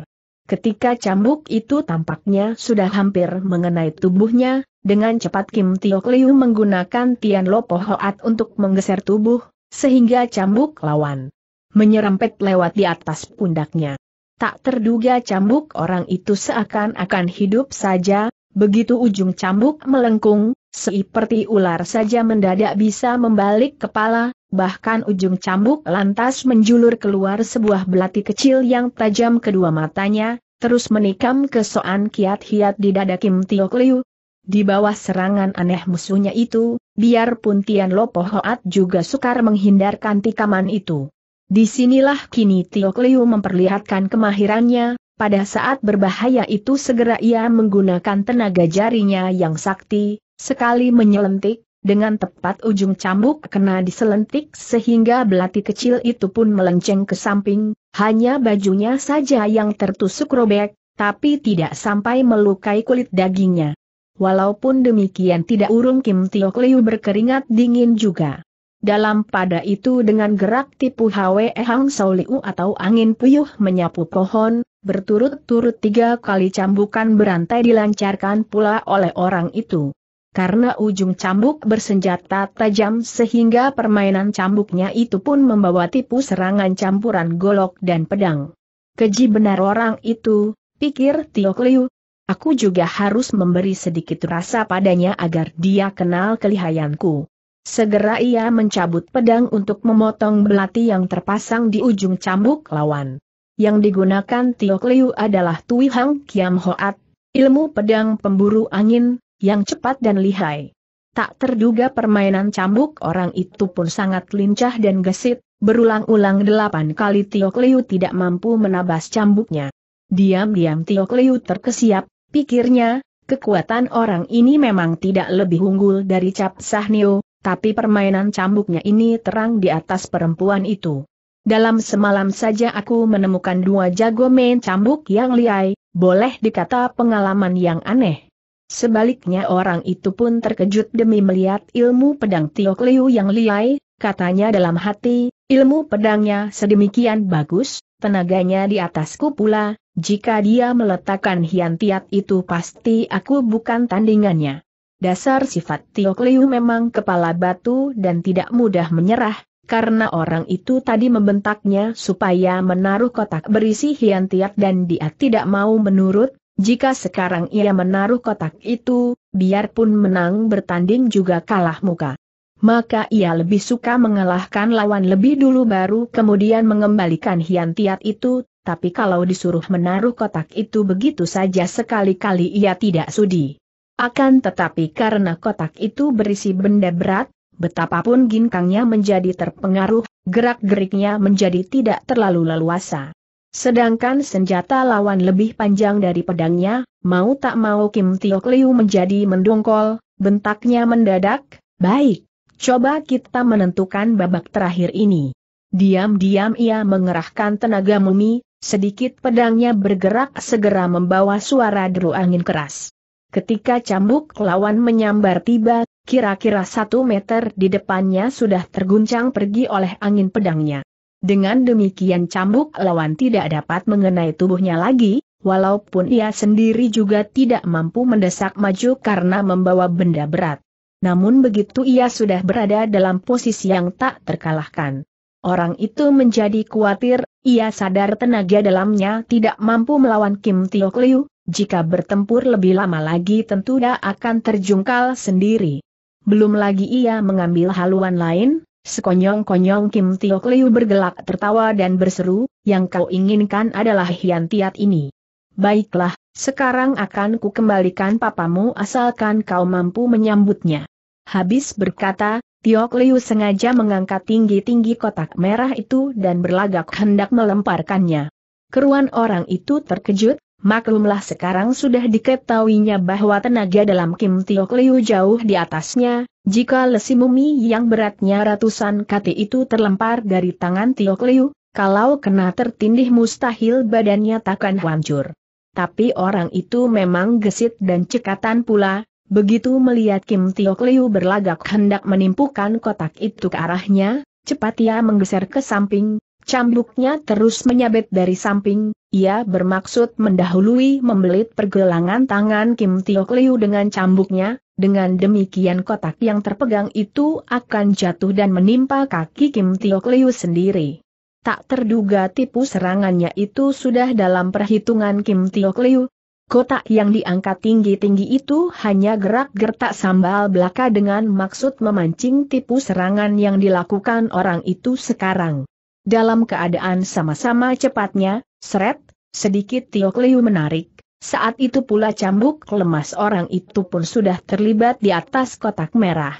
Ketika cambuk itu tampaknya sudah hampir mengenai tubuhnya, dengan cepat Kim Tiok Liu menggunakan Tian Lopo Hoat untuk menggeser tubuh, sehingga cambuk lawan menyerempet lewat di atas pundaknya. Tak terduga cambuk orang itu seakan-akan hidup saja, Begitu ujung cambuk melengkung, seperti ular saja mendadak bisa membalik kepala, bahkan ujung cambuk lantas menjulur keluar sebuah belati kecil yang tajam kedua matanya, terus menikam ke soan kiat hiat di dada Kim Tio Liu. Di bawah serangan aneh musuhnya itu, biarpun Tian Lopo Hoat juga sukar menghindarkan tikaman itu. Disinilah kini Tio Liu memperlihatkan kemahirannya, pada saat berbahaya itu segera ia menggunakan tenaga jarinya yang sakti, sekali menyelentik, dengan tepat ujung cambuk kena diselentik sehingga belati kecil itu pun melenceng ke samping, hanya bajunya saja yang tertusuk robek, tapi tidak sampai melukai kulit dagingnya. Walaupun demikian tidak urung Kim Tio Liu berkeringat dingin juga. Dalam pada itu dengan gerak tipu Hwe Hang Sauliu atau angin puyuh menyapu pohon, Berturut-turut tiga kali cambukan berantai dilancarkan pula oleh orang itu. Karena ujung cambuk bersenjata tajam sehingga permainan cambuknya itu pun membawa tipu serangan campuran golok dan pedang. Keji benar orang itu, pikir Tio Liu. Aku juga harus memberi sedikit rasa padanya agar dia kenal kelihayanku. Segera ia mencabut pedang untuk memotong belati yang terpasang di ujung cambuk lawan. Yang digunakan Tio Liu adalah Tui Hang Kiam Hoat, ilmu pedang pemburu angin, yang cepat dan lihai. Tak terduga permainan cambuk orang itu pun sangat lincah dan gesit, berulang-ulang delapan kali Tio Liu tidak mampu menabas cambuknya. Diam-diam Tio Liu terkesiap, pikirnya, kekuatan orang ini memang tidak lebih unggul dari Cap Sahnio, tapi permainan cambuknya ini terang di atas perempuan itu. Dalam semalam saja aku menemukan dua jago main cambuk yang liai, boleh dikata pengalaman yang aneh. Sebaliknya orang itu pun terkejut demi melihat ilmu pedang Tiok Liu yang liai, katanya dalam hati, ilmu pedangnya sedemikian bagus, tenaganya di atasku pula, jika dia meletakkan hian tiat itu pasti aku bukan tandingannya. Dasar sifat Tiok Liu memang kepala batu dan tidak mudah menyerah, karena orang itu tadi membentaknya supaya menaruh kotak berisi hian dan dia tidak mau menurut, jika sekarang ia menaruh kotak itu, biarpun menang bertanding juga kalah muka. Maka ia lebih suka mengalahkan lawan lebih dulu baru kemudian mengembalikan hian itu, tapi kalau disuruh menaruh kotak itu begitu saja sekali-kali ia tidak sudi. Akan tetapi karena kotak itu berisi benda berat, Betapapun ginkangnya menjadi terpengaruh, gerak-geriknya menjadi tidak terlalu leluasa. Sedangkan senjata lawan lebih panjang dari pedangnya, mau tak mau Kim Tio Liu menjadi mendongkol, bentaknya mendadak, baik, coba kita menentukan babak terakhir ini. Diam-diam ia mengerahkan tenaga mumi, sedikit pedangnya bergerak segera membawa suara deru angin keras. Ketika cambuk lawan menyambar tiba, Kira-kira satu meter di depannya sudah terguncang pergi oleh angin pedangnya. Dengan demikian cambuk lawan tidak dapat mengenai tubuhnya lagi, walaupun ia sendiri juga tidak mampu mendesak maju karena membawa benda berat. Namun begitu ia sudah berada dalam posisi yang tak terkalahkan. Orang itu menjadi khawatir, ia sadar tenaga dalamnya tidak mampu melawan Kim Tiok Liu, jika bertempur lebih lama lagi tentu dia akan terjungkal sendiri belum lagi ia mengambil haluan lain, sekonyong-konyong Kim Tio Kliu bergelak tertawa dan berseru, yang kau inginkan adalah hian tiat ini. Baiklah, sekarang akan ku kembalikan papamu asalkan kau mampu menyambutnya. Habis berkata, Tiok Liu sengaja mengangkat tinggi-tinggi kotak merah itu dan berlagak hendak melemparkannya. Keruan orang itu terkejut, Maklumlah sekarang sudah diketahuinya bahwa tenaga dalam Kim Tio Kliu jauh di atasnya, jika lesi mumi yang beratnya ratusan kati itu terlempar dari tangan Tio Kliu, kalau kena tertindih mustahil badannya takkan hancur. Tapi orang itu memang gesit dan cekatan pula, begitu melihat Kim Tio Kliu berlagak hendak menimpukan kotak itu ke arahnya, cepat ia menggeser ke samping, Cambuknya terus menyabet dari samping, ia bermaksud mendahului membelit pergelangan tangan Kim Tiok Liu dengan cambuknya, dengan demikian kotak yang terpegang itu akan jatuh dan menimpa kaki Kim Tiok Liu sendiri. Tak terduga tipu serangannya itu sudah dalam perhitungan Kim Tiok Liu, Kotak yang diangkat tinggi-tinggi itu hanya gerak-gertak sambal belaka dengan maksud memancing tipu serangan yang dilakukan orang itu sekarang. Dalam keadaan sama-sama cepatnya, seret, sedikit Tio Kliu menarik, saat itu pula cambuk lemas orang itu pun sudah terlibat di atas kotak merah.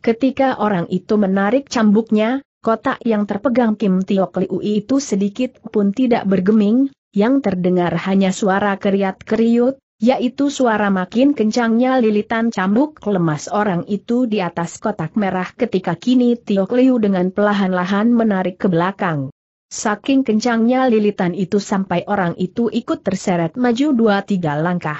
Ketika orang itu menarik cambuknya, kotak yang terpegang Kim Tio Kliu itu sedikit pun tidak bergeming, yang terdengar hanya suara keriat-keriut, yaitu suara makin kencangnya lilitan cambuk lemas orang itu di atas kotak merah ketika kini Tio Kliu dengan pelahan-lahan menarik ke belakang. Saking kencangnya lilitan itu sampai orang itu ikut terseret maju dua tiga langkah.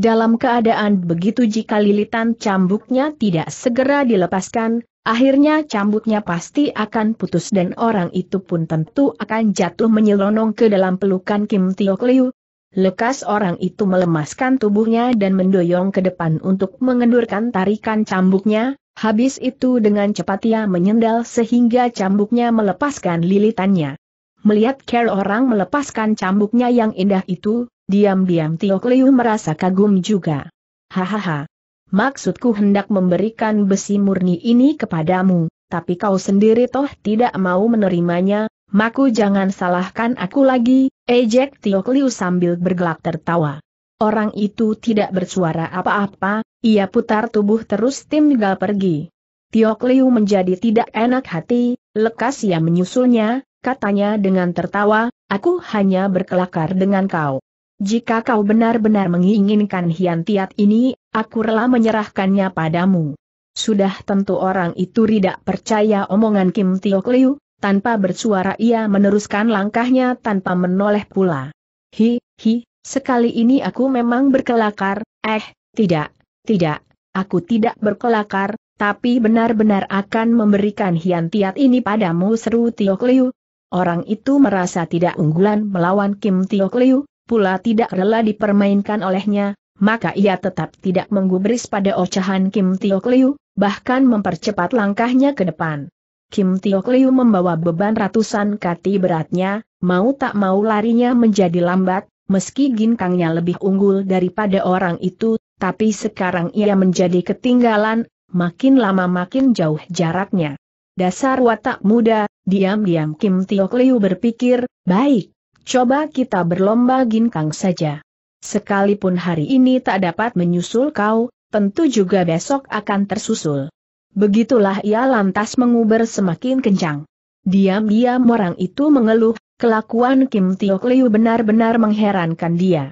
Dalam keadaan begitu jika lilitan cambuknya tidak segera dilepaskan, Akhirnya cambuknya pasti akan putus dan orang itu pun tentu akan jatuh menyelonong ke dalam pelukan Kim Tio Kliu. Lekas orang itu melemaskan tubuhnya dan mendoyong ke depan untuk mengendurkan tarikan cambuknya, habis itu dengan cepat ia menyendal sehingga cambuknya melepaskan lilitannya. Melihat Care orang melepaskan cambuknya yang indah itu, diam-diam Tio Kliu merasa kagum juga. Hahaha. Maksudku hendak memberikan besi murni ini kepadamu, tapi kau sendiri toh tidak mau menerimanya, maku jangan salahkan aku lagi, ejek Tio Kliu sambil bergelak tertawa. Orang itu tidak bersuara apa-apa, ia putar tubuh terus tinggal pergi. Tio Kliu menjadi tidak enak hati, lekas ia menyusulnya, katanya dengan tertawa, aku hanya berkelakar dengan kau. Jika kau benar-benar menginginkan hiantiat ini, aku rela menyerahkannya padamu. Sudah tentu orang itu tidak percaya omongan Kim Tio Liu, tanpa bersuara ia meneruskan langkahnya tanpa menoleh pula. Hi, hi, sekali ini aku memang berkelakar, eh, tidak, tidak, aku tidak berkelakar, tapi benar-benar akan memberikan hiantiat ini padamu seru Tio Liu. Orang itu merasa tidak unggulan melawan Kim Tio Liu, pula tidak rela dipermainkan olehnya, maka ia tetap tidak menggubris pada ocahan Kim Tio Kliu, bahkan mempercepat langkahnya ke depan. Kim Tio Kliu membawa beban ratusan kati beratnya, mau tak mau larinya menjadi lambat, meski ginkangnya lebih unggul daripada orang itu, tapi sekarang ia menjadi ketinggalan, makin lama makin jauh jaraknya. Dasar watak muda, diam-diam Kim Tio Kliu berpikir, baik, coba kita berlomba ginkang saja. Sekalipun hari ini tak dapat menyusul kau, tentu juga besok akan tersusul. Begitulah ia lantas menguber semakin kencang. Diam-diam orang itu mengeluh, kelakuan Kim Tio Liu benar-benar mengherankan dia.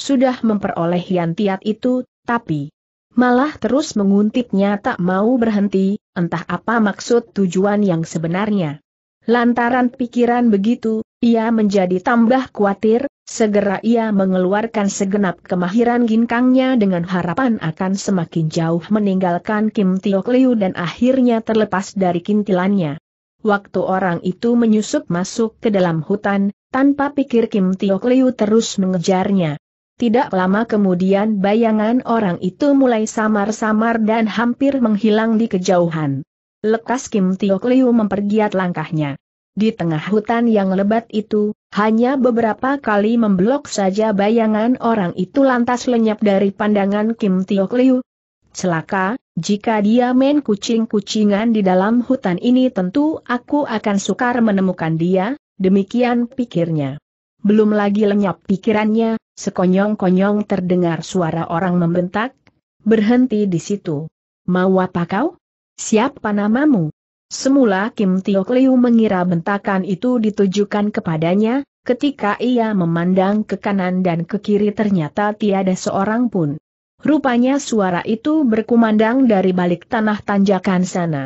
Sudah memperoleh Yan Tiat itu, tapi malah terus menguntitnya tak mau berhenti, entah apa maksud tujuan yang sebenarnya. Lantaran pikiran begitu, ia menjadi tambah khawatir, Segera ia mengeluarkan segenap kemahiran ginkangnya dengan harapan akan semakin jauh meninggalkan Kim Tio Liu dan akhirnya terlepas dari kintilannya. Waktu orang itu menyusup masuk ke dalam hutan, tanpa pikir Kim Tio Liu terus mengejarnya. Tidak lama kemudian bayangan orang itu mulai samar-samar dan hampir menghilang di kejauhan. Lekas Kim Tio Liu mempergiat langkahnya. Di tengah hutan yang lebat itu, hanya beberapa kali memblok saja bayangan orang itu lantas lenyap dari pandangan Kim Tiok Liu. Celaka, jika dia main kucing-kucingan di dalam hutan ini tentu aku akan sukar menemukan dia, demikian pikirnya. Belum lagi lenyap pikirannya, sekonyong-konyong terdengar suara orang membentak, berhenti di situ. Mau apa kau? Siapa namamu? Semula Kim Tio Kliu mengira bentakan itu ditujukan kepadanya, ketika ia memandang ke kanan dan ke kiri ternyata tiada seorang pun. Rupanya suara itu berkumandang dari balik tanah tanjakan sana.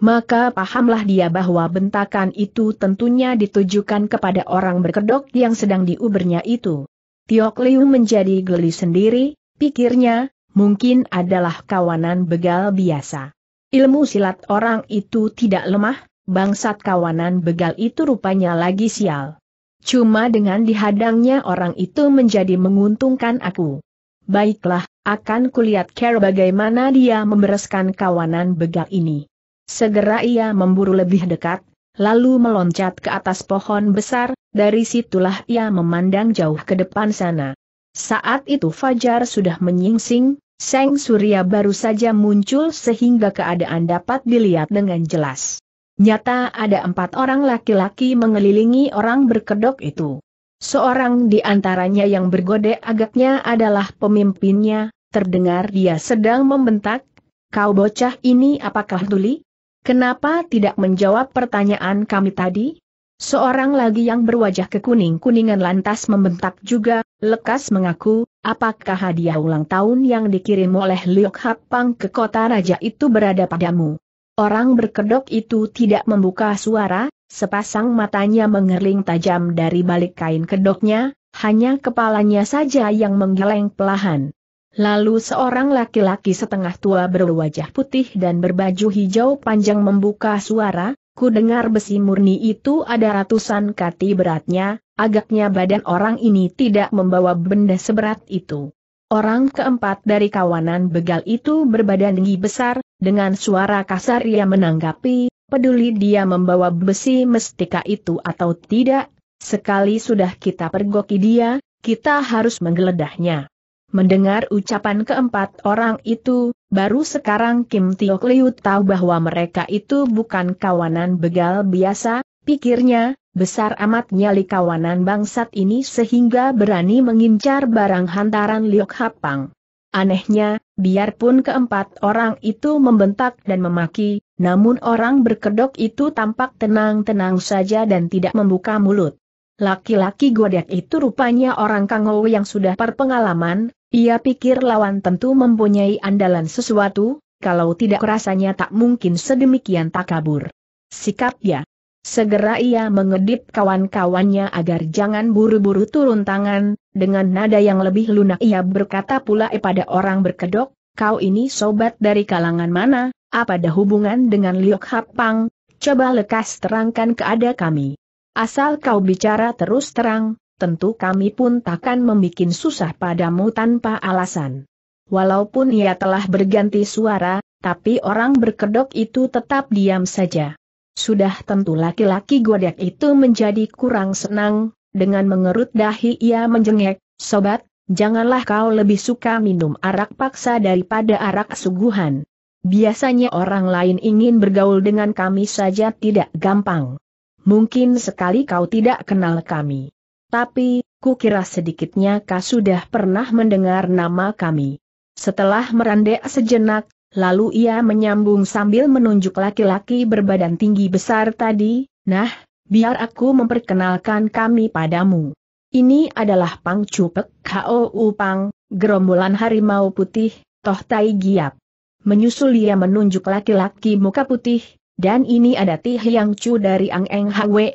Maka pahamlah dia bahwa bentakan itu tentunya ditujukan kepada orang berkedok yang sedang diubernya itu. Tiok Liu menjadi geli sendiri, pikirnya, mungkin adalah kawanan begal biasa. Ilmu silat orang itu tidak lemah, bangsat kawanan begal itu rupanya lagi sial. Cuma dengan dihadangnya orang itu menjadi menguntungkan aku. Baiklah, akan kulihat care bagaimana dia membereskan kawanan begal ini. Segera ia memburu lebih dekat, lalu meloncat ke atas pohon besar, dari situlah ia memandang jauh ke depan sana. Saat itu Fajar sudah menyingsing, Seng Surya baru saja muncul sehingga keadaan dapat dilihat dengan jelas. Nyata ada empat orang laki-laki mengelilingi orang berkedok itu. Seorang di antaranya yang bergode agaknya adalah pemimpinnya, terdengar dia sedang membentak, kau bocah ini apakah tuli? Kenapa tidak menjawab pertanyaan kami tadi? Seorang lagi yang berwajah kekuning-kuningan lantas membentak juga, lekas mengaku, apakah hadiah ulang tahun yang dikirim oleh Liok Hapang ke kota raja itu berada padamu? Orang berkedok itu tidak membuka suara, sepasang matanya mengerling tajam dari balik kain kedoknya, hanya kepalanya saja yang menggeleng pelahan. Lalu seorang laki-laki setengah tua berwajah putih dan berbaju hijau panjang membuka suara, Ku dengar besi murni itu ada ratusan kati beratnya, agaknya badan orang ini tidak membawa benda seberat itu. Orang keempat dari kawanan begal itu berbadan tinggi besar, dengan suara kasar ia menanggapi, peduli dia membawa besi mestika itu atau tidak, sekali sudah kita pergoki dia, kita harus menggeledahnya. Mendengar ucapan keempat orang itu, baru sekarang Kim Tio Kliu tahu bahwa mereka itu bukan kawanan begal biasa, pikirnya, besar amat nyali kawanan bangsat ini sehingga berani mengincar barang hantaran Liok Hapang. Anehnya, biarpun keempat orang itu membentak dan memaki, namun orang berkedok itu tampak tenang-tenang saja dan tidak membuka mulut. Laki-laki godek itu rupanya orang Kangow yang sudah berpengalaman, ia pikir lawan tentu mempunyai andalan sesuatu, kalau tidak rasanya tak mungkin sedemikian tak kabur. Sikapnya. Segera ia mengedip kawan-kawannya agar jangan buru-buru turun tangan, dengan nada yang lebih lunak ia berkata pula kepada orang berkedok, kau ini sobat dari kalangan mana, apa ada hubungan dengan Liok Hapang, coba lekas terangkan keada kami. Asal kau bicara terus terang, tentu kami pun takkan membuat susah padamu tanpa alasan. Walaupun ia telah berganti suara, tapi orang berkedok itu tetap diam saja. Sudah tentu laki-laki godek itu menjadi kurang senang, dengan mengerut dahi ia menjengek, Sobat, janganlah kau lebih suka minum arak paksa daripada arak suguhan. Biasanya orang lain ingin bergaul dengan kami saja tidak gampang. Mungkin sekali kau tidak kenal kami. Tapi, kukira sedikitnya kau sudah pernah mendengar nama kami. Setelah merandek sejenak, lalu ia menyambung sambil menunjuk laki-laki berbadan tinggi besar tadi, nah, biar aku memperkenalkan kami padamu. Ini adalah Pang Cupek K.O.U. Upang, gerombolan harimau putih, Toh Tai Giap. Menyusul ia menunjuk laki-laki muka putih, dan ini ada Tih yang Chu dari Ang Eng Hwe,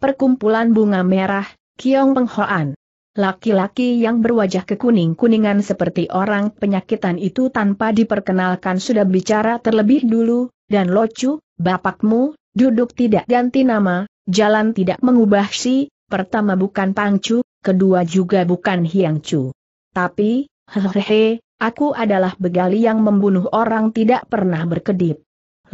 perkumpulan bunga merah, Kiong Penghoan. Laki-laki yang berwajah kekuning-kuningan seperti orang penyakitan itu tanpa diperkenalkan sudah bicara terlebih dulu, dan locu, bapakmu, duduk tidak ganti nama, jalan tidak mengubah si, pertama bukan Pangcu, kedua juga bukan Hiangcu. Tapi, hehehe, aku adalah begali yang membunuh orang tidak pernah berkedip.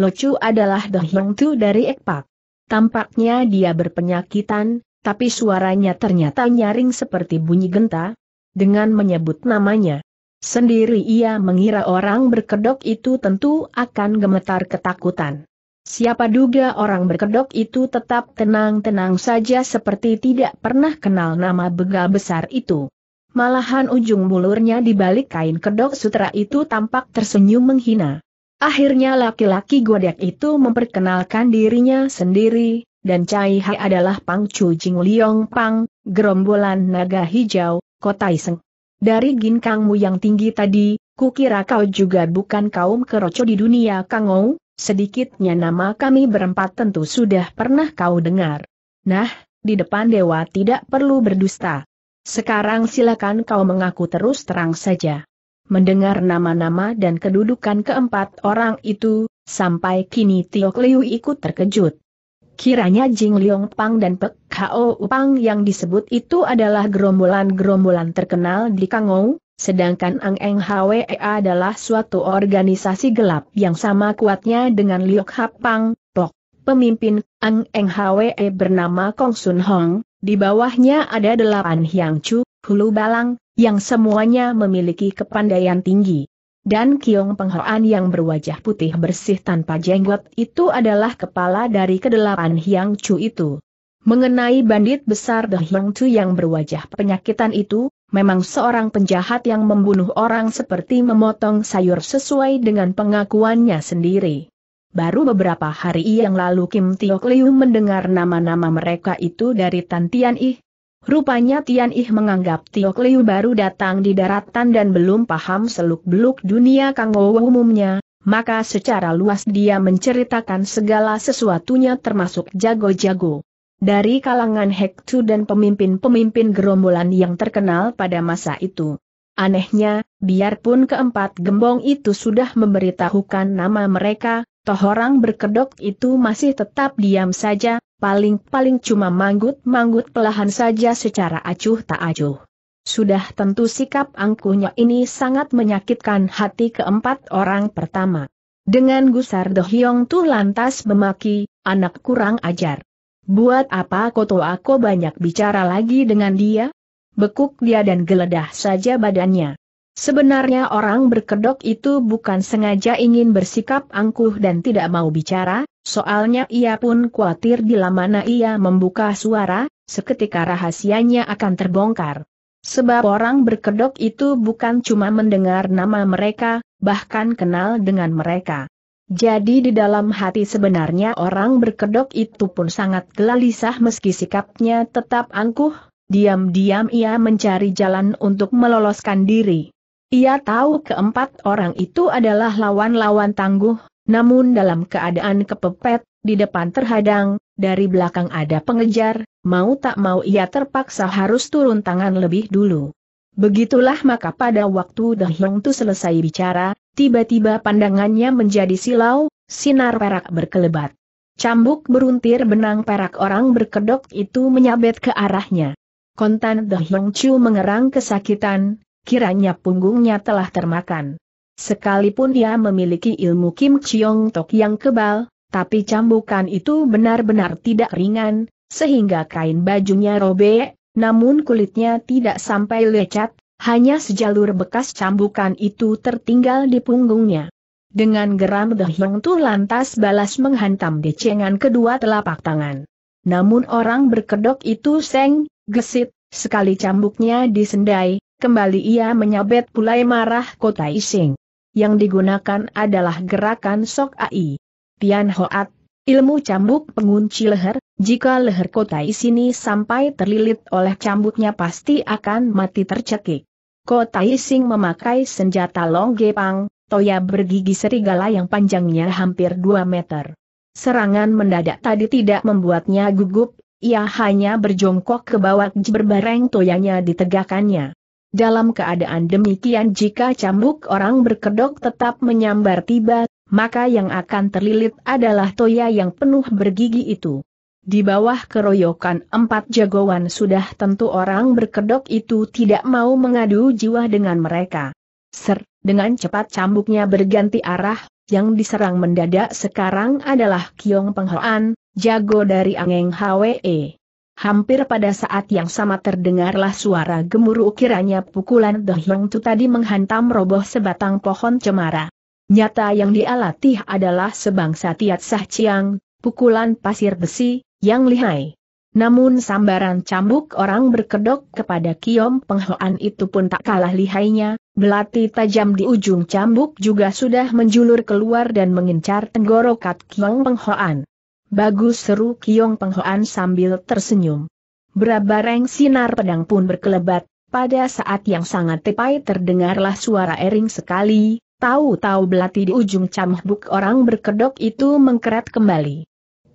Locu adalah Dohyongtu dari Ekpak. Tampaknya dia berpenyakitan, tapi suaranya ternyata nyaring seperti bunyi genta. Dengan menyebut namanya sendiri ia mengira orang berkedok itu tentu akan gemetar ketakutan. Siapa duga orang berkedok itu tetap tenang-tenang saja seperti tidak pernah kenal nama begal besar itu. Malahan ujung mulurnya di balik kain kedok sutra itu tampak tersenyum menghina. Akhirnya laki-laki godek itu memperkenalkan dirinya sendiri, dan Cai Hai adalah Chu Jing Liong Pang, gerombolan naga hijau, kota Iseng. Dari ginkangmu yang tinggi tadi, kukira kau juga bukan kaum keroco di dunia Kangou, sedikitnya nama kami berempat tentu sudah pernah kau dengar. Nah, di depan dewa tidak perlu berdusta. Sekarang silakan kau mengaku terus terang saja. Mendengar nama-nama dan kedudukan keempat orang itu, sampai kini Tio Liu ikut terkejut. Kiranya Jing Liong Pang dan Pek Kao Pang yang disebut itu adalah gerombolan-gerombolan terkenal di Kangou, sedangkan Ang Eng Hwe adalah suatu organisasi gelap yang sama kuatnya dengan Liok Hap Pang, Pok. Pemimpin Ang Eng Hwe bernama Kong Sun Hong, di bawahnya ada delapan Hyang Chu, Hulu Balang, yang semuanya memiliki kepandaian tinggi. Dan Kiong Penghoan yang berwajah putih bersih tanpa jenggot itu adalah kepala dari kedelapan Hyang Chu itu. Mengenai bandit besar The Hyang Chu yang berwajah penyakitan itu, memang seorang penjahat yang membunuh orang seperti memotong sayur sesuai dengan pengakuannya sendiri. Baru beberapa hari yang lalu Kim Tiok Liu mendengar nama-nama mereka itu dari Tantian Ih, Rupanya Tian Ih menganggap Tiok Liu baru datang di daratan dan belum paham seluk-beluk dunia Kangou umumnya, maka secara luas dia menceritakan segala sesuatunya termasuk jago-jago. Dari kalangan Hektu dan pemimpin-pemimpin gerombolan yang terkenal pada masa itu. Anehnya, biarpun keempat gembong itu sudah memberitahukan nama mereka, toh orang berkedok itu masih tetap diam saja, paling-paling cuma manggut-manggut pelahan saja secara acuh tak acuh. Sudah tentu sikap angkuhnya ini sangat menyakitkan hati keempat orang pertama. Dengan gusar Dohyong tuh lantas memaki, anak kurang ajar. Buat apa koto aku banyak bicara lagi dengan dia? Bekuk dia dan geledah saja badannya. Sebenarnya orang berkedok itu bukan sengaja ingin bersikap angkuh dan tidak mau bicara, Soalnya ia pun khawatir bila mana ia membuka suara, seketika rahasianya akan terbongkar. Sebab orang berkedok itu bukan cuma mendengar nama mereka, bahkan kenal dengan mereka. Jadi di dalam hati sebenarnya orang berkedok itu pun sangat gelisah meski sikapnya tetap angkuh, diam-diam ia mencari jalan untuk meloloskan diri. Ia tahu keempat orang itu adalah lawan-lawan tangguh, namun dalam keadaan kepepet, di depan terhadang, dari belakang ada pengejar, mau tak mau ia terpaksa harus turun tangan lebih dulu. Begitulah maka pada waktu Dahyong Tu selesai bicara, tiba-tiba pandangannya menjadi silau, sinar perak berkelebat. Cambuk beruntir benang perak orang berkedok itu menyabet ke arahnya. Kontan Dahyong Chu mengerang kesakitan, kiranya punggungnya telah termakan. Sekalipun dia memiliki ilmu Kim Chiong Tok yang kebal, tapi cambukan itu benar-benar tidak ringan, sehingga kain bajunya robek, namun kulitnya tidak sampai lecet, hanya sejalur bekas cambukan itu tertinggal di punggungnya. Dengan geram The Hyung Tu lantas balas menghantam decengan kedua telapak tangan. Namun orang berkedok itu seng, gesit, sekali cambuknya disendai, kembali ia menyabet pulai marah kota Ising yang digunakan adalah gerakan Sok Ai. Tian Hoat, ilmu cambuk pengunci leher, jika leher kota sini sampai terlilit oleh cambuknya pasti akan mati tercekik. Kota Ising memakai senjata pang, toya bergigi serigala yang panjangnya hampir 2 meter. Serangan mendadak tadi tidak membuatnya gugup, ia hanya berjongkok ke bawah berbareng toyanya ditegakkannya. Dalam keadaan demikian jika cambuk orang berkedok tetap menyambar tiba, maka yang akan terlilit adalah toya yang penuh bergigi itu. Di bawah keroyokan empat jagoan sudah tentu orang berkedok itu tidak mau mengadu jiwa dengan mereka. Ser, dengan cepat cambuknya berganti arah, yang diserang mendadak sekarang adalah Kiong Penghoan, jago dari Angeng Hwe. Hampir pada saat yang sama terdengarlah suara gemuruh kiranya pukulan Dohyong Tu tadi menghantam roboh sebatang pohon cemara. Nyata yang dialatih adalah sebangsa Tiat Sah Chiang, pukulan pasir besi, yang lihai. Namun sambaran cambuk orang berkedok kepada Kiom Penghoan itu pun tak kalah lihainya, belati tajam di ujung cambuk juga sudah menjulur keluar dan mengincar tenggorokat Kiom Penghoan. Bagus seru Kiong Penghoan sambil tersenyum. Berabareng sinar pedang pun berkelebat, pada saat yang sangat tepai terdengarlah suara ering sekali, tahu-tahu belati di ujung camhbuk orang berkedok itu mengkeret kembali.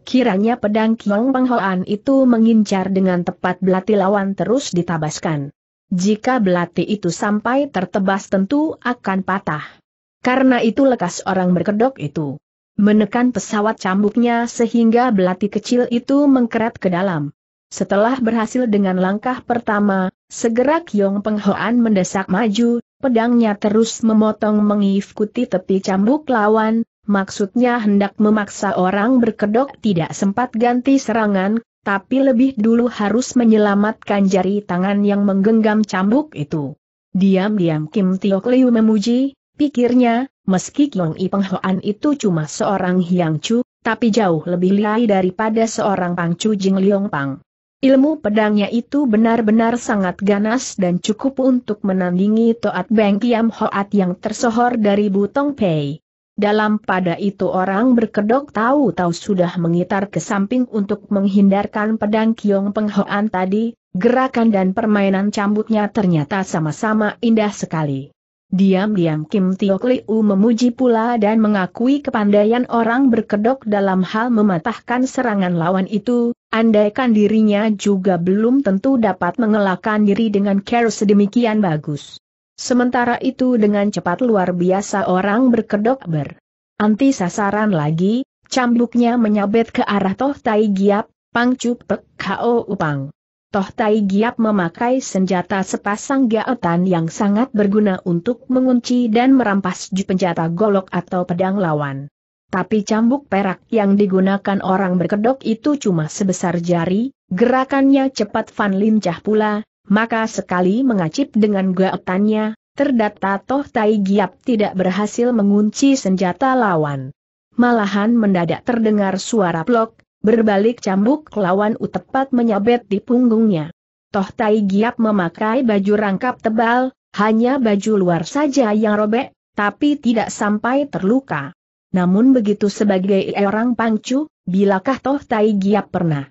Kiranya pedang Kiong Penghoan itu mengincar dengan tepat belati lawan terus ditabaskan. Jika belati itu sampai tertebas tentu akan patah. Karena itu lekas orang berkedok itu menekan pesawat cambuknya sehingga belati kecil itu mengkeret ke dalam. Setelah berhasil dengan langkah pertama, segera Kiong Penghoan mendesak maju, pedangnya terus memotong mengikuti tepi cambuk lawan, maksudnya hendak memaksa orang berkedok tidak sempat ganti serangan, tapi lebih dulu harus menyelamatkan jari tangan yang menggenggam cambuk itu. Diam-diam Kim Tiok Liu memuji, Pikirnya, meski Kiong I Penghoan itu cuma seorang Hiang Chu, tapi jauh lebih liai daripada seorang Pang Chu Jing Liong Pang. Ilmu pedangnya itu benar-benar sangat ganas dan cukup untuk menandingi Toat Beng Kiam Hoat yang tersohor dari Butong Pei. Dalam pada itu orang berkedok tahu-tahu sudah mengitar ke samping untuk menghindarkan pedang Kiong Peng tadi, gerakan dan permainan cambuknya ternyata sama-sama indah sekali. Diam-diam Kim Tio Kliu memuji pula dan mengakui kepandaian orang berkedok dalam hal mematahkan serangan lawan itu, andaikan dirinya juga belum tentu dapat mengelakkan diri dengan care sedemikian bagus. Sementara itu dengan cepat luar biasa orang berkedok ber. Anti sasaran lagi, cambuknya menyabet ke arah Toh Tai Giap, Pang Cupek, Pek Kao Upang. Toh Tai Giap memakai senjata sepasang gaetan yang sangat berguna untuk mengunci dan merampas penjata golok atau pedang lawan. Tapi cambuk perak yang digunakan orang berkedok itu cuma sebesar jari, gerakannya cepat Van Lincah pula, maka sekali mengacip dengan gaetannya, terdata Toh Tai Giap tidak berhasil mengunci senjata lawan. Malahan mendadak terdengar suara plok, Berbalik cambuk lawan U tepat menyabet di punggungnya. Toh Tai Giap memakai baju rangkap tebal, hanya baju luar saja yang robek, tapi tidak sampai terluka. Namun begitu sebagai orang pangcu, bilakah Toh Tai Giap pernah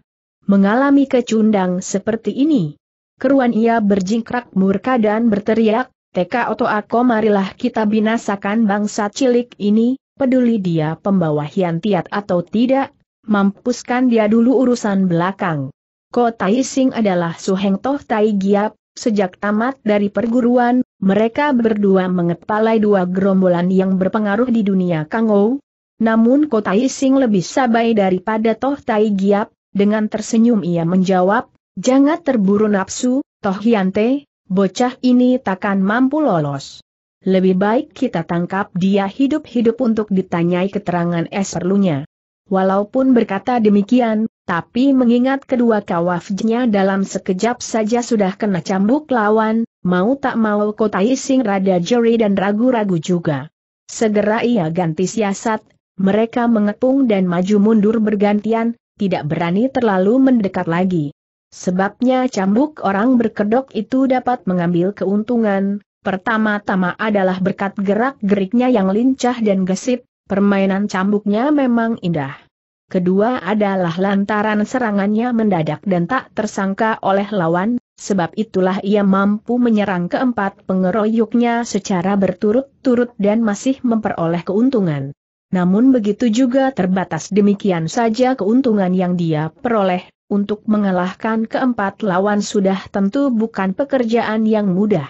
mengalami kecundang seperti ini? Keruan ia berjingkrak murka dan berteriak, Teka oto Ako marilah kita binasakan bangsa cilik ini, peduli dia pembawa hiantiat atau tidak, mampuskan dia dulu urusan belakang. Ko Tai Sing adalah Suheng Toh Tai Giap, sejak tamat dari perguruan, mereka berdua mengepalai dua gerombolan yang berpengaruh di dunia Kangou. Namun Ko Tai Sing lebih sabai daripada Toh Tai Giap, dengan tersenyum ia menjawab, Jangan terburu nafsu, Toh Hyante, bocah ini takkan mampu lolos. Lebih baik kita tangkap dia hidup-hidup untuk ditanyai keterangan es perlunya. Walaupun berkata demikian, tapi mengingat kedua kawafnya dalam sekejap saja sudah kena cambuk lawan, mau tak mau kota ising rada jeri dan ragu-ragu juga. Segera ia ganti siasat, mereka mengepung dan maju mundur bergantian, tidak berani terlalu mendekat lagi. Sebabnya cambuk orang berkedok itu dapat mengambil keuntungan, pertama-tama adalah berkat gerak-geriknya yang lincah dan gesit, Permainan cambuknya memang indah. Kedua adalah lantaran serangannya mendadak dan tak tersangka oleh lawan, sebab itulah ia mampu menyerang keempat pengeroyoknya secara berturut-turut dan masih memperoleh keuntungan. Namun begitu juga terbatas demikian saja keuntungan yang dia peroleh, untuk mengalahkan keempat lawan sudah tentu bukan pekerjaan yang mudah.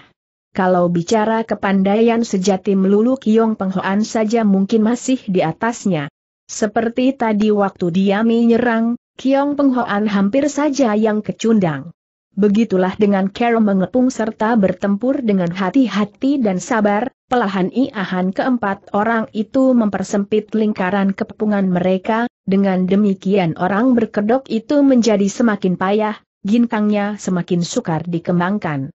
Kalau bicara kepandaian sejati melulu Kiong Penghoan saja mungkin masih di atasnya. Seperti tadi waktu dia menyerang, Kiong Penghoan hampir saja yang kecundang. Begitulah dengan Carol mengepung serta bertempur dengan hati-hati dan sabar, pelahan iahan keempat orang itu mempersempit lingkaran kepungan mereka, dengan demikian orang berkedok itu menjadi semakin payah, ginkangnya semakin sukar dikembangkan.